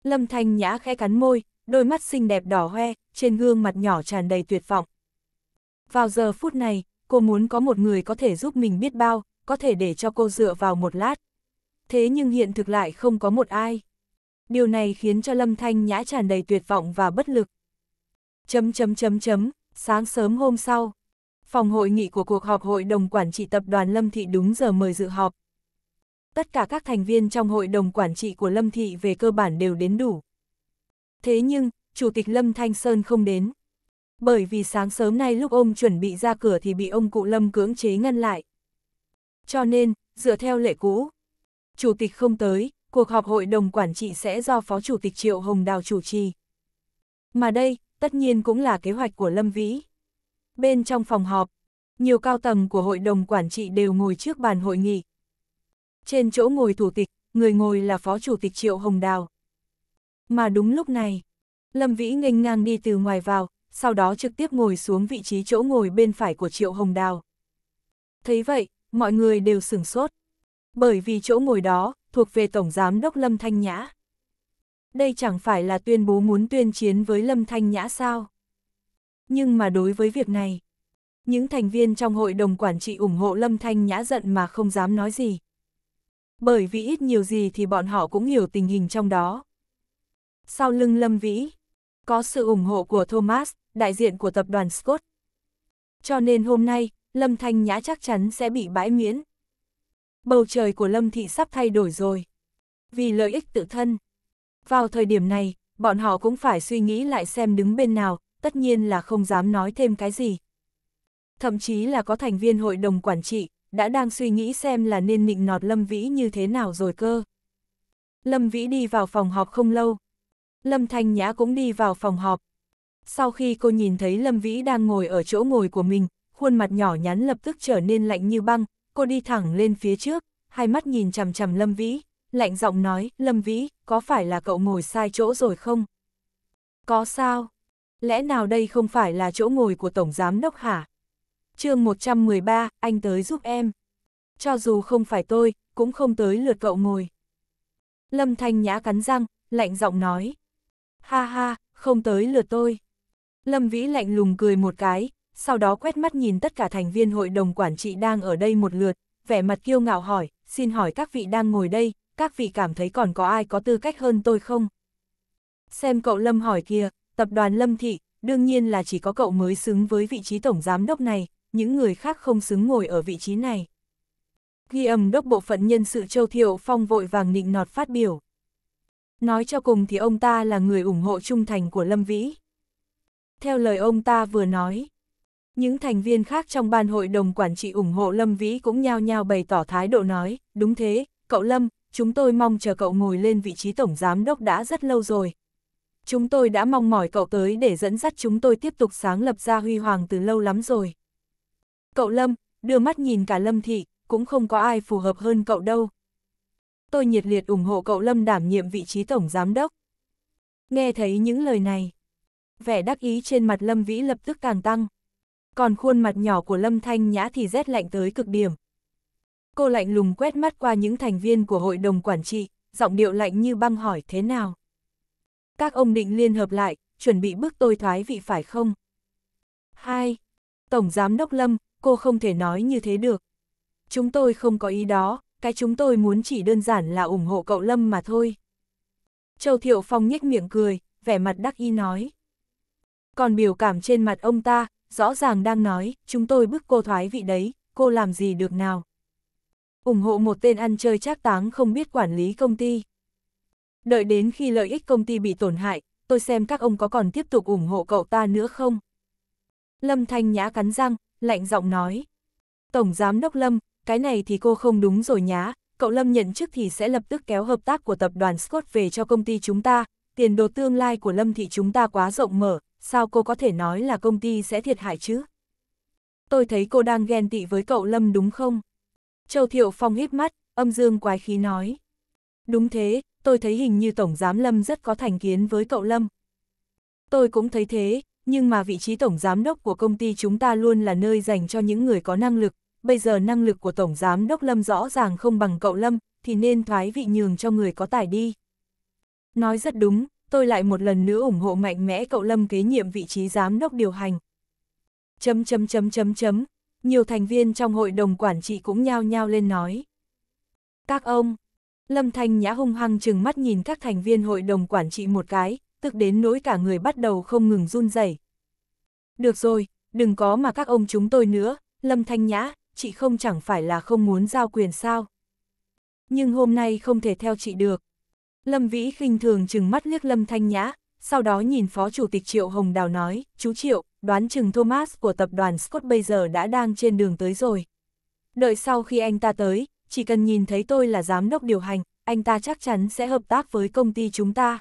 Lâm Thanh Nhã khẽ cắn môi, đôi mắt xinh đẹp đỏ hoe, trên gương mặt nhỏ tràn đầy tuyệt vọng. Vào giờ phút này, cô muốn có một người có thể giúp mình biết bao, có thể để cho cô dựa vào một lát. Thế nhưng hiện thực lại không có một ai. Điều này khiến cho Lâm Thanh Nhã tràn đầy tuyệt vọng và bất lực. Chấm chấm chấm chấm, sáng sớm hôm sau, phòng hội nghị của cuộc họp hội đồng quản trị tập đoàn Lâm Thị đúng giờ mời dự họp. Tất cả các thành viên trong hội đồng quản trị của Lâm Thị về cơ bản đều đến đủ. Thế nhưng, Chủ tịch Lâm Thanh Sơn không đến bởi vì sáng sớm nay lúc ông chuẩn bị ra cửa thì bị ông cụ Lâm cưỡng chế ngăn lại. Cho nên, dựa theo lệ cũ, chủ tịch không tới, cuộc họp hội đồng quản trị sẽ do Phó Chủ tịch Triệu Hồng Đào chủ trì. Mà đây, tất nhiên cũng là kế hoạch của Lâm Vĩ. Bên trong phòng họp, nhiều cao tầng của hội đồng quản trị đều ngồi trước bàn hội nghị. Trên chỗ ngồi thủ tịch, người ngồi là Phó Chủ tịch Triệu Hồng Đào. Mà đúng lúc này, Lâm Vĩ nghênh ngang đi từ ngoài vào, sau đó trực tiếp ngồi xuống vị trí chỗ ngồi bên phải của Triệu Hồng Đào. Thấy vậy, mọi người đều sửng sốt, bởi vì chỗ ngồi đó thuộc về Tổng Giám Đốc Lâm Thanh Nhã. Đây chẳng phải là tuyên bố muốn tuyên chiến với Lâm Thanh Nhã sao? Nhưng mà đối với việc này, những thành viên trong hội đồng quản trị ủng hộ Lâm Thanh Nhã giận mà không dám nói gì. Bởi vì ít nhiều gì thì bọn họ cũng hiểu tình hình trong đó. Sau lưng Lâm Vĩ, có sự ủng hộ của Thomas, đại diện của tập đoàn Scott. Cho nên hôm nay, Lâm Thanh Nhã chắc chắn sẽ bị bãi miễn. Bầu trời của Lâm Thị sắp thay đổi rồi. Vì lợi ích tự thân. Vào thời điểm này, bọn họ cũng phải suy nghĩ lại xem đứng bên nào, tất nhiên là không dám nói thêm cái gì. Thậm chí là có thành viên hội đồng quản trị, đã đang suy nghĩ xem là nên nịnh nọt Lâm Vĩ như thế nào rồi cơ. Lâm Vĩ đi vào phòng họp không lâu. Lâm Thanh Nhã cũng đi vào phòng họp, sau khi cô nhìn thấy Lâm Vĩ đang ngồi ở chỗ ngồi của mình, khuôn mặt nhỏ nhắn lập tức trở nên lạnh như băng, cô đi thẳng lên phía trước, hai mắt nhìn chằm chằm Lâm Vĩ, lạnh giọng nói, Lâm Vĩ, có phải là cậu ngồi sai chỗ rồi không? Có sao? Lẽ nào đây không phải là chỗ ngồi của Tổng Giám Đốc hả? chương 113, anh tới giúp em. Cho dù không phải tôi, cũng không tới lượt cậu ngồi. Lâm Thanh Nhã cắn răng, lạnh giọng nói. Ha ha, không tới lượt tôi. Lâm Vĩ lạnh lùng cười một cái, sau đó quét mắt nhìn tất cả thành viên hội đồng quản trị đang ở đây một lượt, vẻ mặt kiêu ngạo hỏi, xin hỏi các vị đang ngồi đây, các vị cảm thấy còn có ai có tư cách hơn tôi không? Xem cậu Lâm hỏi kia, tập đoàn Lâm Thị, đương nhiên là chỉ có cậu mới xứng với vị trí tổng giám đốc này, những người khác không xứng ngồi ở vị trí này. Ghi âm đốc bộ phận nhân sự Châu Thiệu Phong vội vàng nịnh nọt phát biểu. Nói cho cùng thì ông ta là người ủng hộ trung thành của Lâm Vĩ theo lời ông ta vừa nói. Những thành viên khác trong ban hội đồng quản trị ủng hộ Lâm Vĩ cũng nhao nhao bày tỏ thái độ nói, đúng thế, cậu Lâm, chúng tôi mong chờ cậu ngồi lên vị trí tổng giám đốc đã rất lâu rồi. Chúng tôi đã mong mỏi cậu tới để dẫn dắt chúng tôi tiếp tục sáng lập ra huy hoàng từ lâu lắm rồi. Cậu Lâm, đưa mắt nhìn cả Lâm Thị, cũng không có ai phù hợp hơn cậu đâu. Tôi nhiệt liệt ủng hộ cậu Lâm đảm nhiệm vị trí tổng giám đốc. Nghe thấy những lời này, vẻ đắc ý trên mặt Lâm Vĩ lập tức càng tăng. Còn khuôn mặt nhỏ của Lâm Thanh Nhã thì rét lạnh tới cực điểm. Cô lạnh lùng quét mắt qua những thành viên của hội đồng quản trị, giọng điệu lạnh như băng hỏi thế nào. Các ông định liên hợp lại, chuẩn bị bước tôi thoái vị phải không? hai Tổng Giám Đốc Lâm, cô không thể nói như thế được. Chúng tôi không có ý đó, cái chúng tôi muốn chỉ đơn giản là ủng hộ cậu Lâm mà thôi. Châu Thiệu Phong nhếch miệng cười, vẻ mặt đắc ý nói. Còn biểu cảm trên mặt ông ta, rõ ràng đang nói, chúng tôi bức cô thoái vị đấy, cô làm gì được nào. ủng hộ một tên ăn chơi trác táng không biết quản lý công ty. Đợi đến khi lợi ích công ty bị tổn hại, tôi xem các ông có còn tiếp tục ủng hộ cậu ta nữa không. Lâm Thanh Nhã cắn răng, lạnh giọng nói. Tổng Giám Đốc Lâm, cái này thì cô không đúng rồi nhá, cậu Lâm nhận chức thì sẽ lập tức kéo hợp tác của tập đoàn Scott về cho công ty chúng ta, tiền đồ tương lai của Lâm thị chúng ta quá rộng mở, sao cô có thể nói là công ty sẽ thiệt hại chứ? Tôi thấy cô đang ghen tị với cậu Lâm đúng không? Châu Thiệu Phong híp mắt, âm dương quái khí nói. Đúng thế, tôi thấy hình như Tổng Giám Lâm rất có thành kiến với cậu Lâm. Tôi cũng thấy thế, nhưng mà vị trí Tổng Giám Đốc của công ty chúng ta luôn là nơi dành cho những người có năng lực. Bây giờ năng lực của Tổng Giám Đốc Lâm rõ ràng không bằng cậu Lâm, thì nên thoái vị nhường cho người có tài đi. Nói rất đúng, tôi lại một lần nữa ủng hộ mạnh mẽ cậu Lâm kế nhiệm vị trí giám đốc điều hành. Chấm chấm chấm chấm chấm, nhiều thành viên trong hội đồng quản trị cũng nhao nhao lên nói. Các ông, Lâm Thanh Nhã hung hăng chừng mắt nhìn các thành viên hội đồng quản trị một cái, tức đến nỗi cả người bắt đầu không ngừng run rẩy. Được rồi, đừng có mà các ông chúng tôi nữa, Lâm Thanh Nhã, chị không chẳng phải là không muốn giao quyền sao. Nhưng hôm nay không thể theo chị được. Lâm Vĩ khinh thường chừng mắt liếc Lâm Thanh Nhã, sau đó nhìn Phó Chủ tịch Triệu Hồng Đào nói, chú Triệu, đoán chừng Thomas của tập đoàn Scott bây giờ đã đang trên đường tới rồi. Đợi sau khi anh ta tới, chỉ cần nhìn thấy tôi là giám đốc điều hành, anh ta chắc chắn sẽ hợp tác với công ty chúng ta.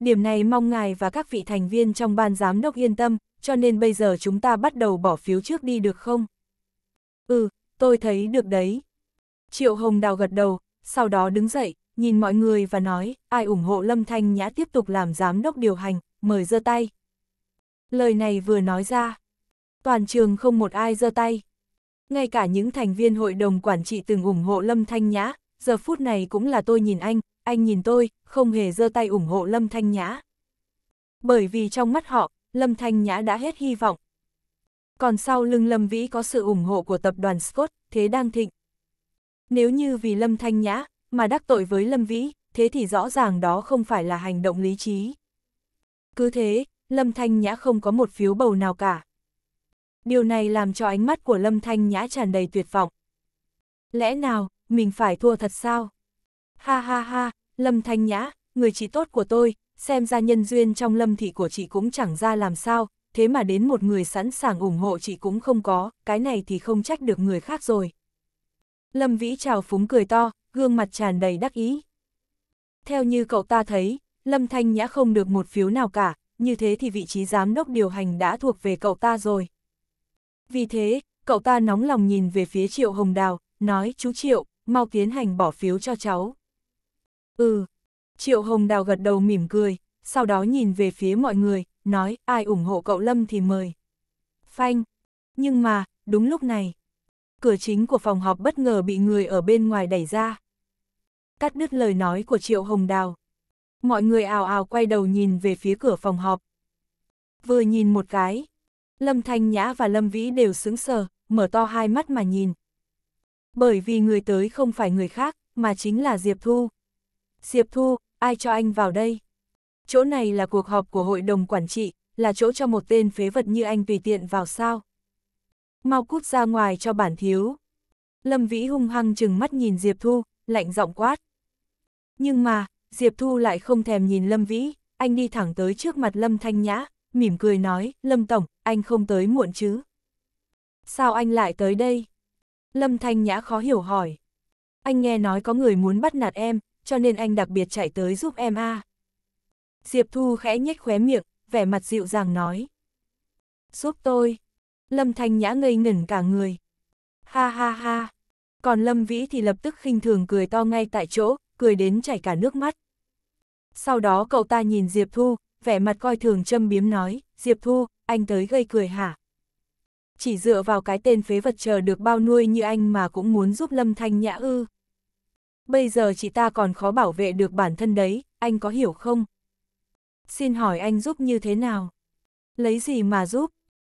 Điểm này mong ngài và các vị thành viên trong ban giám đốc yên tâm, cho nên bây giờ chúng ta bắt đầu bỏ phiếu trước đi được không? Ừ, tôi thấy được đấy. Triệu Hồng Đào gật đầu, sau đó đứng dậy, nhìn mọi người và nói, ai ủng hộ Lâm Thanh Nhã tiếp tục làm giám đốc điều hành, mời giơ tay. Lời này vừa nói ra, toàn trường không một ai giơ tay. Ngay cả những thành viên hội đồng quản trị từng ủng hộ Lâm Thanh Nhã, giờ phút này cũng là tôi nhìn anh, anh nhìn tôi, không hề giơ tay ủng hộ Lâm Thanh Nhã. Bởi vì trong mắt họ, Lâm Thanh Nhã đã hết hy vọng. Còn sau lưng Lâm Vĩ có sự ủng hộ của tập đoàn Scott, thế đang thịnh. Nếu như vì Lâm Thanh Nhã, mà đắc tội với Lâm Vĩ, thế thì rõ ràng đó không phải là hành động lý trí. Cứ thế, Lâm Thanh Nhã không có một phiếu bầu nào cả. Điều này làm cho ánh mắt của Lâm Thanh Nhã tràn đầy tuyệt vọng. Lẽ nào, mình phải thua thật sao? Ha ha ha, Lâm Thanh Nhã, người chị tốt của tôi, xem ra nhân duyên trong lâm thị của chị cũng chẳng ra làm sao, thế mà đến một người sẵn sàng ủng hộ chị cũng không có, cái này thì không trách được người khác rồi. Lâm Vĩ trào phúng cười to, gương mặt tràn đầy đắc ý. Theo như cậu ta thấy, Lâm Thanh Nhã không được một phiếu nào cả, như thế thì vị trí giám đốc điều hành đã thuộc về cậu ta rồi. Vì thế, cậu ta nóng lòng nhìn về phía Triệu Hồng Đào, nói chú Triệu, mau tiến hành bỏ phiếu cho cháu. Ừ, Triệu Hồng Đào gật đầu mỉm cười, sau đó nhìn về phía mọi người, nói ai ủng hộ cậu Lâm thì mời. Phanh, nhưng mà, đúng lúc này, cửa chính của phòng họp bất ngờ bị người ở bên ngoài đẩy ra cắt đứt lời nói của Triệu Hồng Đào. Mọi người ào ào quay đầu nhìn về phía cửa phòng họp. Vừa nhìn một cái, Lâm Thanh Nhã và Lâm Vĩ đều sững sờ, mở to hai mắt mà nhìn. Bởi vì người tới không phải người khác, mà chính là Diệp Thu. Diệp Thu, ai cho anh vào đây? Chỗ này là cuộc họp của hội đồng quản trị, là chỗ cho một tên phế vật như anh tùy tiện vào sao. Mau cút ra ngoài cho bản thiếu. Lâm Vĩ hung hăng chừng mắt nhìn Diệp Thu, lạnh giọng quát. Nhưng mà, Diệp Thu lại không thèm nhìn Lâm Vĩ, anh đi thẳng tới trước mặt Lâm Thanh Nhã, mỉm cười nói, Lâm Tổng, anh không tới muộn chứ. Sao anh lại tới đây? Lâm Thanh Nhã khó hiểu hỏi. Anh nghe nói có người muốn bắt nạt em, cho nên anh đặc biệt chạy tới giúp em a. À. Diệp Thu khẽ nhếch khóe miệng, vẻ mặt dịu dàng nói. Giúp tôi. Lâm Thanh Nhã ngây ngẩn cả người. Ha ha ha. Còn Lâm Vĩ thì lập tức khinh thường cười to ngay tại chỗ, cười đến chảy cả nước mắt. Sau đó cậu ta nhìn Diệp Thu, vẻ mặt coi thường châm biếm nói, Diệp Thu, anh tới gây cười hả? Chỉ dựa vào cái tên phế vật chờ được bao nuôi như anh mà cũng muốn giúp Lâm Thanh Nhã ư. Bây giờ chị ta còn khó bảo vệ được bản thân đấy, anh có hiểu không? Xin hỏi anh giúp như thế nào? Lấy gì mà giúp?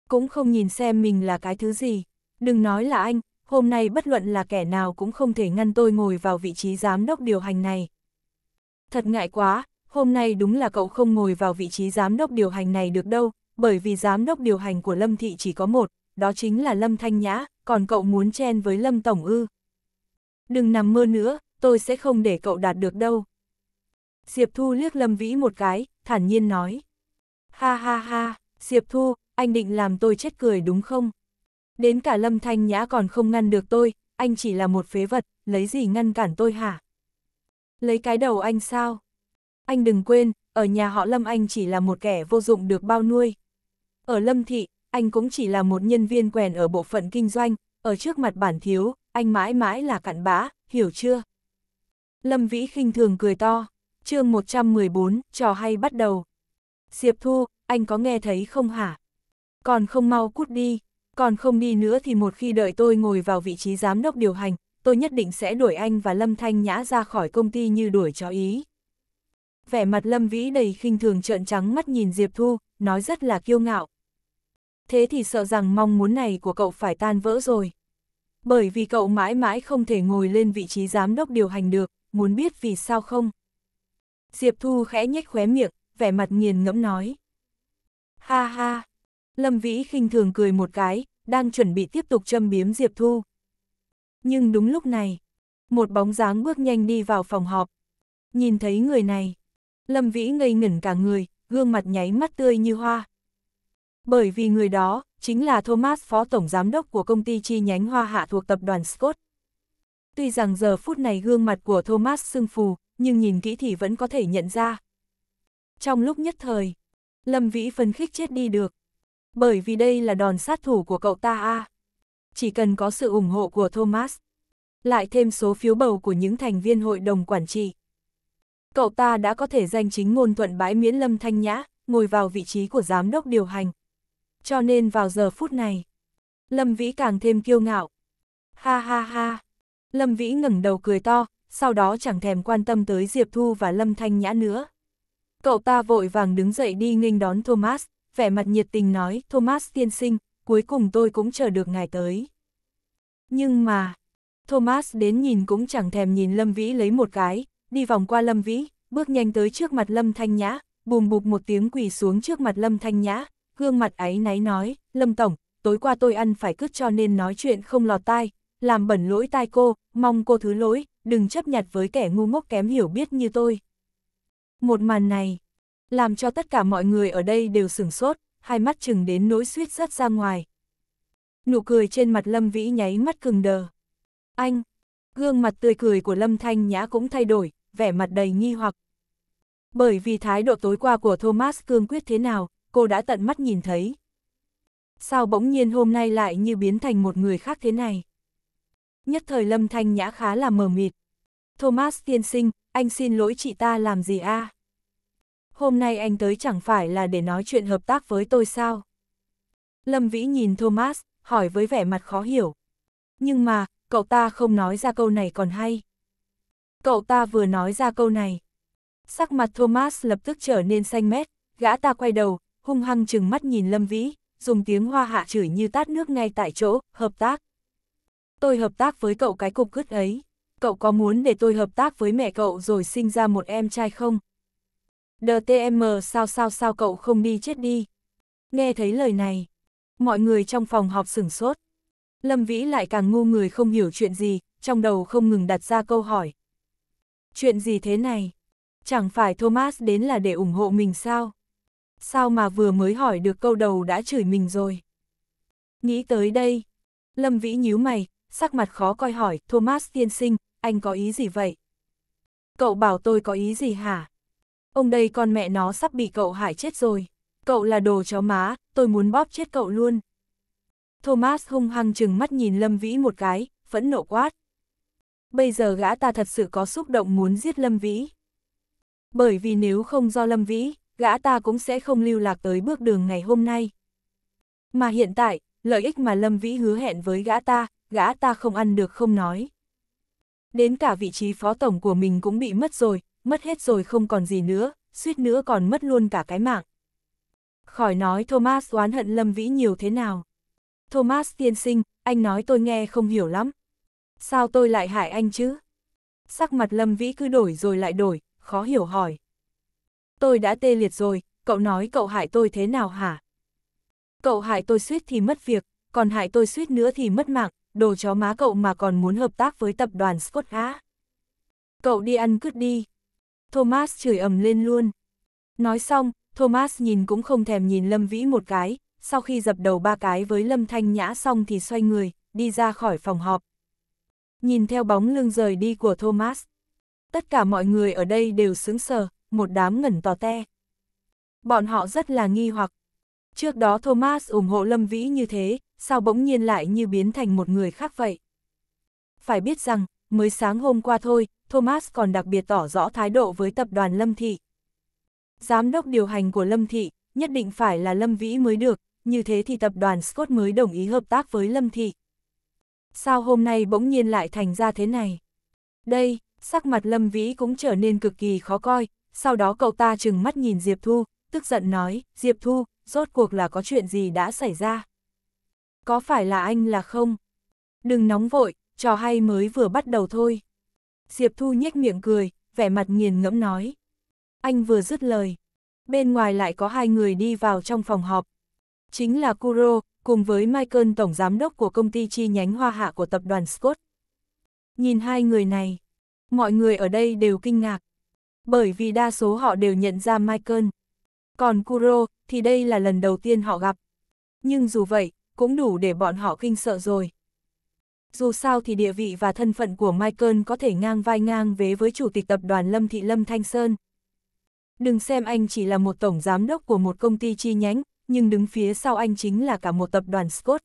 Cũng không nhìn xem mình là cái thứ gì. Đừng nói là anh, hôm nay bất luận là kẻ nào cũng không thể ngăn tôi ngồi vào vị trí giám đốc điều hành này. Thật ngại quá, hôm nay đúng là cậu không ngồi vào vị trí giám đốc điều hành này được đâu, bởi vì giám đốc điều hành của Lâm Thị chỉ có một, đó chính là Lâm Thanh Nhã, còn cậu muốn chen với Lâm Tổng ư. Đừng nằm mơ nữa, tôi sẽ không để cậu đạt được đâu. Diệp Thu liếc Lâm Vĩ một cái, thản nhiên nói. Ha ha ha, Diệp Thu, anh định làm tôi chết cười đúng không? Đến cả Lâm Thanh Nhã còn không ngăn được tôi, anh chỉ là một phế vật, lấy gì ngăn cản tôi hả? Lấy cái đầu anh sao? Anh đừng quên, ở nhà họ Lâm anh chỉ là một kẻ vô dụng được bao nuôi. Ở Lâm Thị, anh cũng chỉ là một nhân viên quèn ở bộ phận kinh doanh, ở trước mặt bản thiếu, anh mãi mãi là cặn bã, hiểu chưa? Lâm Vĩ khinh thường cười to, chương 114, trò hay bắt đầu. Diệp Thu, anh có nghe thấy không hả? Còn không mau cút đi còn không đi nữa thì một khi đợi tôi ngồi vào vị trí giám đốc điều hành, tôi nhất định sẽ đuổi anh và Lâm Thanh Nhã ra khỏi công ty như đuổi chó ý. Vẻ mặt Lâm Vĩ đầy khinh thường trợn trắng mắt nhìn Diệp Thu, nói rất là kiêu ngạo. Thế thì sợ rằng mong muốn này của cậu phải tan vỡ rồi. Bởi vì cậu mãi mãi không thể ngồi lên vị trí giám đốc điều hành được, muốn biết vì sao không? Diệp Thu khẽ nhếch khóe miệng, vẻ mặt nghiền ngẫm nói. Ha ha, Lâm Vĩ khinh thường cười một cái, đang chuẩn bị tiếp tục châm biếm Diệp Thu. Nhưng đúng lúc này, một bóng dáng bước nhanh đi vào phòng họp. Nhìn thấy người này, Lâm Vĩ ngây ngẩn cả người, gương mặt nháy mắt tươi như hoa. Bởi vì người đó, chính là Thomas Phó Tổng Giám đốc của công ty chi nhánh hoa hạ thuộc tập đoàn Scott. Tuy rằng giờ phút này gương mặt của Thomas sưng phù, nhưng nhìn kỹ thì vẫn có thể nhận ra. Trong lúc nhất thời, Lâm Vĩ phân khích chết đi được bởi vì đây là đòn sát thủ của cậu ta a. Chỉ cần có sự ủng hộ của Thomas, lại thêm số phiếu bầu của những thành viên hội đồng quản trị. Cậu ta đã có thể danh chính ngôn thuận bãi miễn Lâm Thanh Nhã, ngồi vào vị trí của giám đốc điều hành. Cho nên vào giờ phút này, Lâm Vĩ càng thêm kiêu ngạo. Ha ha ha, Lâm Vĩ ngẩng đầu cười to, sau đó chẳng thèm quan tâm tới Diệp Thu và Lâm Thanh Nhã nữa. Cậu ta vội vàng đứng dậy đi nghênh đón Thomas, vẻ mặt nhiệt tình nói, Thomas tiên sinh, cuối cùng tôi cũng chờ được ngài tới. Nhưng mà, Thomas đến nhìn cũng chẳng thèm nhìn Lâm Vĩ lấy một cái, đi vòng qua Lâm Vĩ, bước nhanh tới trước mặt Lâm Thanh Nhã, bùm bụp một tiếng quỳ xuống trước mặt Lâm Thanh Nhã, gương mặt ấy náy nói, Lâm Tổng, tối qua tôi ăn phải cứt cho nên nói chuyện không lọt tai, làm bẩn lỗi tai cô, mong cô thứ lỗi, đừng chấp nhặt với kẻ ngu ngốc kém hiểu biết như tôi. Một màn này, làm cho tất cả mọi người ở đây đều sửng sốt, hai mắt chừng đến nỗi suýt rớt ra ngoài. Nụ cười trên mặt Lâm Vĩ nháy mắt cứng đờ. Anh! Gương mặt tươi cười của Lâm Thanh Nhã cũng thay đổi, vẻ mặt đầy nghi hoặc. Bởi vì thái độ tối qua của Thomas cương quyết thế nào, cô đã tận mắt nhìn thấy. Sao bỗng nhiên hôm nay lại như biến thành một người khác thế này? Nhất thời Lâm Thanh Nhã khá là mờ mịt. Thomas tiên sinh, anh xin lỗi chị ta làm gì a? À? hôm nay anh tới chẳng phải là để nói chuyện hợp tác với tôi sao? Lâm Vĩ nhìn Thomas, hỏi với vẻ mặt khó hiểu. Nhưng mà, cậu ta không nói ra câu này còn hay. Cậu ta vừa nói ra câu này. Sắc mặt Thomas lập tức trở nên xanh mét, gã ta quay đầu, hung hăng chừng mắt nhìn Lâm Vĩ, dùng tiếng hoa hạ chửi như tát nước ngay tại chỗ, hợp tác. Tôi hợp tác với cậu cái cục cứt ấy. Cậu có muốn để tôi hợp tác với mẹ cậu rồi sinh ra một em trai không? DTM sao sao sao cậu không đi chết đi. Nghe thấy lời này, mọi người trong phòng họp sửng sốt. Lâm Vĩ lại càng ngu người không hiểu chuyện gì, trong đầu không ngừng đặt ra câu hỏi. Chuyện gì thế này? Chẳng phải Thomas đến là để ủng hộ mình sao? Sao mà vừa mới hỏi được câu đầu đã chửi mình rồi? Nghĩ tới đây, Lâm Vĩ nhíu mày, sắc mặt khó coi hỏi, Thomas tiên sinh, anh có ý gì vậy? Cậu bảo tôi có ý gì hả? ông đây con mẹ nó sắp bị cậu hại chết rồi. Cậu là đồ chó má, tôi muốn bóp chết cậu luôn. Thomas hung hăng chừng mắt nhìn Lâm Vĩ một cái, phẫn nộ quát. Bây giờ gã ta thật sự có xúc động muốn giết Lâm Vĩ. Bởi vì nếu không do Lâm Vĩ, gã ta cũng sẽ không lưu lạc tới bước đường ngày hôm nay. Mà hiện tại, lợi ích mà Lâm Vĩ hứa hẹn với gã ta, gã ta không ăn được không nói. Đến cả vị trí phó tổng của mình cũng bị mất rồi, mất hết rồi không còn gì nữa, suýt nữa còn mất luôn cả cái mạng. Khỏi nói Thomas oán hận Lâm Vĩ nhiều thế nào. Thomas tiên sinh, anh nói tôi nghe không hiểu lắm. Sao tôi lại hại anh chứ? Sắc mặt Lâm Vĩ cứ đổi rồi lại đổi, khó hiểu hỏi. Tôi đã tê liệt rồi, cậu nói cậu hại tôi thế nào hả? Cậu hại tôi suýt thì mất việc, còn hại tôi suýt nữa thì mất mạng, đồ chó má cậu mà còn muốn hợp tác với tập đoàn Scott á. Cậu đi ăn cứt đi. Thomas chửi ầm lên luôn. Nói xong, Thomas nhìn cũng không thèm nhìn Lâm Vĩ một cái, sau khi dập đầu ba cái với Lâm Thanh Nhã xong thì xoay người, đi ra khỏi phòng họp. Nhìn theo bóng lưng rời đi của Thomas. Tất cả mọi người ở đây đều sững sờ, một đám ngẩn tò te. Bọn họ rất là nghi hoặc. Trước đó Thomas ủng hộ Lâm Vĩ như thế, sao bỗng nhiên lại như biến thành một người khác vậy? Phải biết rằng, mới sáng hôm qua thôi, Thomas còn đặc biệt tỏ rõ thái độ với tập đoàn Lâm Thị. Giám đốc điều hành của Lâm Thị, nhất định phải là Lâm Vĩ mới được, như thế thì tập đoàn Scott mới đồng ý hợp tác với Lâm Thị. Sao hôm nay bỗng nhiên lại thành ra thế này? Đây, sắc mặt Lâm Vĩ cũng trở nên cực kỳ khó coi, sau đó cậu ta chừng mắt nhìn Diệp Thu, tức giận nói, Diệp Thu, rốt cuộc là có chuyện gì đã xảy ra? Có phải là anh là không? Đừng nóng vội, trò hay mới vừa bắt đầu thôi. Diệp Thu nhếch miệng cười, vẻ mặt nghiền ngẫm nói. Anh vừa dứt lời. Bên ngoài lại có hai người đi vào trong phòng họp. Chính là Kuro, cùng với Michael Tổng Giám đốc của công ty chi nhánh hoa hạ của tập đoàn Scott. Nhìn hai người này, mọi người ở đây đều kinh ngạc. Bởi vì đa số họ đều nhận ra Michael. Còn Kuro thì đây là lần đầu tiên họ gặp. Nhưng dù vậy, cũng đủ để bọn họ kinh sợ rồi dù sao thì địa vị và thân phận của Michael có thể ngang vai ngang vế với chủ tịch tập đoàn Lâm Thị Lâm Thanh Sơn. Đừng xem anh chỉ là một tổng giám đốc của một công ty chi nhánh, nhưng đứng phía sau anh chính là cả một tập đoàn Scott.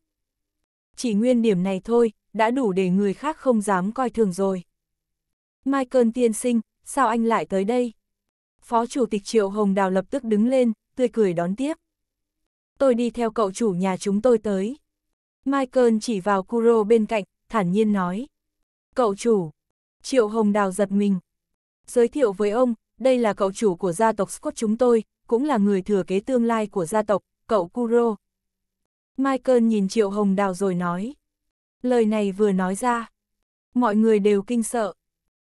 Chỉ nguyên điểm này thôi, đã đủ để người khác không dám coi thường rồi. Michael tiên sinh, sao anh lại tới đây? Phó Chủ tịch Triệu Hồng Đào lập tức đứng lên, tươi cười đón tiếp. Tôi đi theo cậu chủ nhà chúng tôi tới. Michael chỉ vào Kuro bên cạnh, thản nhiên nói. Cậu chủ, Triệu Hồng Đào giật mình. Giới thiệu với ông, đây là cậu chủ của gia tộc Scott chúng tôi, cũng là người thừa kế tương lai của gia tộc, cậu Kuro. Michael nhìn Triệu Hồng Đào rồi nói. Lời này vừa nói ra. Mọi người đều kinh sợ.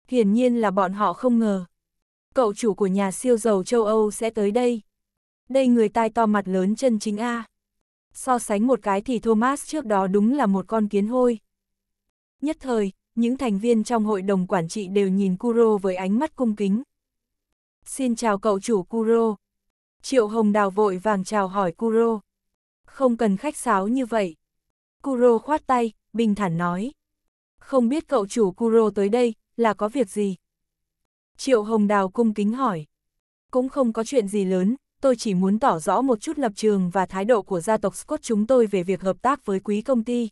Hiển nhiên là bọn họ không ngờ. Cậu chủ của nhà siêu giàu châu Âu sẽ tới đây. Đây người tai to mặt lớn chân chính A. So sánh một cái thì Thomas trước đó đúng là một con kiến hôi. Nhất thời, những thành viên trong hội đồng quản trị đều nhìn Kuro với ánh mắt cung kính. Xin chào cậu chủ Kuro. Triệu Hồng Đào vội vàng chào hỏi Kuro. Không cần khách sáo như vậy. Kuro khoát tay, bình thản nói. Không biết cậu chủ Kuro tới đây, là có việc gì? Triệu Hồng Đào cung kính hỏi. Cũng không có chuyện gì lớn, tôi chỉ muốn tỏ rõ một chút lập trường và thái độ của gia tộc Scott chúng tôi về việc hợp tác với quý công ty.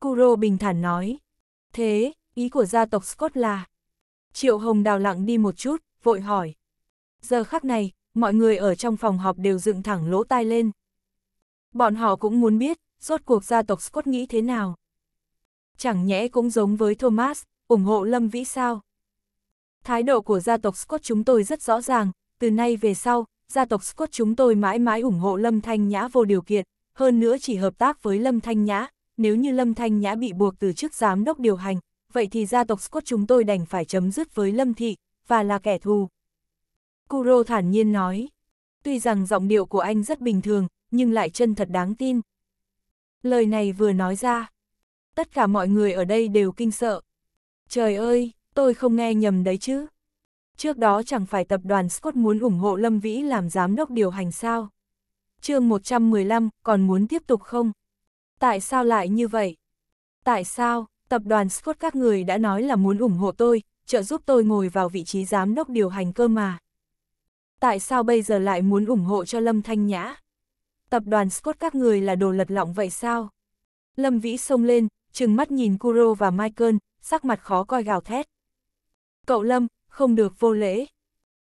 Kuro bình thản nói. Thế, ý của gia tộc Scott là... Triệu Hồng đào lặng đi một chút, vội hỏi. Giờ khắc này, mọi người ở trong phòng họp đều dựng thẳng lỗ tai lên. Bọn họ cũng muốn biết, rốt cuộc gia tộc Scott nghĩ thế nào. Chẳng nhẽ cũng giống với Thomas, ủng hộ Lâm Vĩ sao? Thái độ của gia tộc Scott chúng tôi rất rõ ràng, từ nay về sau, gia tộc Scott chúng tôi mãi mãi ủng hộ Lâm Thanh Nhã vô điều kiện, hơn nữa chỉ hợp tác với Lâm Thanh Nhã, nếu như Lâm Thanh Nhã bị buộc từ chức giám đốc điều hành, vậy thì gia tộc Scott chúng tôi đành phải chấm dứt với Lâm Thị, và là kẻ thù. Kuro thản nhiên nói, tuy rằng giọng điệu của anh rất bình thường, nhưng lại chân thật đáng tin. Lời này vừa nói ra, tất cả mọi người ở đây đều kinh sợ. Trời ơi, tôi không nghe nhầm đấy chứ. Trước đó chẳng phải tập đoàn Scott muốn ủng hộ Lâm Vĩ làm giám đốc điều hành sao? chương 115, còn muốn tiếp tục không? Tại sao lại như vậy? Tại sao, tập đoàn Scott các người đã nói là muốn ủng hộ tôi, trợ giúp tôi ngồi vào vị trí giám đốc điều hành cơ mà. Tại sao bây giờ lại muốn ủng hộ cho Lâm Thanh Nhã? Tập đoàn Scott các người là đồ lật lọng vậy sao? Lâm Vĩ xông lên, trừng mắt nhìn Kuro và Michael, sắc mặt khó coi gào thét. Cậu Lâm, không được vô lễ.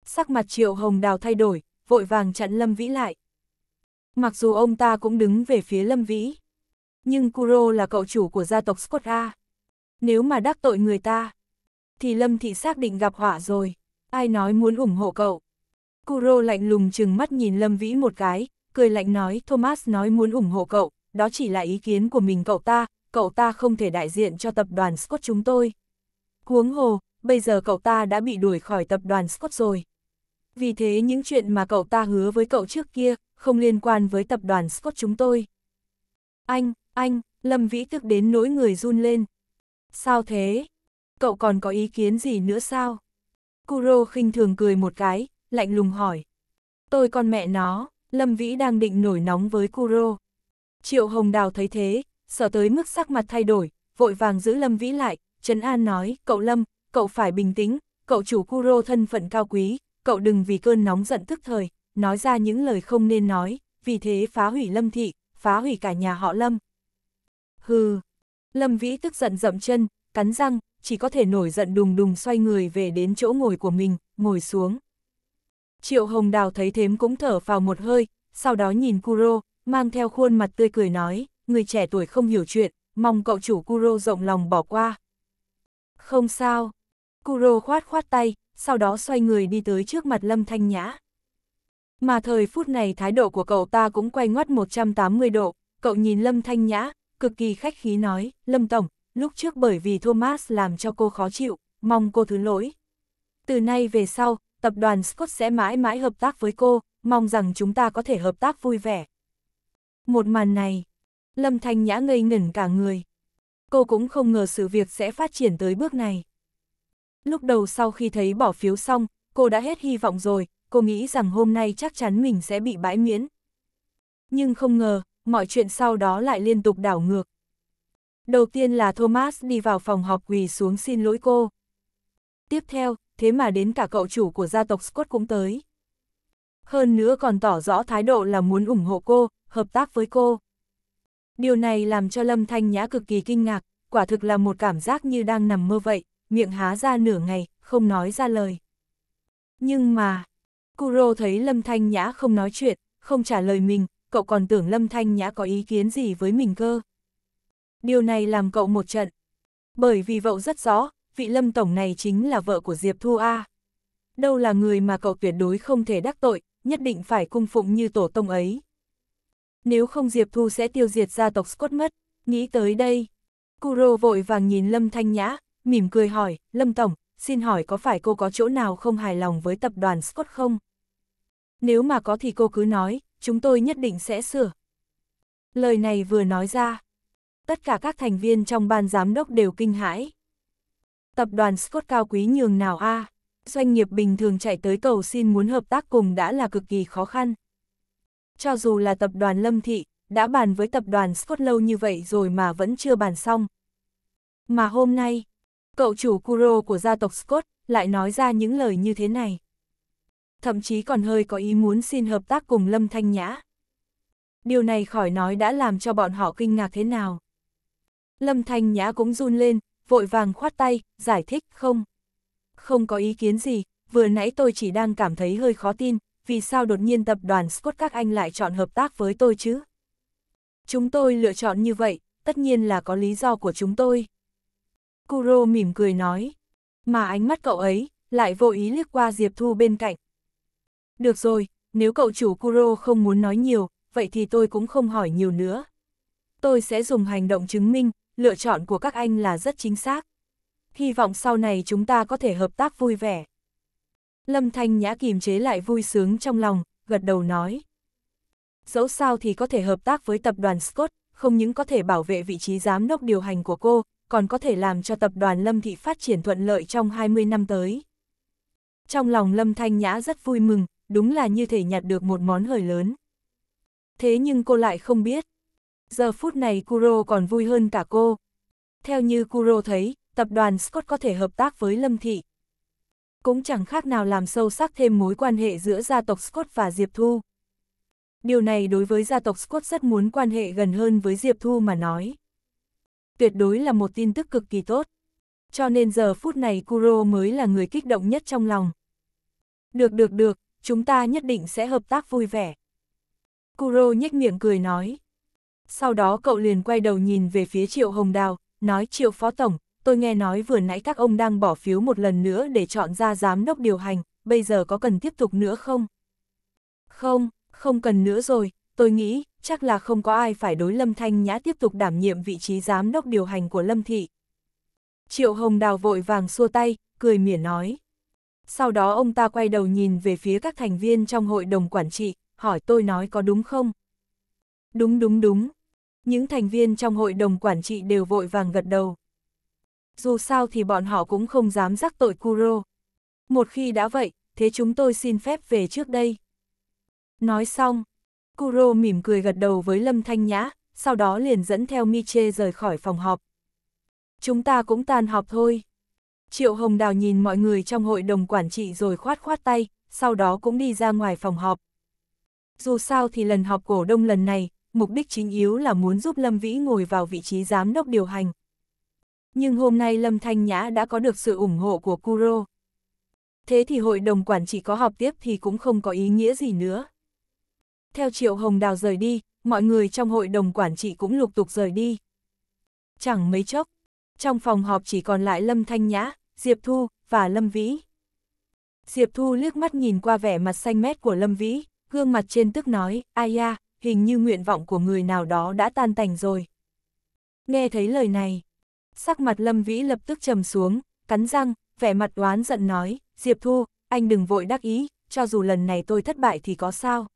Sắc mặt Triệu Hồng Đào thay đổi, vội vàng chặn Lâm Vĩ lại. Mặc dù ông ta cũng đứng về phía Lâm Vĩ nhưng Kuro là cậu chủ của gia tộc Scott A. Nếu mà đắc tội người ta, thì Lâm Thị xác định gặp họa rồi, ai nói muốn ủng hộ cậu. Kuro lạnh lùng chừng mắt nhìn Lâm Vĩ một cái, cười lạnh nói Thomas nói muốn ủng hộ cậu, đó chỉ là ý kiến của mình cậu ta, cậu ta không thể đại diện cho tập đoàn Scott chúng tôi. Huống hồ, bây giờ cậu ta đã bị đuổi khỏi tập đoàn Scott rồi. Vì thế những chuyện mà cậu ta hứa với cậu trước kia, không liên quan với tập đoàn Scott chúng tôi. Anh, anh, Lâm Vĩ tức đến nỗi người run lên. Sao thế? Cậu còn có ý kiến gì nữa sao? Kuro khinh thường cười một cái, lạnh lùng hỏi. Tôi con mẹ nó, Lâm Vĩ đang định nổi nóng với Kuro. Triệu Hồng Đào thấy thế, sợ tới mức sắc mặt thay đổi, vội vàng giữ Lâm Vĩ lại, Trấn An nói, cậu Lâm, cậu phải bình tĩnh, cậu chủ Kuro thân phận cao quý, cậu đừng vì cơn nóng giận tức thời, nói ra những lời không nên nói, vì thế phá hủy Lâm Thị, phá hủy cả nhà họ Lâm, hừ. Lâm Vĩ tức giận dậm chân, cắn răng, chỉ có thể nổi giận đùng đùng xoay người về đến chỗ ngồi của mình, ngồi xuống. Triệu Hồng Đào thấy thếm cũng thở vào một hơi, sau đó nhìn Kuro, mang theo khuôn mặt tươi cười nói, người trẻ tuổi không hiểu chuyện, mong cậu chủ Kuro rộng lòng bỏ qua. Không sao. Kuro khoát khoát tay, sau đó xoay người đi tới trước mặt Lâm Thanh Nhã. Mà thời phút này thái độ của cậu ta cũng quay ngoắt 180 độ, cậu nhìn Lâm Thanh Nhã, cực kỳ khách khí nói, Lâm Tổng, lúc trước bởi vì Thomas làm cho cô khó chịu, mong cô thứ lỗi. Từ nay về sau, tập đoàn Scott sẽ mãi mãi hợp tác với cô, mong rằng chúng ta có thể hợp tác vui vẻ. Một màn này, Lâm Thanh Nhã ngây ngẩn cả người. Cô cũng không ngờ sự việc sẽ phát triển tới bước này. Lúc đầu sau khi thấy bỏ phiếu xong, cô đã hết hy vọng rồi, cô nghĩ rằng hôm nay chắc chắn mình sẽ bị bãi miễn. Nhưng không ngờ, mọi chuyện sau đó lại liên tục đảo ngược. Đầu tiên là Thomas đi vào phòng họp quỳ xuống xin lỗi cô. Tiếp theo, thế mà đến cả cậu chủ của gia tộc Scott cũng tới. Hơn nữa còn tỏ rõ thái độ là muốn ủng hộ cô, hợp tác với cô. Điều này làm cho Lâm Thanh Nhã cực kỳ kinh ngạc, quả thực là một cảm giác như đang nằm mơ vậy, miệng há ra nửa ngày, không nói ra lời. Nhưng mà, Kuro thấy Lâm Thanh Nhã không nói chuyện, không trả lời mình, cậu còn tưởng Lâm Thanh Nhã có ý kiến gì với mình cơ. Điều này làm cậu một trận. Bởi vì vậu rất rõ, vị Lâm Tổng này chính là vợ của Diệp Thu A. Đâu là người mà cậu tuyệt đối không thể đắc tội, nhất định phải cung phụng như tổ tông ấy. Nếu không Diệp Thu sẽ tiêu diệt gia tộc Scott mất, nghĩ tới đây. Kuro vội vàng nhìn Lâm Thanh Nhã, mỉm cười hỏi, Lâm Tổng, xin hỏi có phải cô có chỗ nào không hài lòng với tập đoàn Scott không? Nếu mà có thì cô cứ nói, chúng tôi nhất định sẽ sửa. Lời này vừa nói ra, tất cả các thành viên trong ban giám đốc đều kinh hãi. Tập đoàn Scott cao quý nhường nào a? À? Doanh nghiệp bình thường chạy tới cầu xin muốn hợp tác cùng đã là cực kỳ khó khăn. Cho dù là tập đoàn Lâm Thị, đã bàn với tập đoàn Scott lâu như vậy rồi mà vẫn chưa bàn xong. Mà hôm nay, cậu chủ Kuro của gia tộc Scott lại nói ra những lời như thế này thậm chí còn hơi có ý muốn xin hợp tác cùng Lâm Thanh Nhã. Điều này khỏi nói đã làm cho bọn họ kinh ngạc thế nào. Lâm Thanh Nhã cũng run lên, vội vàng khoát tay, giải thích không. Không có ý kiến gì, vừa nãy tôi chỉ đang cảm thấy hơi khó tin, vì sao đột nhiên tập đoàn Scott các anh lại chọn hợp tác với tôi chứ? Chúng tôi lựa chọn như vậy, tất nhiên là có lý do của chúng tôi. Kuro mỉm cười nói, mà ánh mắt cậu ấy lại vô ý liếc qua Diệp Thu bên cạnh, được rồi, nếu cậu chủ Kuro không muốn nói nhiều, vậy thì tôi cũng không hỏi nhiều nữa. Tôi sẽ dùng hành động chứng minh, lựa chọn của các anh là rất chính xác. Hy vọng sau này chúng ta có thể hợp tác vui vẻ. Lâm Thanh Nhã kìm chế lại vui sướng trong lòng, gật đầu nói. Dẫu sao thì có thể hợp tác với tập đoàn Scott, không những có thể bảo vệ vị trí giám đốc điều hành của cô, còn có thể làm cho tập đoàn Lâm Thị phát triển thuận lợi trong 20 năm tới. Trong lòng Lâm Thanh Nhã rất vui mừng, đúng là như thể nhặt được một món hời lớn. Thế nhưng cô lại không biết. Giờ phút này Kuro còn vui hơn cả cô. Theo như Kuro thấy, tập đoàn Scott có thể hợp tác với Lâm Thị. Cũng chẳng khác nào làm sâu sắc thêm mối quan hệ giữa gia tộc Scott và Diệp Thu. Điều này đối với gia tộc Scott rất muốn quan hệ gần hơn với Diệp Thu mà nói. Tuyệt đối là một tin tức cực kỳ tốt. Cho nên giờ phút này Kuro mới là người kích động nhất trong lòng. Được được được, chúng ta nhất định sẽ hợp tác vui vẻ. Kuro nhếch miệng cười nói. Sau đó cậu liền quay đầu nhìn về phía Triệu Hồng Đào, nói Triệu Phó Tổng, tôi nghe nói vừa nãy các ông đang bỏ phiếu một lần nữa để chọn ra giám đốc điều hành, bây giờ có cần tiếp tục nữa không? Không, không cần nữa rồi, tôi nghĩ, chắc là không có ai phải đối Lâm Thanh Nhã tiếp tục đảm nhiệm vị trí giám đốc điều hành của Lâm Thị. Triệu Hồng Đào vội vàng xua tay, cười mỉa nói sau đó ông ta quay đầu nhìn về phía các thành viên trong hội đồng quản trị, hỏi tôi nói có đúng không? Đúng đúng đúng. Những thành viên trong hội đồng quản trị đều vội vàng gật đầu. Dù sao thì bọn họ cũng không dám rắc tội Kuro. Một khi đã vậy, thế chúng tôi xin phép về trước đây. Nói xong, Kuro mỉm cười gật đầu với Lâm Thanh Nhã, sau đó liền dẫn theo Miche rời khỏi phòng họp. Chúng ta cũng tan họp thôi. Triệu Hồng Đào nhìn mọi người trong hội đồng quản trị rồi khoát khoát tay, sau đó cũng đi ra ngoài phòng họp. Dù sao thì lần họp cổ đông lần này, mục đích chính yếu là muốn giúp Lâm Vĩ ngồi vào vị trí giám đốc điều hành. Nhưng hôm nay Lâm Thanh Nhã đã có được sự ủng hộ của Kuro. Thế thì hội đồng quản trị có họp tiếp thì cũng không có ý nghĩa gì nữa. Theo Triệu Hồng Đào rời đi, mọi người trong hội đồng quản trị cũng lục tục rời đi. Chẳng mấy chốc, trong phòng họp chỉ còn lại Lâm Thanh Nhã, Diệp Thu và Lâm Vĩ. Diệp Thu liếc mắt nhìn qua vẻ mặt xanh mét của Lâm Vĩ, gương mặt trên tức nói, ai da, hình như nguyện vọng của người nào đó đã tan tành rồi. Nghe thấy lời này, sắc mặt Lâm Vĩ lập tức trầm xuống, cắn răng, vẻ mặt oán giận nói, Diệp Thu, anh đừng vội đắc ý, cho dù lần này tôi thất bại thì có sao.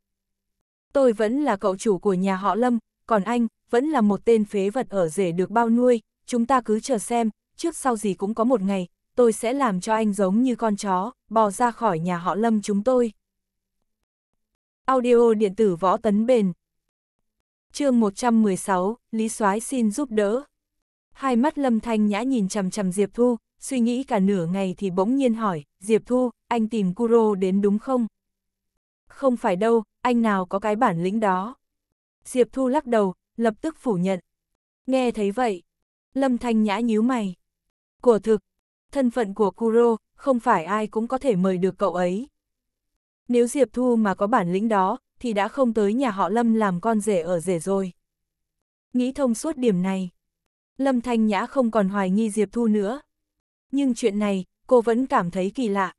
Tôi vẫn là cậu chủ của nhà họ Lâm, còn anh, vẫn là một tên phế vật ở rể được bao nuôi, chúng ta cứ chờ xem, trước sau gì cũng có một ngày, tôi sẽ làm cho anh giống như con chó, bò ra khỏi nhà họ lâm chúng tôi. Audio điện tử võ tấn bền chương 116, Lý soái xin giúp đỡ. Hai mắt lâm thanh nhã nhìn chằm chằm Diệp Thu, suy nghĩ cả nửa ngày thì bỗng nhiên hỏi, Diệp Thu, anh tìm Kuro đến đúng không? Không phải đâu, anh nào có cái bản lĩnh đó. Diệp Thu lắc đầu, lập tức phủ nhận. Nghe thấy vậy, Lâm Thanh Nhã nhíu mày. Của thực, thân phận của Kuro, không phải ai cũng có thể mời được cậu ấy. Nếu Diệp Thu mà có bản lĩnh đó, thì đã không tới nhà họ Lâm làm con rể ở rể rồi. Nghĩ thông suốt điểm này, Lâm Thanh Nhã không còn hoài nghi Diệp Thu nữa. Nhưng chuyện này, cô vẫn cảm thấy kỳ lạ.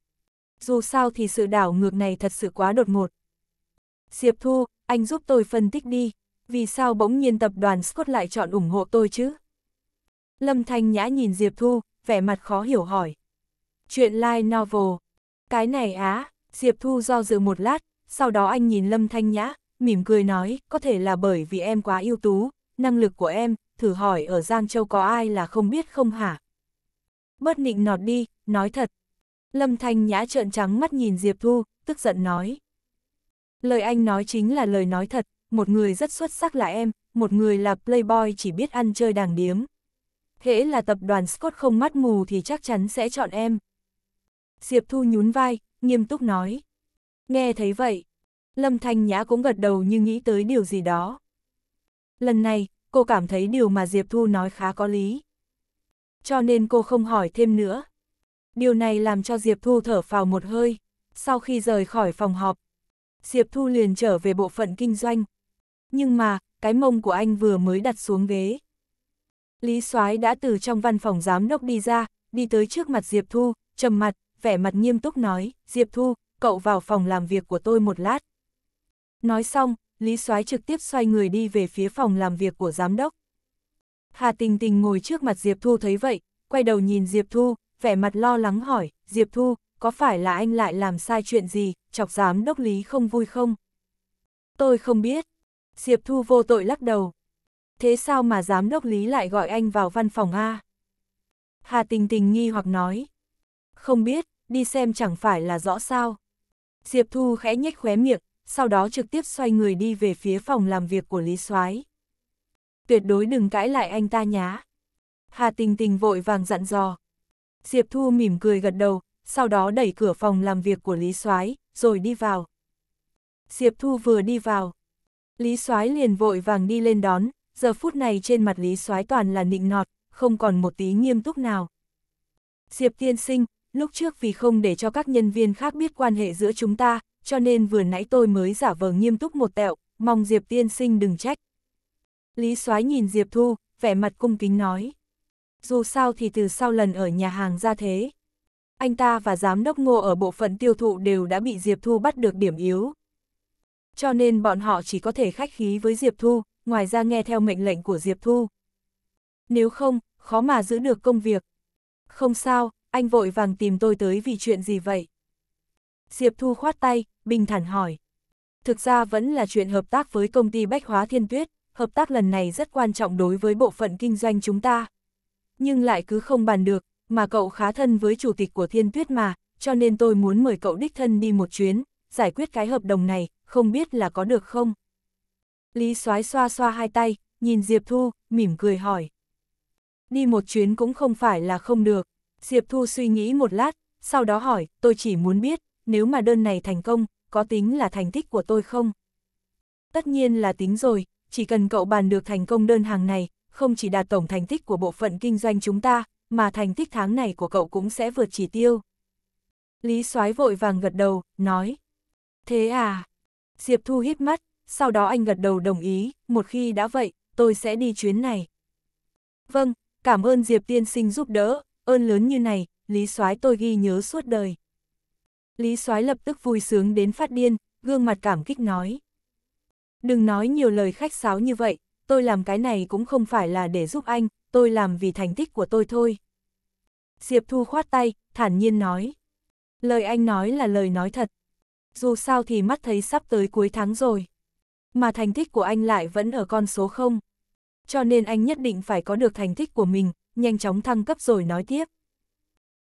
Dù sao thì sự đảo ngược này thật sự quá đột ngột. Diệp Thu, anh giúp tôi phân tích đi, vì sao bỗng nhiên tập đoàn Scott lại chọn ủng hộ tôi chứ? Lâm Thanh Nhã nhìn Diệp Thu, vẻ mặt khó hiểu hỏi. Chuyện light novel. Cái này á, Diệp Thu do dự một lát, sau đó anh nhìn Lâm Thanh Nhã, mỉm cười nói, có thể là bởi vì em quá ưu tú, năng lực của em, thử hỏi ở Giang Châu có ai là không biết không hả? Bớt nịnh nọt đi, nói thật. Lâm Thanh Nhã trợn trắng mắt nhìn Diệp Thu, tức giận nói. Lời anh nói chính là lời nói thật, một người rất xuất sắc là em, một người là playboy chỉ biết ăn chơi đàng điếm hễ là tập đoàn Scott không mắt mù thì chắc chắn sẽ chọn em. Diệp Thu nhún vai, nghiêm túc nói. Nghe thấy vậy, Lâm Thanh Nhã cũng gật đầu như nghĩ tới điều gì đó. Lần này, cô cảm thấy điều mà Diệp Thu nói khá có lý. Cho nên cô không hỏi thêm nữa. Điều này làm cho Diệp Thu thở phào một hơi. Sau khi rời khỏi phòng họp, Diệp Thu liền trở về bộ phận kinh doanh. Nhưng mà, cái mông của anh vừa mới đặt xuống ghế, Lý Soái đã từ trong văn phòng giám đốc đi ra, đi tới trước mặt Diệp Thu, trầm mặt, vẻ mặt nghiêm túc nói, Diệp Thu, cậu vào phòng làm việc của tôi một lát. Nói xong, Lý Soái trực tiếp xoay người đi về phía phòng làm việc của giám đốc. Hà Tình Tình ngồi trước mặt Diệp Thu thấy vậy, quay đầu nhìn Diệp Thu, vẻ mặt lo lắng hỏi, Diệp Thu, có phải là anh lại làm sai chuyện gì, chọc giám đốc Lý không vui không? Tôi không biết. Diệp Thu vô tội lắc đầu, thế sao mà giám đốc Lý lại gọi anh vào văn phòng A? Hà Tình Tình nghi hoặc nói. Không biết, đi xem chẳng phải là rõ sao. Diệp Thu khẽ nhếch khóe miệng, sau đó trực tiếp xoay người đi về phía phòng làm việc của Lý Soái. Tuyệt đối đừng cãi lại anh ta nhá. Hà Tình Tình vội vàng dặn dò. Diệp Thu mỉm cười gật đầu, sau đó đẩy cửa phòng làm việc của Lý Soái, rồi đi vào. Diệp Thu vừa đi vào. Lý Soái liền vội vàng đi lên đón, giờ phút này trên mặt Lý Soái toàn là nịnh nọt, không còn một tí nghiêm túc nào. Diệp tiên sinh, lúc trước vì không để cho các nhân viên khác biết quan hệ giữa chúng ta, cho nên vừa nãy tôi mới giả vờ nghiêm túc một tẹo, mong Diệp tiên sinh đừng trách. Lý Soái nhìn Diệp Thu, vẻ mặt cung kính nói. Dù sao thì từ sau lần ở nhà hàng ra thế. Anh ta và giám đốc ngô ở bộ phận tiêu thụ đều đã bị Diệp Thu bắt được điểm yếu. Cho nên bọn họ chỉ có thể khách khí với Diệp Thu, ngoài ra nghe theo mệnh lệnh của Diệp Thu. Nếu không, khó mà giữ được công việc. Không sao, anh vội vàng tìm tôi tới vì chuyện gì vậy? Diệp Thu khoát tay, bình thản hỏi. Thực ra vẫn là chuyện hợp tác với công ty Bách Hóa Thiên Tuyết, hợp tác lần này rất quan trọng đối với bộ phận kinh doanh chúng ta. Nhưng lại cứ không bàn được, mà cậu khá thân với chủ tịch của Thiên Tuyết mà, cho nên tôi muốn mời cậu đích thân đi một chuyến, giải quyết cái hợp đồng này, không biết là có được không? Lý Soái xoa xoa hai tay, nhìn Diệp Thu, mỉm cười hỏi. Đi một chuyến cũng không phải là không được. Diệp Thu suy nghĩ một lát, sau đó hỏi, tôi chỉ muốn biết, nếu mà đơn này thành công, có tính là thành tích của tôi không? Tất nhiên là tính rồi, chỉ cần cậu bàn được thành công đơn hàng này, không chỉ đạt tổng thành tích của bộ phận kinh doanh chúng ta, mà thành tích tháng này của cậu cũng sẽ vượt chỉ tiêu. Lý Soái vội vàng gật đầu, nói. Thế à? Diệp Thu hít mắt, sau đó anh gật đầu đồng ý, một khi đã vậy, tôi sẽ đi chuyến này. Vâng, cảm ơn Diệp tiên sinh giúp đỡ, ơn lớn như này, Lý Soái tôi ghi nhớ suốt đời. Lý Soái lập tức vui sướng đến phát điên, gương mặt cảm kích nói. Đừng nói nhiều lời khách sáo như vậy, tôi làm cái này cũng không phải là để giúp anh, tôi làm vì thành tích của tôi thôi. Diệp Thu khoát tay, thản nhiên nói. Lời anh nói là lời nói thật. Dù sao thì mắt thấy sắp tới cuối tháng rồi mà thành tích của anh lại vẫn ở con số 0. Cho nên anh nhất định phải có được thành tích của mình, nhanh chóng thăng cấp rồi nói tiếp.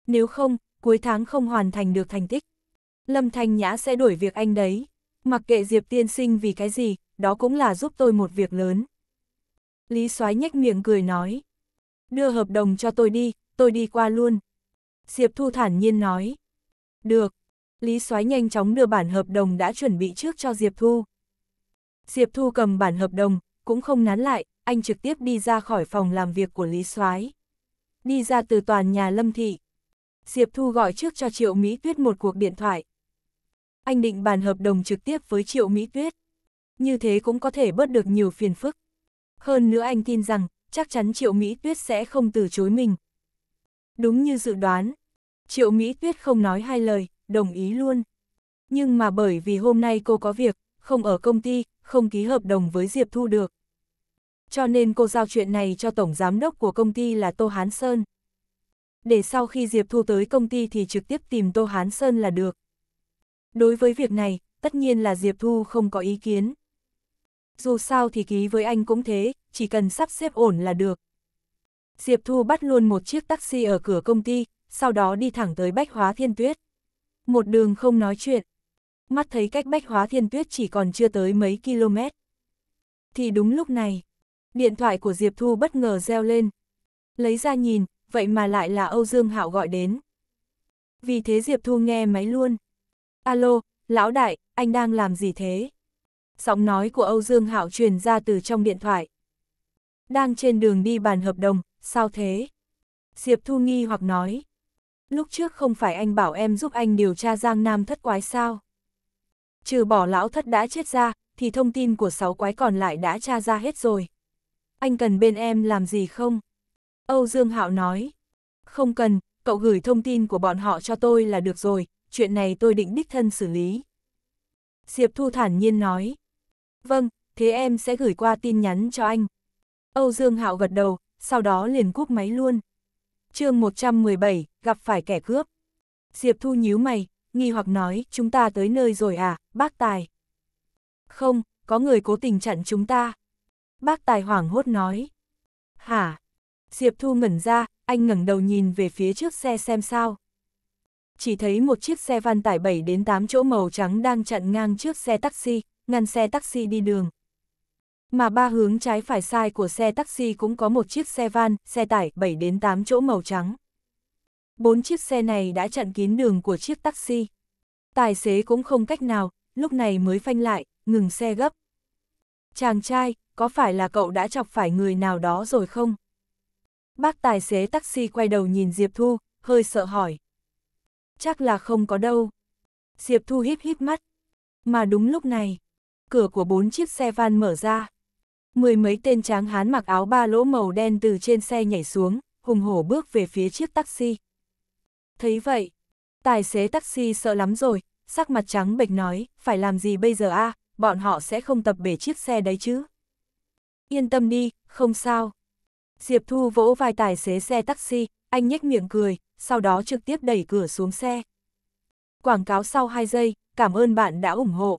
Nếu không, cuối tháng không hoàn thành được thành tích. Lâm Thanh Nhã sẽ đuổi việc anh đấy. Mặc kệ Diệp tiên sinh vì cái gì, đó cũng là giúp tôi một việc lớn. Lý Soái nhếch miệng cười nói. Đưa hợp đồng cho tôi đi, tôi đi qua luôn. Diệp Thu thản nhiên nói. Được. Lý Soái nhanh chóng đưa bản hợp đồng đã chuẩn bị trước cho Diệp Thu. Diệp Thu cầm bản hợp đồng, cũng không nán lại, anh trực tiếp đi ra khỏi phòng làm việc của Lý Soái. Đi ra từ toàn nhà Lâm Thị. Diệp Thu gọi trước cho Triệu Mỹ Tuyết một cuộc điện thoại. Anh định bàn hợp đồng trực tiếp với Triệu Mỹ Tuyết. Như thế cũng có thể bớt được nhiều phiền phức. Hơn nữa anh tin rằng, chắc chắn Triệu Mỹ Tuyết sẽ không từ chối mình. Đúng như dự đoán, Triệu Mỹ Tuyết không nói hai lời, đồng ý luôn. Nhưng mà bởi vì hôm nay cô có việc, không ở công ty, không ký hợp đồng với Diệp Thu được. Cho nên cô giao chuyện này cho tổng giám đốc của công ty là Tô Hán Sơn. Để sau khi Diệp Thu tới công ty thì trực tiếp tìm Tô Hán Sơn là được. Đối với việc này, tất nhiên là Diệp Thu không có ý kiến. Dù sao thì ký với anh cũng thế, chỉ cần sắp xếp ổn là được. Diệp Thu bắt luôn một chiếc taxi ở cửa công ty, sau đó đi thẳng tới Bách Hóa Thiên Tuyết. Một đường không nói chuyện, mắt thấy cách bách hóa thiên tuyết chỉ còn chưa tới mấy km. Thì đúng lúc này, điện thoại của Diệp Thu bất ngờ reo lên. Lấy ra nhìn, vậy mà lại là Âu Dương Hạo gọi đến. Vì thế Diệp Thu nghe máy luôn. Alo, lão đại, anh đang làm gì thế? Giọng nói của Âu Dương Hạo truyền ra từ trong điện thoại. Đang trên đường đi bàn hợp đồng, sao thế? Diệp Thu nghi hoặc nói. Lúc trước không phải anh bảo em giúp anh điều tra Giang Nam thất quái sao? Trừ bỏ lão thất đã chết ra, thì thông tin của sáu quái còn lại đã tra ra hết rồi. Anh cần bên em làm gì không? Âu Dương Hạo nói. Không cần, cậu gửi thông tin của bọn họ cho tôi là được rồi, chuyện này tôi định đích thân xử lý. Diệp Thu thản nhiên nói. Vâng, thế em sẽ gửi qua tin nhắn cho anh. Âu Dương Hạo gật đầu, sau đó liền cúp máy luôn. chương 117, gặp phải kẻ cướp. Diệp Thu nhíu mày, nghi hoặc nói, chúng ta tới nơi rồi à, bác Tài. Không, có người cố tình chặn chúng ta. Bác Tài hoảng hốt nói. Hả? Diệp Thu ngẩn ra, anh ngẩng đầu nhìn về phía trước xe xem sao. Chỉ thấy một chiếc xe van tải 7 đến 8 chỗ màu trắng đang chặn ngang trước xe taxi, ngăn xe taxi đi đường. Mà ba hướng trái phải sai của xe taxi cũng có một chiếc xe van, xe tải 7 đến 8 chỗ màu trắng bốn chiếc xe này đã chặn kín đường của chiếc taxi. Tài xế cũng không cách nào, lúc này mới phanh lại, ngừng xe gấp. Chàng trai, có phải là cậu đã chọc phải người nào đó rồi không? Bác tài xế taxi quay đầu nhìn Diệp Thu, hơi sợ hỏi. Chắc là không có đâu. Diệp Thu híp híp mắt. Mà đúng lúc này, cửa của bốn chiếc xe van mở ra. Mười mấy tên tráng hán mặc áo ba lỗ màu đen từ trên xe nhảy xuống, hùng hổ bước về phía chiếc taxi. Thấy vậy, tài xế taxi sợ lắm rồi, sắc mặt trắng bệch nói, phải làm gì bây giờ a à? bọn họ sẽ không tập bể chiếc xe đấy chứ. Yên tâm đi, không sao. Diệp Thu vỗ vai tài xế xe taxi, anh nhếch miệng cười, sau đó trực tiếp đẩy cửa xuống xe. Quảng cáo sau 2 giây, cảm ơn bạn đã ủng hộ.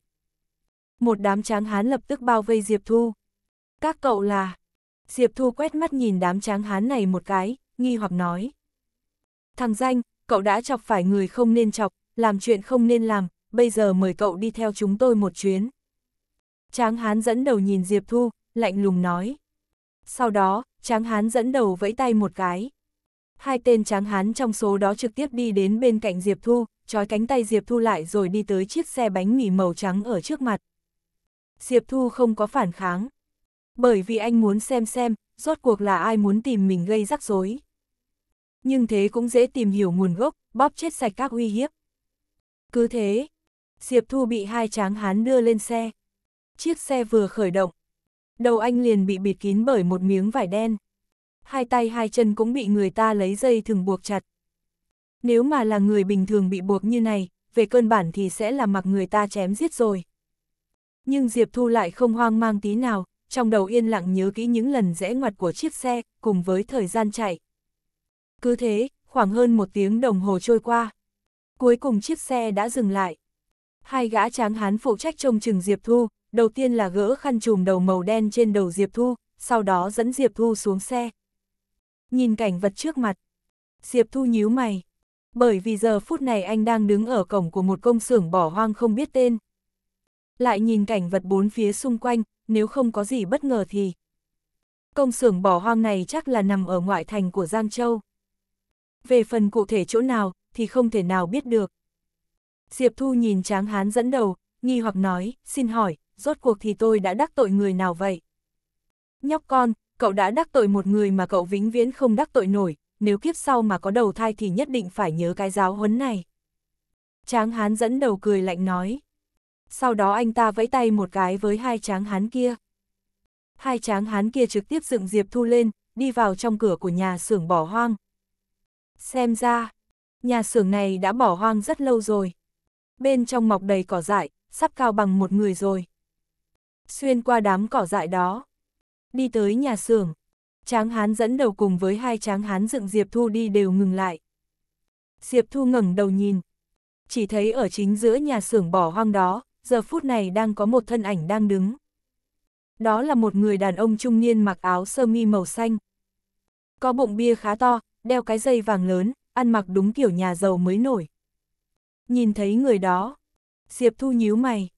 Một đám tráng hán lập tức bao vây Diệp Thu. Các cậu là... Diệp Thu quét mắt nhìn đám tráng hán này một cái, nghi hoặc nói. Thằng danh, cậu đã chọc phải người không nên chọc, làm chuyện không nên làm, bây giờ mời cậu đi theo chúng tôi một chuyến. Tráng hán dẫn đầu nhìn Diệp Thu, lạnh lùng nói. Sau đó, tráng hán dẫn đầu vẫy tay một cái. Hai tên tráng hán trong số đó trực tiếp đi đến bên cạnh Diệp Thu, trói cánh tay Diệp Thu lại rồi đi tới chiếc xe bánh mì màu trắng ở trước mặt. Diệp Thu không có phản kháng. Bởi vì anh muốn xem xem, rốt cuộc là ai muốn tìm mình gây rắc rối nhưng thế cũng dễ tìm hiểu nguồn gốc, bóp chết sạch các uy hiếp. Cứ thế, Diệp Thu bị hai tráng hán đưa lên xe. Chiếc xe vừa khởi động, đầu anh liền bị bịt kín bởi một miếng vải đen. Hai tay hai chân cũng bị người ta lấy dây thừng buộc chặt. Nếu mà là người bình thường bị buộc như này, về cơn bản thì sẽ là mặc người ta chém giết rồi. Nhưng Diệp Thu lại không hoang mang tí nào, trong đầu yên lặng nhớ kỹ những lần rẽ ngoặt của chiếc xe, cùng với thời gian chạy. Cứ thế, khoảng hơn một tiếng đồng hồ trôi qua. Cuối cùng chiếc xe đã dừng lại. Hai gã tráng hán phụ trách trông chừng Diệp Thu, đầu tiên là gỡ khăn trùm đầu màu đen trên đầu Diệp Thu, sau đó dẫn Diệp Thu xuống xe. Nhìn cảnh vật trước mặt, Diệp Thu nhíu mày, bởi vì giờ phút này anh đang đứng ở cổng của một công xưởng bỏ hoang không biết tên. Lại nhìn cảnh vật bốn phía xung quanh, nếu không có gì bất ngờ thì... Công xưởng bỏ hoang này chắc là nằm ở ngoại thành của Giang Châu về phần cụ thể chỗ nào thì không thể nào biết được. Diệp Thu nhìn tráng hán dẫn đầu, nghi hoặc nói, xin hỏi, rốt cuộc thì tôi đã đắc tội người nào vậy? Nhóc con, cậu đã đắc tội một người mà cậu vĩnh viễn không đắc tội nổi, nếu kiếp sau mà có đầu thai thì nhất định phải nhớ cái giáo huấn này. Tráng hán dẫn đầu cười lạnh nói. Sau đó anh ta vẫy tay một cái với hai tráng hán kia. Hai tráng hán kia trực tiếp dựng Diệp Thu lên, đi vào trong cửa của nhà xưởng bỏ hoang, Xem ra, nhà xưởng này đã bỏ hoang rất lâu rồi. Bên trong mọc đầy cỏ dại, sắp cao bằng một người rồi. Xuyên qua đám cỏ dại đó, đi tới nhà xưởng. Tráng hán dẫn đầu cùng với hai tráng hán dựng Diệp Thu đi đều ngừng lại. Diệp Thu ngẩng đầu nhìn. Chỉ thấy ở chính giữa nhà xưởng bỏ hoang đó, giờ phút này đang có một thân ảnh đang đứng. Đó là một người đàn ông trung niên mặc áo sơ mi màu xanh. Có bụng bia khá to, đeo cái dây vàng lớn, ăn mặc đúng kiểu nhà giàu mới nổi. Nhìn thấy người đó, Diệp Thu nhíu mày,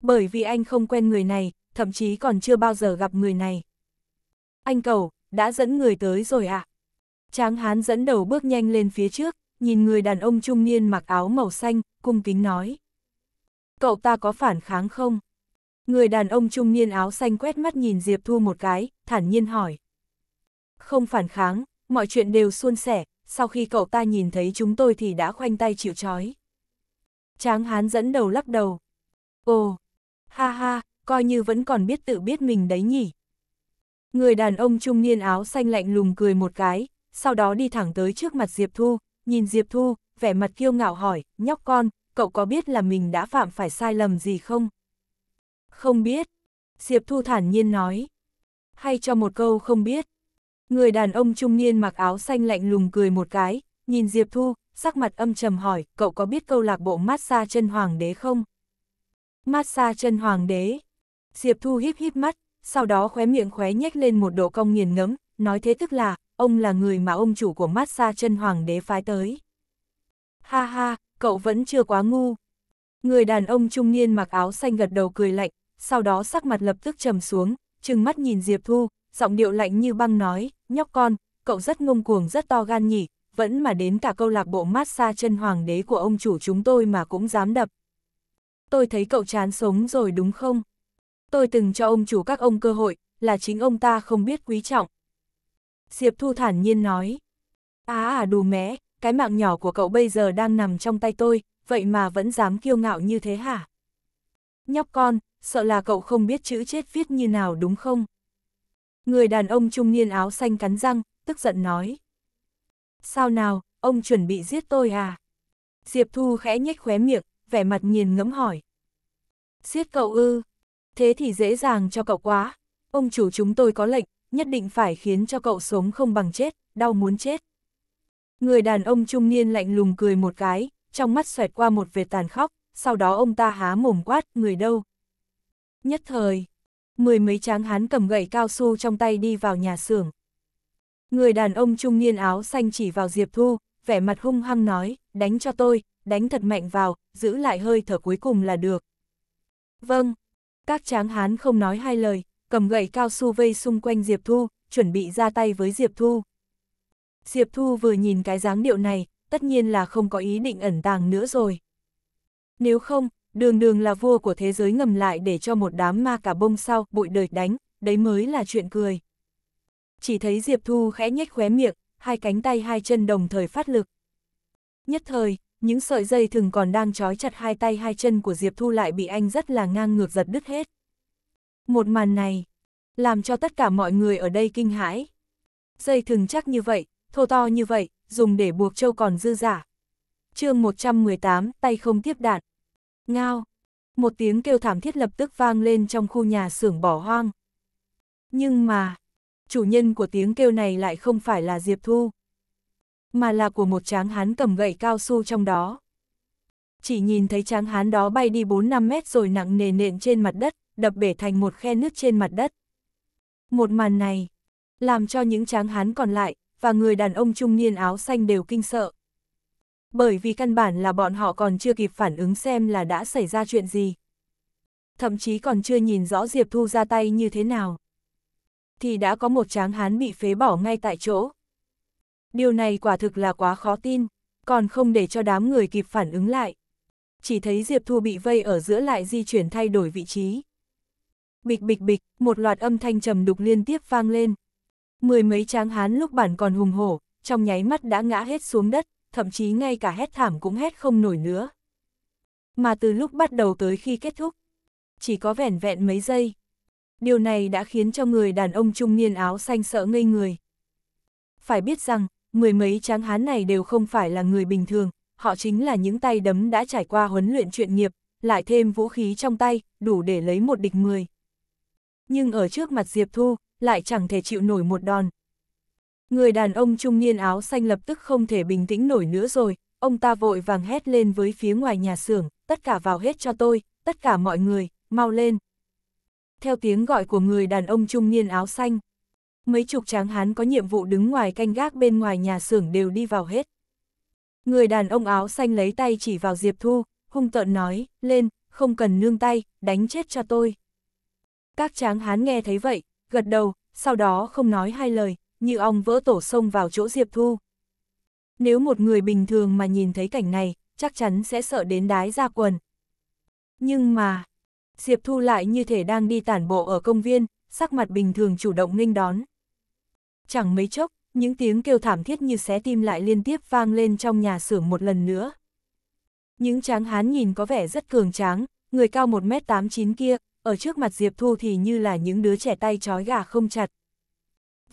bởi vì anh không quen người này, thậm chí còn chưa bao giờ gặp người này. Anh cầu, đã dẫn người tới rồi ạ. À? Tráng hán dẫn đầu bước nhanh lên phía trước, nhìn người đàn ông trung niên mặc áo màu xanh, cung kính nói. Cậu ta có phản kháng không? Người đàn ông trung niên áo xanh quét mắt nhìn Diệp Thu một cái, thản nhiên hỏi. Không phản kháng, mọi chuyện đều suôn sẻ, sau khi cậu ta nhìn thấy chúng tôi thì đã khoanh tay chịu trói. Tráng hán dẫn đầu lắc đầu. Ồ, ha ha, coi như vẫn còn biết tự biết mình đấy nhỉ. Người đàn ông trung niên áo xanh lạnh lùng cười một cái, sau đó đi thẳng tới trước mặt Diệp Thu, nhìn Diệp Thu, vẻ mặt kiêu ngạo hỏi, nhóc con, cậu có biết là mình đã phạm phải sai lầm gì không? Không biết. Diệp Thu thản nhiên nói. Hay cho một câu không biết. Người đàn ông trung niên mặc áo xanh lạnh lùng cười một cái, nhìn Diệp Thu, sắc mặt âm trầm hỏi, cậu có biết câu lạc bộ massage chân hoàng đế không? Massage chân hoàng đế. Diệp Thu híp híp mắt, sau đó khóe miệng khóe nhếch lên một độ cong nghiền ngẫm, nói thế tức là, ông là người mà ông chủ của massage chân hoàng đế phái tới. Ha ha, cậu vẫn chưa quá ngu. Người đàn ông trung niên mặc áo xanh gật đầu cười lạnh, sau đó sắc mặt lập tức trầm xuống, trừng mắt nhìn Diệp Thu, giọng điệu lạnh như băng nói, nhóc con, cậu rất ngông cuồng rất to gan nhỉ, vẫn mà đến cả câu lạc bộ massage chân hoàng đế của ông chủ chúng tôi mà cũng dám đập. Tôi thấy cậu chán sống rồi đúng không? Tôi từng cho ông chủ các ông cơ hội, là chính ông ta không biết quý trọng. Diệp Thu thản nhiên nói. Á à, à đù mẽ, cái mạng nhỏ của cậu bây giờ đang nằm trong tay tôi, vậy mà vẫn dám kiêu ngạo như thế hả? Nhóc con, sợ là cậu không biết chữ chết viết như nào đúng không? Người đàn ông trung niên áo xanh cắn răng, tức giận nói. Sao nào, ông chuẩn bị giết tôi à? Diệp Thu khẽ nhếch khóe miệng, vẻ mặt nghiền ngẫm hỏi. Giết cậu ư? Thế thì dễ dàng cho cậu quá. Ông chủ chúng tôi có lệnh, nhất định phải khiến cho cậu sống không bằng chết, đau muốn chết. Người đàn ông trung niên lạnh lùng cười một cái, trong mắt xoẹt qua một vệt tàn khóc, sau đó ông ta há mồm quát, người đâu. Nhất thời, Mười mấy tráng hán cầm gậy cao su trong tay đi vào nhà xưởng. Người đàn ông trung niên áo xanh chỉ vào Diệp Thu, vẻ mặt hung hăng nói, đánh cho tôi, đánh thật mạnh vào, giữ lại hơi thở cuối cùng là được. Vâng, các tráng hán không nói hai lời, cầm gậy cao su vây xung quanh Diệp Thu, chuẩn bị ra tay với Diệp Thu. Diệp Thu vừa nhìn cái dáng điệu này, tất nhiên là không có ý định ẩn tàng nữa rồi. Nếu không, đường đường là vua của thế giới ngầm lại để cho một đám ma cả bông sau bụi đời đánh, đấy mới là chuyện cười. Chỉ thấy Diệp Thu khẽ nhếch khóe miệng, hai cánh tay hai chân đồng thời phát lực. Nhất thời, những sợi dây thừng còn đang trói chặt hai tay hai chân của Diệp Thu lại bị anh rất là ngang ngược giật đứt hết. Một màn này, làm cho tất cả mọi người ở đây kinh hãi. Dây thừng chắc như vậy, thô to như vậy, dùng để buộc trâu còn dư giả. chương 118, tay không tiếp đạn. Ngao! Một tiếng kêu thảm thiết lập tức vang lên trong khu nhà xưởng bỏ hoang. Nhưng mà, chủ nhân của tiếng kêu này lại không phải là Diệp Thu, mà là của một tráng hán cầm gậy cao su trong đó. Chỉ nhìn thấy tráng hán đó bay đi 4-5 mét rồi nặng nề nện trên mặt đất, đập bể thành một khe nước trên mặt đất. Một màn này, làm cho những tráng hán còn lại, và người đàn ông trung niên áo xanh đều kinh sợ bởi vì căn bản là bọn họ còn chưa kịp phản ứng xem là đã xảy ra chuyện gì. Thậm chí còn chưa nhìn rõ Diệp Thu ra tay như thế nào. Thì đã có một tráng hán bị phế bỏ ngay tại chỗ. Điều này quả thực là quá khó tin, còn không để cho đám người kịp phản ứng lại. Chỉ thấy Diệp Thu bị vây ở giữa lại di chuyển thay đổi vị trí. Bịch bịch bịch, một loạt âm thanh trầm đục liên tiếp vang lên. Mười mấy tráng hán lúc bản còn hùng hổ, trong nháy mắt đã ngã hết xuống đất thậm chí ngay cả hét thảm cũng hét không nổi nữa. Mà từ lúc bắt đầu tới khi kết thúc, chỉ có vẻn vẹn mấy giây. Điều này đã khiến cho người đàn ông trung niên áo xanh sợ ngây người. Phải biết rằng, mười mấy tráng hán này đều không phải là người bình thường, họ chính là những tay đấm đã trải qua huấn luyện chuyên nghiệp, lại thêm vũ khí trong tay, đủ để lấy một địch mười. Nhưng ở trước mặt Diệp Thu, lại chẳng thể chịu nổi một đòn, Người đàn ông trung niên áo xanh lập tức không thể bình tĩnh nổi nữa rồi, ông ta vội vàng hét lên với phía ngoài nhà xưởng, tất cả vào hết cho tôi, tất cả mọi người, mau lên. Theo tiếng gọi của người đàn ông trung niên áo xanh, mấy chục tráng hán có nhiệm vụ đứng ngoài canh gác bên ngoài nhà xưởng đều đi vào hết. Người đàn ông áo xanh lấy tay chỉ vào Diệp Thu, hung tợn nói, lên, không cần nương tay, đánh chết cho tôi. Các tráng hán nghe thấy vậy, gật đầu, sau đó không nói hai lời, như ong vỡ tổ xông vào chỗ Diệp Thu. Nếu một người bình thường mà nhìn thấy cảnh này, chắc chắn sẽ sợ đến đái ra quần. Nhưng mà, Diệp Thu lại như thể đang đi tản bộ ở công viên, sắc mặt bình thường chủ động nghênh đón. Chẳng mấy chốc, những tiếng kêu thảm thiết như xé tim lại liên tiếp vang lên trong nhà xưởng một lần nữa. Những tráng hán nhìn có vẻ rất cường tráng, người cao 1m89 kia, ở trước mặt Diệp Thu thì như là những đứa trẻ tay trói gà không chặt,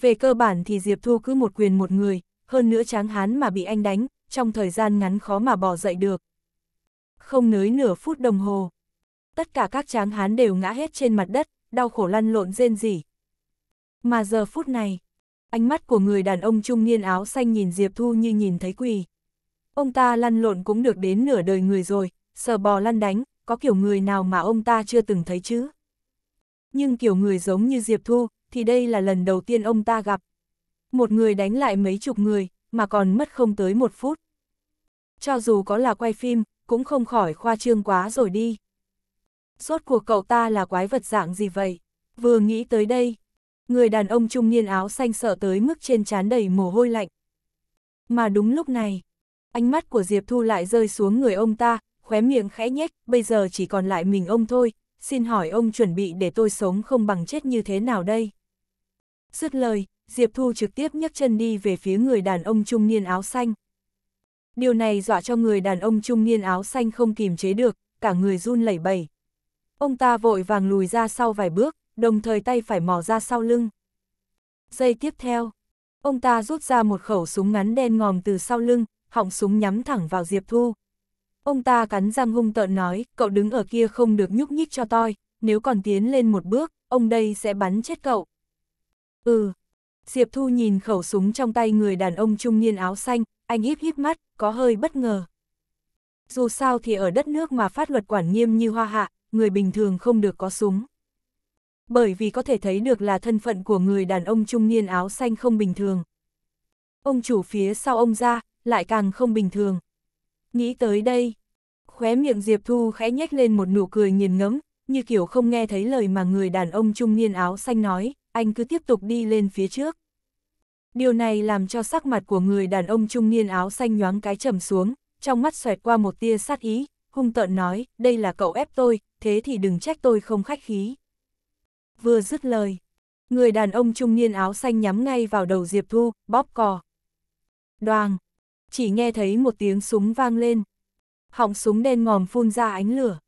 về cơ bản thì Diệp Thu cứ một quyền một người, hơn nữa tráng hán mà bị anh đánh, trong thời gian ngắn khó mà bỏ dậy được. Không nới nửa phút đồng hồ, tất cả các tráng hán đều ngã hết trên mặt đất, đau khổ lăn lộn rên rỉ. Mà giờ phút này, ánh mắt của người đàn ông trung niên áo xanh nhìn Diệp Thu như nhìn thấy quỳ. Ông ta lăn lộn cũng được đến nửa đời người rồi, sờ bò lăn đánh, có kiểu người nào mà ông ta chưa từng thấy chứ. Nhưng kiểu người giống như Diệp Thu, thì đây là lần đầu tiên ông ta gặp. Một người đánh lại mấy chục người, mà còn mất không tới một phút. Cho dù có là quay phim, cũng không khỏi khoa trương quá rồi đi. Rốt cuộc cậu ta là quái vật dạng gì vậy? Vừa nghĩ tới đây, người đàn ông trung niên áo xanh sợ tới mức trên trán đầy mồ hôi lạnh. Mà đúng lúc này, ánh mắt của Diệp Thu lại rơi xuống người ông ta, khóe miệng khẽ nhếch, bây giờ chỉ còn lại mình ông thôi, xin hỏi ông chuẩn bị để tôi sống không bằng chết như thế nào đây? Dứt lời, Diệp Thu trực tiếp nhấc chân đi về phía người đàn ông trung niên áo xanh. Điều này dọa cho người đàn ông trung niên áo xanh không kìm chế được, cả người run lẩy bẩy. Ông ta vội vàng lùi ra sau vài bước, đồng thời tay phải mò ra sau lưng. Giây tiếp theo, ông ta rút ra một khẩu súng ngắn đen ngòm từ sau lưng, họng súng nhắm thẳng vào Diệp Thu. Ông ta cắn răng hung tợn nói, cậu đứng ở kia không được nhúc nhích cho tôi, nếu còn tiến lên một bước, ông đây sẽ bắn chết cậu. Ừ. Diệp Thu nhìn khẩu súng trong tay người đàn ông trung niên áo xanh, anh híp híp mắt, có hơi bất ngờ. Dù sao thì ở đất nước mà pháp luật quản nghiêm như hoa hạ, người bình thường không được có súng. Bởi vì có thể thấy được là thân phận của người đàn ông trung niên áo xanh không bình thường. Ông chủ phía sau ông ra, lại càng không bình thường. Nghĩ tới đây, khóe miệng Diệp Thu khẽ nhếch lên một nụ cười nghiền ngẫm, như kiểu không nghe thấy lời mà người đàn ông trung niên áo xanh nói, anh cứ tiếp tục đi lên phía trước. Điều này làm cho sắc mặt của người đàn ông trung niên áo xanh nhoáng cái trầm xuống, trong mắt xoẹt qua một tia sát ý, hung tợn nói, đây là cậu ép tôi, thế thì đừng trách tôi không khách khí. Vừa dứt lời, người đàn ông trung niên áo xanh nhắm ngay vào đầu Diệp Thu, bóp cò. Đoàng, chỉ nghe thấy một tiếng súng vang lên. Họng súng đen ngòm phun ra ánh lửa.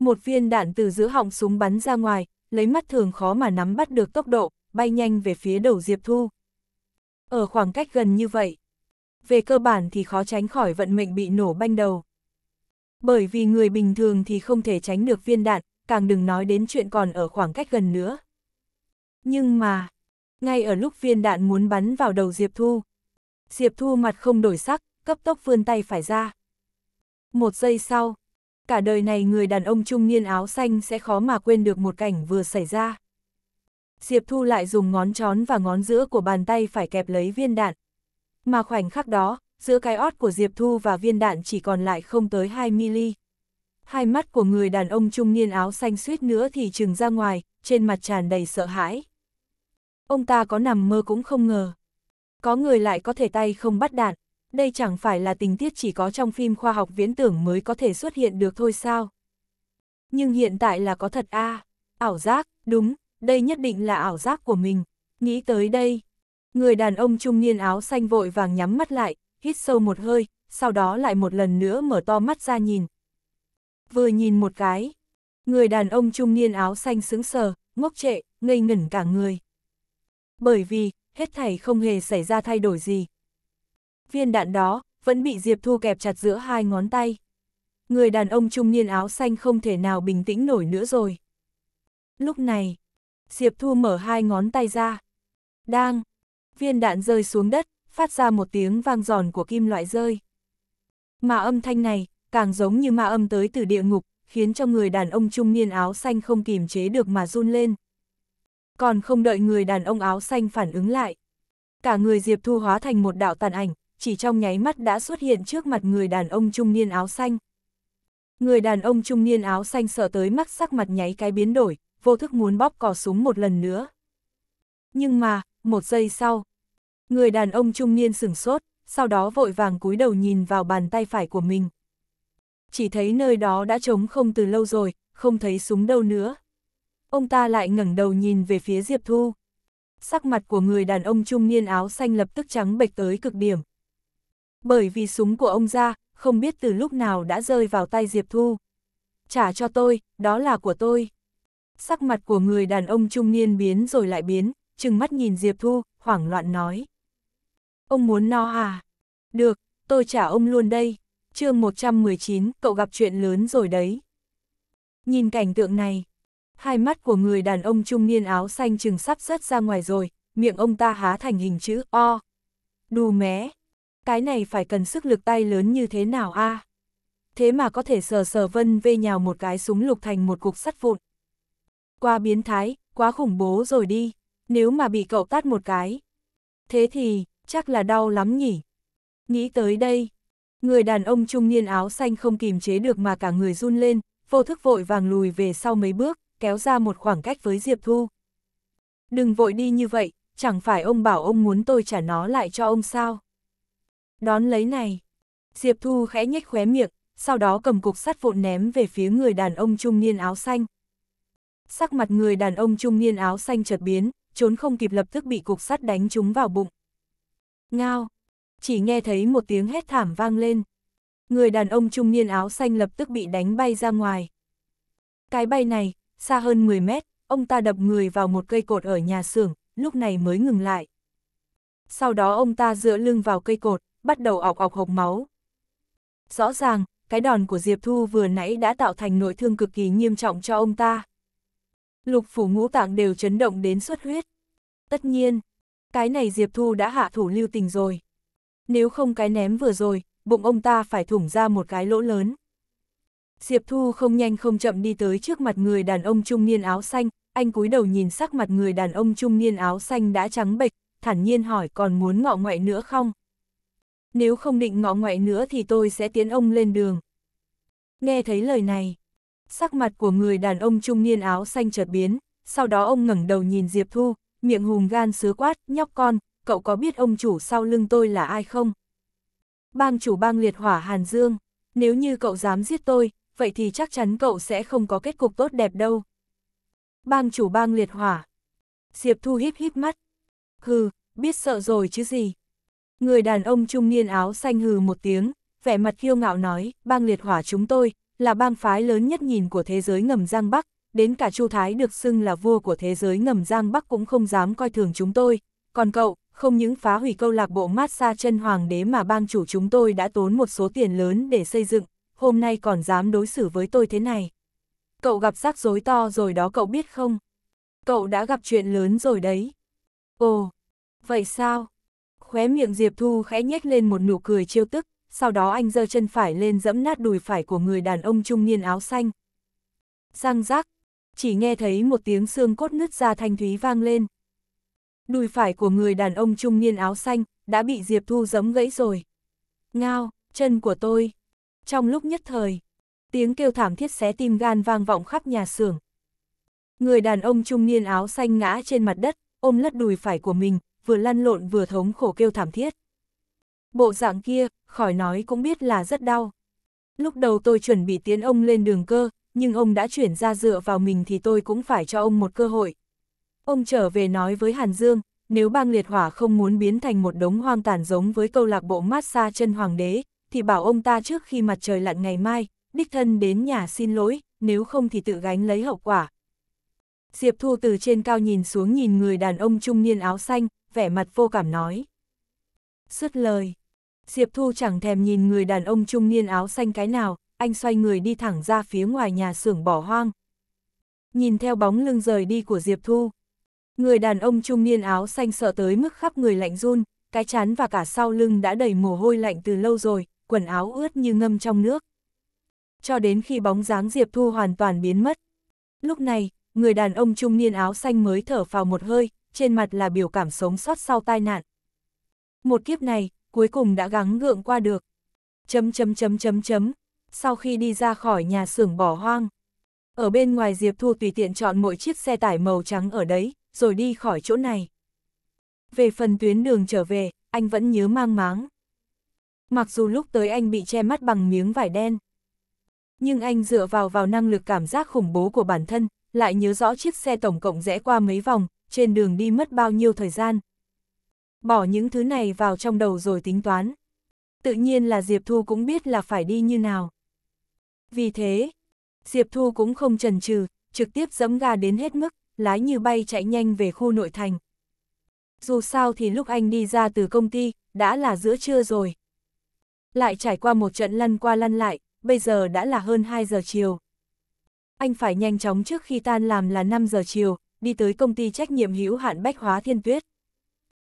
Một viên đạn từ giữa họng súng bắn ra ngoài, lấy mắt thường khó mà nắm bắt được tốc độ, bay nhanh về phía đầu Diệp Thu. Ở khoảng cách gần như vậy, về cơ bản thì khó tránh khỏi vận mệnh bị nổ banh đầu. Bởi vì người bình thường thì không thể tránh được viên đạn, càng đừng nói đến chuyện còn ở khoảng cách gần nữa. Nhưng mà, ngay ở lúc viên đạn muốn bắn vào đầu Diệp Thu, Diệp Thu mặt không đổi sắc, cấp tốc vươn tay phải ra. Một giây sau, cả đời này người đàn ông trung niên áo xanh sẽ khó mà quên được một cảnh vừa xảy ra. Diệp Thu lại dùng ngón trón và ngón giữa của bàn tay phải kẹp lấy viên đạn. Mà khoảnh khắc đó, giữa cái ót của Diệp Thu và viên đạn chỉ còn lại không tới 2mm. Hai mắt của người đàn ông trung niên áo xanh suýt nữa thì trừng ra ngoài, trên mặt tràn đầy sợ hãi. Ông ta có nằm mơ cũng không ngờ. Có người lại có thể tay không bắt đạn đây chẳng phải là tình tiết chỉ có trong phim khoa học viễn tưởng mới có thể xuất hiện được thôi sao. Nhưng hiện tại là có thật a à, ảo giác, đúng, đây nhất định là ảo giác của mình, nghĩ tới đây. Người đàn ông trung niên áo xanh vội vàng nhắm mắt lại, hít sâu một hơi, sau đó lại một lần nữa mở to mắt ra nhìn. Vừa nhìn một cái, người đàn ông trung niên áo xanh sững sờ, ngốc trệ, ngây ngẩn cả người. Bởi vì, hết thảy không hề xảy ra thay đổi gì, viên đạn đó, vẫn bị Diệp Thu kẹp chặt giữa hai ngón tay. Người đàn ông trung niên áo xanh không thể nào bình tĩnh nổi nữa rồi. Lúc này, Diệp Thu mở hai ngón tay ra. Đang, viên đạn rơi xuống đất, phát ra một tiếng vang giòn của kim loại rơi. Mà âm thanh này, càng giống như ma âm tới từ địa ngục, khiến cho người đàn ông trung niên áo xanh không kìm chế được mà run lên. Còn không đợi người đàn ông áo xanh phản ứng lại. Cả người Diệp Thu hóa thành một đạo tàn ảnh, chỉ trong nháy mắt đã xuất hiện trước mặt người đàn ông trung niên áo xanh. Người đàn ông trung niên áo xanh sợ tới mắt sắc mặt nháy cái biến đổi, vô thức muốn bóp cò súng một lần nữa. Nhưng mà, một giây sau, người đàn ông trung niên sửng sốt, sau đó vội vàng cúi đầu nhìn vào bàn tay phải của mình. Chỉ thấy nơi đó đã trống không từ lâu rồi, không thấy súng đâu nữa. Ông ta lại ngẩng đầu nhìn về phía Diệp Thu. Sắc mặt của người đàn ông trung niên áo xanh lập tức trắng bệch tới cực điểm bởi vì súng của ông ra, không biết từ lúc nào đã rơi vào tay Diệp Thu. Trả cho tôi, đó là của tôi. Sắc mặt của người đàn ông trung niên biến rồi lại biến, chừng mắt nhìn Diệp Thu, hoảng loạn nói. Ông muốn no à? Được, tôi trả ông luôn đây. chương 119, cậu gặp chuyện lớn rồi đấy. Nhìn cảnh tượng này, hai mắt của người đàn ông trung niên áo xanh chừng sắp rớt ra ngoài rồi, miệng ông ta há thành hình chữ O. Đù mé, cái này phải cần sức lực tay lớn như thế nào a? À? Thế mà có thể sờ sờ vân vê nhào một cái súng lục thành một cục sắt vụn. Qua biến thái, quá khủng bố rồi đi, nếu mà bị cậu tát một cái. Thế thì, chắc là đau lắm nhỉ. Nghĩ tới đây, người đàn ông trung niên áo xanh không kìm chế được mà cả người run lên, vô thức vội vàng lùi về sau mấy bước, kéo ra một khoảng cách với Diệp Thu. Đừng vội đi như vậy, chẳng phải ông bảo ông muốn tôi trả nó lại cho ông sao? đón lấy này. Diệp Thu khẽ nhếch khóe miệng, sau đó cầm cục sắt vụn ném về phía người đàn ông trung niên áo xanh. Sắc mặt người đàn ông trung niên áo xanh chợt biến, trốn không kịp lập tức bị cục sắt đánh trúng vào bụng. Ngao! Chỉ nghe thấy một tiếng hét thảm vang lên. Người đàn ông trung niên áo xanh lập tức bị đánh bay ra ngoài. Cái bay này, xa hơn 10 mét, ông ta đập người vào một cây cột ở nhà xưởng, lúc này mới ngừng lại. Sau đó ông ta dựa lưng vào cây cột, bắt đầu ọc ọc hộc máu. Rõ ràng, cái đòn của Diệp Thu vừa nãy đã tạo thành nội thương cực kỳ nghiêm trọng cho ông ta. Lục phủ ngũ tạng đều chấn động đến xuất huyết. Tất nhiên, cái này Diệp Thu đã hạ thủ lưu tình rồi. Nếu không cái ném vừa rồi, bụng ông ta phải thủng ra một cái lỗ lớn. Diệp Thu không nhanh không chậm đi tới trước mặt người đàn ông trung niên áo xanh, anh cúi đầu nhìn sắc mặt người đàn ông trung niên áo xanh đã trắng bệch, thản nhiên hỏi còn muốn ngọ ngoại nữa không? nếu không định ngọ ngoại nữa thì tôi sẽ tiến ông lên đường. Nghe thấy lời này, sắc mặt của người đàn ông trung niên áo xanh chợt biến, sau đó ông ngẩng đầu nhìn Diệp Thu, miệng hùng gan sứa quát, nhóc con, cậu có biết ông chủ sau lưng tôi là ai không? Bang chủ bang liệt hỏa Hàn Dương, nếu như cậu dám giết tôi, vậy thì chắc chắn cậu sẽ không có kết cục tốt đẹp đâu. Bang chủ bang liệt hỏa. Diệp Thu híp híp mắt. Hừ, biết sợ rồi chứ gì. Người đàn ông trung niên áo xanh hừ một tiếng, vẻ mặt kiêu ngạo nói, bang liệt hỏa chúng tôi, là bang phái lớn nhất nhìn của thế giới ngầm Giang Bắc, đến cả Chu Thái được xưng là vua của thế giới ngầm Giang Bắc cũng không dám coi thường chúng tôi. Còn cậu, không những phá hủy câu lạc bộ mát xa chân hoàng đế mà bang chủ chúng tôi đã tốn một số tiền lớn để xây dựng, hôm nay còn dám đối xử với tôi thế này. Cậu gặp rắc rối to rồi đó cậu biết không? Cậu đã gặp chuyện lớn rồi đấy. Ồ, vậy sao? Khóe miệng Diệp Thu khẽ nhếch lên một nụ cười chiêu tức, sau đó anh giơ chân phải lên dẫm nát đùi phải của người đàn ông trung niên áo xanh. Răng rác, chỉ nghe thấy một tiếng xương cốt nứt ra thanh thúy vang lên. Đùi phải của người đàn ông trung niên áo xanh đã bị Diệp Thu giẫm gãy rồi. Ngao, chân của tôi. Trong lúc nhất thời, tiếng kêu thảm thiết xé tim gan vang vọng khắp nhà xưởng. Người đàn ông trung niên áo xanh ngã trên mặt đất, ôm lất đùi phải của mình, vừa lăn lộn vừa thống khổ kêu thảm thiết. Bộ dạng kia, khỏi nói cũng biết là rất đau. Lúc đầu tôi chuẩn bị tiến ông lên đường cơ, nhưng ông đã chuyển ra dựa vào mình thì tôi cũng phải cho ông một cơ hội. Ông trở về nói với Hàn Dương, nếu bang liệt hỏa không muốn biến thành một đống hoang tàn giống với câu lạc bộ massage chân hoàng đế, thì bảo ông ta trước khi mặt trời lặn ngày mai, đích thân đến nhà xin lỗi, nếu không thì tự gánh lấy hậu quả. Diệp Thu từ trên cao nhìn xuống nhìn người đàn ông trung niên áo xanh, vẻ mặt vô cảm nói. Dứt lời, Diệp Thu chẳng thèm nhìn người đàn ông trung niên áo xanh cái nào, anh xoay người đi thẳng ra phía ngoài nhà xưởng bỏ hoang. Nhìn theo bóng lưng rời đi của Diệp Thu, người đàn ông trung niên áo xanh sợ tới mức khắp người lạnh run, cái chán và cả sau lưng đã đầy mồ hôi lạnh từ lâu rồi, quần áo ướt như ngâm trong nước. Cho đến khi bóng dáng Diệp Thu hoàn toàn biến mất. Lúc này, người đàn ông trung niên áo xanh mới thở vào một hơi, trên mặt là biểu cảm sống sót sau tai nạn. Một kiếp này, cuối cùng đã gắng gượng qua được. Chấm chấm chấm chấm chấm, sau khi đi ra khỏi nhà xưởng bỏ hoang. Ở bên ngoài Diệp Thu tùy tiện chọn mỗi chiếc xe tải màu trắng ở đấy, rồi đi khỏi chỗ này. Về phần tuyến đường trở về, anh vẫn nhớ mang máng. Mặc dù lúc tới anh bị che mắt bằng miếng vải đen. Nhưng anh dựa vào vào năng lực cảm giác khủng bố của bản thân, lại nhớ rõ chiếc xe tổng cộng rẽ qua mấy vòng, trên đường đi mất bao nhiêu thời gian. Bỏ những thứ này vào trong đầu rồi tính toán. Tự nhiên là Diệp Thu cũng biết là phải đi như nào. Vì thế, Diệp Thu cũng không chần chừ, trực tiếp dẫm ga đến hết mức, lái như bay chạy nhanh về khu nội thành. Dù sao thì lúc anh đi ra từ công ty, đã là giữa trưa rồi. Lại trải qua một trận lăn qua lăn lại, bây giờ đã là hơn 2 giờ chiều. Anh phải nhanh chóng trước khi tan làm là 5 giờ chiều, đi tới công ty trách nhiệm hữu hạn Bách Hóa Thiên Tuyết.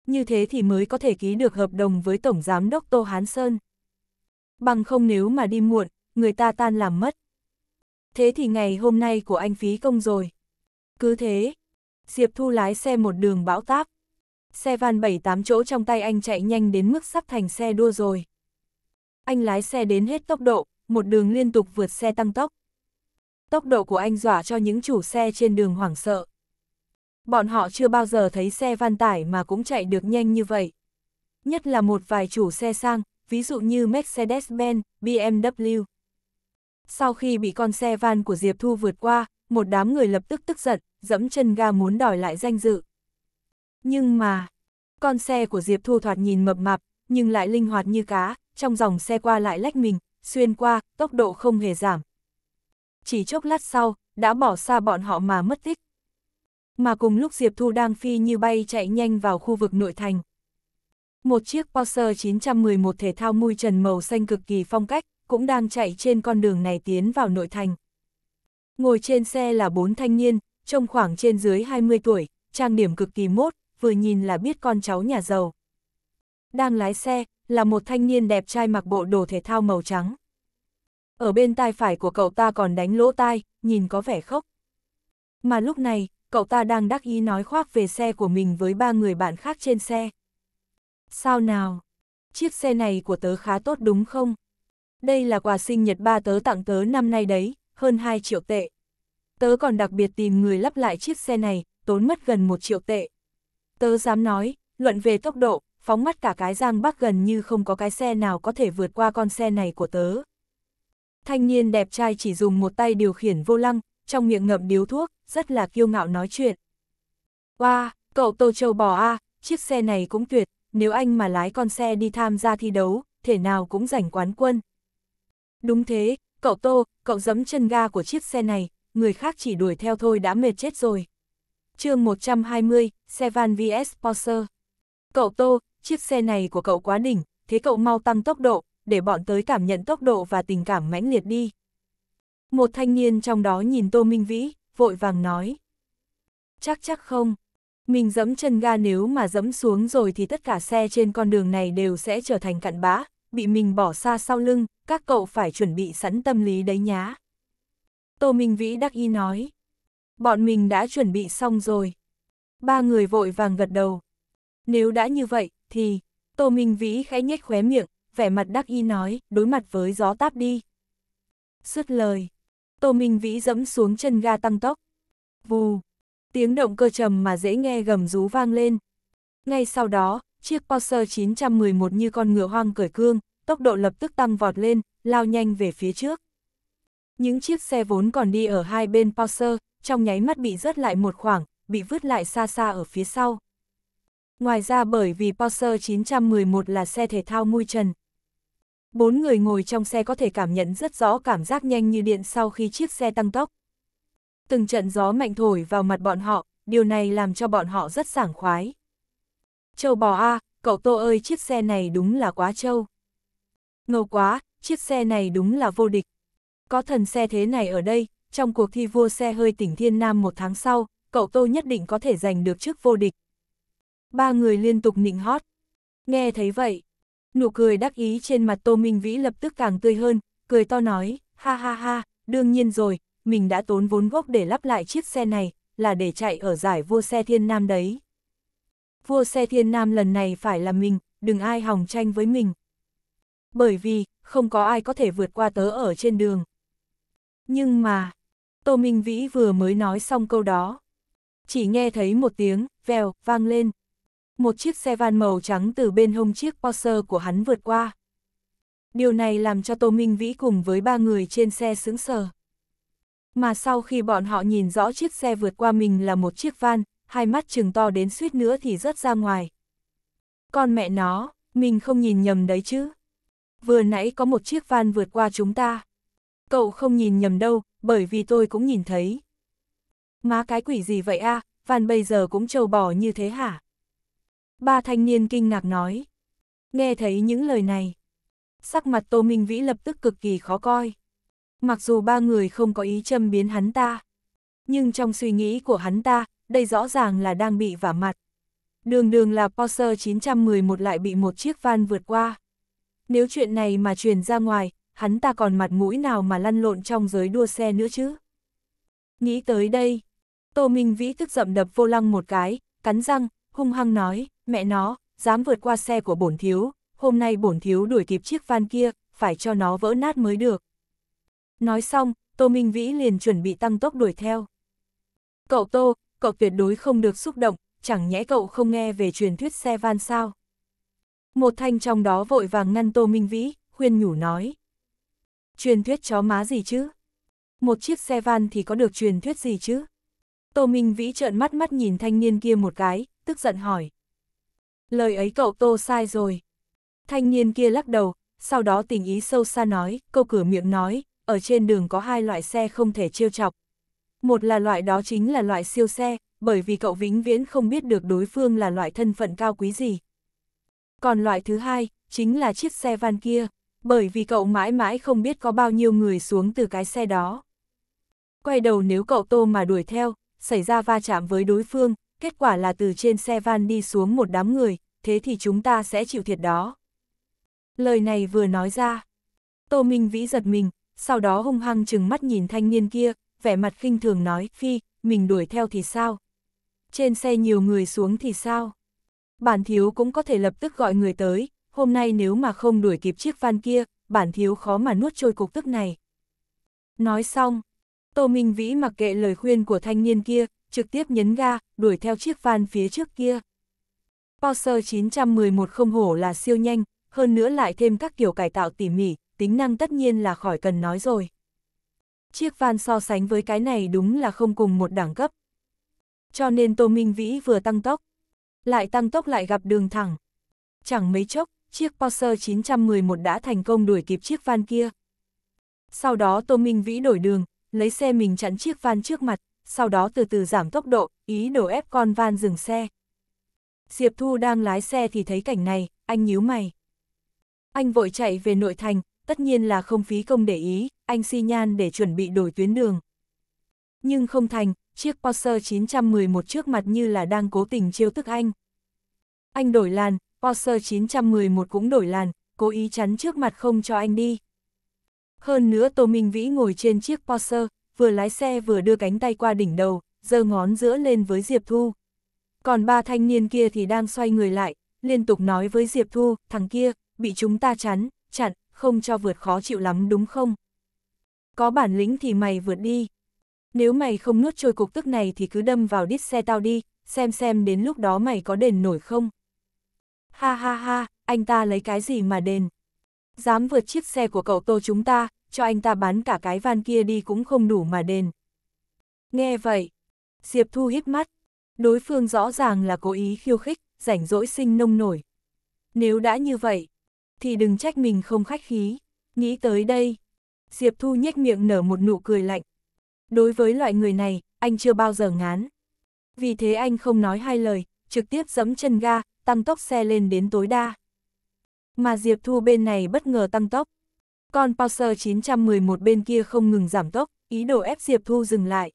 Như thế thì mới có thể ký được hợp đồng với Tổng Giám đốc Tô Hán Sơn. Bằng không nếu mà đi muộn, người ta tan làm mất. Thế thì ngày hôm nay của anh phí công rồi. Cứ thế, Diệp Thu lái xe một đường bão táp. Xe van 7-8 chỗ trong tay anh chạy nhanh đến mức sắp thành xe đua rồi. Anh lái xe đến hết tốc độ, một đường liên tục vượt xe tăng tốc. Tốc độ của anh dọa cho những chủ xe trên đường hoảng sợ bọn họ chưa bao giờ thấy xe van tải mà cũng chạy được nhanh như vậy. Nhất là một vài chủ xe sang, ví dụ như Mercedes-Benz, BMW. Sau khi bị con xe van của Diệp Thu vượt qua, một đám người lập tức tức giận, dẫm chân ga muốn đòi lại danh dự. Nhưng mà, con xe của Diệp Thu thoạt nhìn mập mạp, nhưng lại linh hoạt như cá, trong dòng xe qua lại lách mình, xuyên qua, tốc độ không hề giảm. Chỉ chốc lát sau, đã bỏ xa bọn họ mà mất tích mà cùng lúc Diệp Thu đang phi như bay chạy nhanh vào khu vực nội thành. Một chiếc Porsche 911 thể thao mui trần màu xanh cực kỳ phong cách, cũng đang chạy trên con đường này tiến vào nội thành. Ngồi trên xe là bốn thanh niên, trông khoảng trên dưới 20 tuổi, trang điểm cực kỳ mốt, vừa nhìn là biết con cháu nhà giàu. Đang lái xe, là một thanh niên đẹp trai mặc bộ đồ thể thao màu trắng. Ở bên tai phải của cậu ta còn đánh lỗ tai, nhìn có vẻ khóc. Mà lúc này, cậu ta đang đắc ý nói khoác về xe của mình với ba người bạn khác trên xe. Sao nào? Chiếc xe này của tớ khá tốt đúng không? Đây là quà sinh nhật ba tớ tặng tớ năm nay đấy, hơn 2 triệu tệ. Tớ còn đặc biệt tìm người lắp lại chiếc xe này, tốn mất gần 1 triệu tệ. Tớ dám nói, luận về tốc độ, phóng mắt cả cái Giang Bắc gần như không có cái xe nào có thể vượt qua con xe này của tớ. Thanh niên đẹp trai chỉ dùng một tay điều khiển vô lăng, trong miệng ngậm điếu thuốc, rất là kiêu ngạo nói chuyện. Wow, cậu Tô Châu bò a, à, chiếc xe này cũng tuyệt, nếu anh mà lái con xe đi tham gia thi đấu, thể nào cũng giành quán quân. Đúng thế, cậu Tô, cậu giẫm chân ga của chiếc xe này, người khác chỉ đuổi theo thôi đã mệt chết rồi. chương 120, xe van VS Porsche. Cậu Tô, chiếc xe này của cậu quá đỉnh, thế cậu mau tăng tốc độ, để bọn tới cảm nhận tốc độ và tình cảm mãnh liệt đi. Một thanh niên trong đó nhìn Tô Minh Vĩ, vội vàng nói. Chắc chắc không, mình dẫm chân ga nếu mà dẫm xuống rồi thì tất cả xe trên con đường này đều sẽ trở thành cặn bã, bị mình bỏ xa sau lưng, các cậu phải chuẩn bị sẵn tâm lý đấy nhá. Tô Minh Vĩ đắc y nói. Bọn mình đã chuẩn bị xong rồi. Ba người vội vàng gật đầu. Nếu đã như vậy, thì... Tô Minh Vĩ khẽ nhếch khóe miệng, vẻ mặt đắc y nói, đối mặt với gió táp đi. Sứt lời, Tô Minh Vĩ dẫm xuống chân ga tăng tốc. Vù, tiếng động cơ trầm mà dễ nghe gầm rú vang lên. Ngay sau đó, chiếc Porsche 911 như con ngựa hoang cởi cương, tốc độ lập tức tăng vọt lên, lao nhanh về phía trước. Những chiếc xe vốn còn đi ở hai bên Porsche, trong nháy mắt bị rớt lại một khoảng, bị vứt lại xa xa ở phía sau. Ngoài ra bởi vì Porsche 911 là xe thể thao mui trần, Bốn người ngồi trong xe có thể cảm nhận rất rõ cảm giác nhanh như điện sau khi chiếc xe tăng tốc. Từng trận gió mạnh thổi vào mặt bọn họ, điều này làm cho bọn họ rất sảng khoái. Châu bò a, à, cậu Tô ơi chiếc xe này đúng là quá châu. Ngầu quá, chiếc xe này đúng là vô địch. Có thần xe thế này ở đây, trong cuộc thi vua xe hơi tỉnh Thiên Nam một tháng sau, cậu Tô nhất định có thể giành được chức vô địch. Ba người liên tục nịnh hót. Nghe thấy vậy, nụ cười đắc ý trên mặt Tô Minh Vĩ lập tức càng tươi hơn, cười to nói, ha ha ha, đương nhiên rồi, mình đã tốn vốn gốc để lắp lại chiếc xe này, là để chạy ở giải vua xe thiên nam đấy. Vua xe thiên nam lần này phải là mình, đừng ai hòng tranh với mình. Bởi vì, không có ai có thể vượt qua tớ ở trên đường. Nhưng mà, Tô Minh Vĩ vừa mới nói xong câu đó. Chỉ nghe thấy một tiếng, vèo, vang lên, một chiếc xe van màu trắng từ bên hông chiếc Porsche của hắn vượt qua. Điều này làm cho Tô Minh Vĩ cùng với ba người trên xe sững sờ. Mà sau khi bọn họ nhìn rõ chiếc xe vượt qua mình là một chiếc van, hai mắt chừng to đến suýt nữa thì rớt ra ngoài. Con mẹ nó, mình không nhìn nhầm đấy chứ. Vừa nãy có một chiếc van vượt qua chúng ta. Cậu không nhìn nhầm đâu, bởi vì tôi cũng nhìn thấy. Má cái quỷ gì vậy a à, van bây giờ cũng trâu bò như thế hả? Ba thanh niên kinh ngạc nói. Nghe thấy những lời này. Sắc mặt Tô Minh Vĩ lập tức cực kỳ khó coi. Mặc dù ba người không có ý châm biến hắn ta. Nhưng trong suy nghĩ của hắn ta, đây rõ ràng là đang bị vả mặt. Đường đường là Porsche 911 lại bị một chiếc van vượt qua. Nếu chuyện này mà truyền ra ngoài, hắn ta còn mặt mũi nào mà lăn lộn trong giới đua xe nữa chứ? Nghĩ tới đây, Tô Minh Vĩ tức dậm đập vô lăng một cái, cắn răng, hung hăng nói mẹ nó, dám vượt qua xe của bổn thiếu, hôm nay bổn thiếu đuổi kịp chiếc van kia, phải cho nó vỡ nát mới được. Nói xong, Tô Minh Vĩ liền chuẩn bị tăng tốc đuổi theo. Cậu Tô, cậu tuyệt đối không được xúc động, chẳng nhẽ cậu không nghe về truyền thuyết xe van sao. Một thanh trong đó vội vàng ngăn Tô Minh Vĩ, khuyên nhủ nói. Truyền thuyết chó má gì chứ? Một chiếc xe van thì có được truyền thuyết gì chứ? Tô Minh Vĩ trợn mắt mắt nhìn thanh niên kia một cái, tức giận hỏi. Lời ấy cậu tô sai rồi. Thanh niên kia lắc đầu, sau đó tình ý sâu xa nói, câu cửa miệng nói, ở trên đường có hai loại xe không thể trêu chọc. Một là loại đó chính là loại siêu xe, bởi vì cậu vĩnh viễn không biết được đối phương là loại thân phận cao quý gì. Còn loại thứ hai, chính là chiếc xe van kia, bởi vì cậu mãi mãi không biết có bao nhiêu người xuống từ cái xe đó. Quay đầu nếu cậu tô mà đuổi theo, xảy ra va chạm với đối phương, kết quả là từ trên xe van đi xuống một đám người, thế thì chúng ta sẽ chịu thiệt đó. Lời này vừa nói ra, Tô Minh Vĩ giật mình, sau đó hung hăng chừng mắt nhìn thanh niên kia, vẻ mặt khinh thường nói, phi, mình đuổi theo thì sao? Trên xe nhiều người xuống thì sao? Bản thiếu cũng có thể lập tức gọi người tới, hôm nay nếu mà không đuổi kịp chiếc van kia, bản thiếu khó mà nuốt trôi cục tức này. Nói xong, Tô Minh Vĩ mặc kệ lời khuyên của thanh niên kia, trực tiếp nhấn ga, đuổi theo chiếc van phía trước kia. Porsche 911 không hổ là siêu nhanh, hơn nữa lại thêm các kiểu cải tạo tỉ mỉ, tính năng tất nhiên là khỏi cần nói rồi. Chiếc van so sánh với cái này đúng là không cùng một đẳng cấp. Cho nên Tô Minh Vĩ vừa tăng tốc, lại tăng tốc lại gặp đường thẳng. Chẳng mấy chốc, chiếc Porsche 911 đã thành công đuổi kịp chiếc van kia. Sau đó Tô Minh Vĩ đổi đường, lấy xe mình chặn chiếc van trước mặt, sau đó từ từ giảm tốc độ, ý đồ ép con van dừng xe. Diệp Thu đang lái xe thì thấy cảnh này, anh nhíu mày. Anh vội chạy về nội thành, tất nhiên là không phí công để ý, anh xi si nhan để chuẩn bị đổi tuyến đường. Nhưng không thành, chiếc Porsche 911 trước mặt như là đang cố tình chiêu tức anh. Anh đổi làn, Porsche 911 cũng đổi làn, cố ý chắn trước mặt không cho anh đi. Hơn nữa Tô Minh Vĩ ngồi trên chiếc Porsche, vừa lái xe vừa đưa cánh tay qua đỉnh đầu, giơ ngón giữa lên với Diệp Thu. Còn ba thanh niên kia thì đang xoay người lại, liên tục nói với Diệp Thu, thằng kia, bị chúng ta chắn, chặn, không cho vượt khó chịu lắm đúng không? Có bản lĩnh thì mày vượt đi. Nếu mày không nuốt trôi cục tức này thì cứ đâm vào đít xe tao đi, xem xem đến lúc đó mày có đền nổi không? Ha ha ha, anh ta lấy cái gì mà đền? Dám vượt chiếc xe của cậu tô chúng ta, cho anh ta bán cả cái van kia đi cũng không đủ mà đền. Nghe vậy, Diệp Thu hít mắt, đối phương rõ ràng là cố ý khiêu khích, rảnh rỗi sinh nông nổi. Nếu đã như vậy, thì đừng trách mình không khách khí, nghĩ tới đây. Diệp Thu nhếch miệng nở một nụ cười lạnh. Đối với loại người này, anh chưa bao giờ ngán. Vì thế anh không nói hai lời, trực tiếp giẫm chân ga, tăng tốc xe lên đến tối đa. Mà Diệp Thu bên này bất ngờ tăng tốc, còn Porsche 911 bên kia không ngừng giảm tốc, ý đồ ép Diệp Thu dừng lại.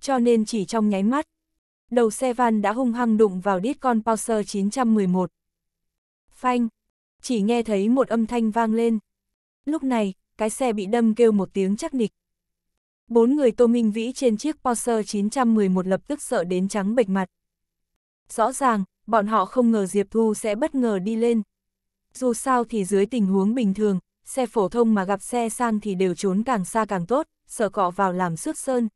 Cho nên chỉ trong nháy mắt, đầu xe van đã hung hăng đụng vào đít con Porsche 911. Phanh, chỉ nghe thấy một âm thanh vang lên. Lúc này, cái xe bị đâm kêu một tiếng chắc nịch. Bốn người Tô Minh Vĩ trên chiếc Porsche 911 lập tức sợ đến trắng bệch mặt. Rõ ràng, bọn họ không ngờ Diệp Thu sẽ bất ngờ đi lên. Dù sao thì dưới tình huống bình thường, xe phổ thông mà gặp xe sang thì đều trốn càng xa càng tốt, sợ cọ vào làm xước sơn.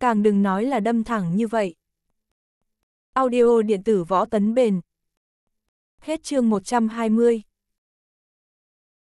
Càng đừng nói là đâm thẳng như vậy. Audio điện tử võ tấn bền. Hết chương 120.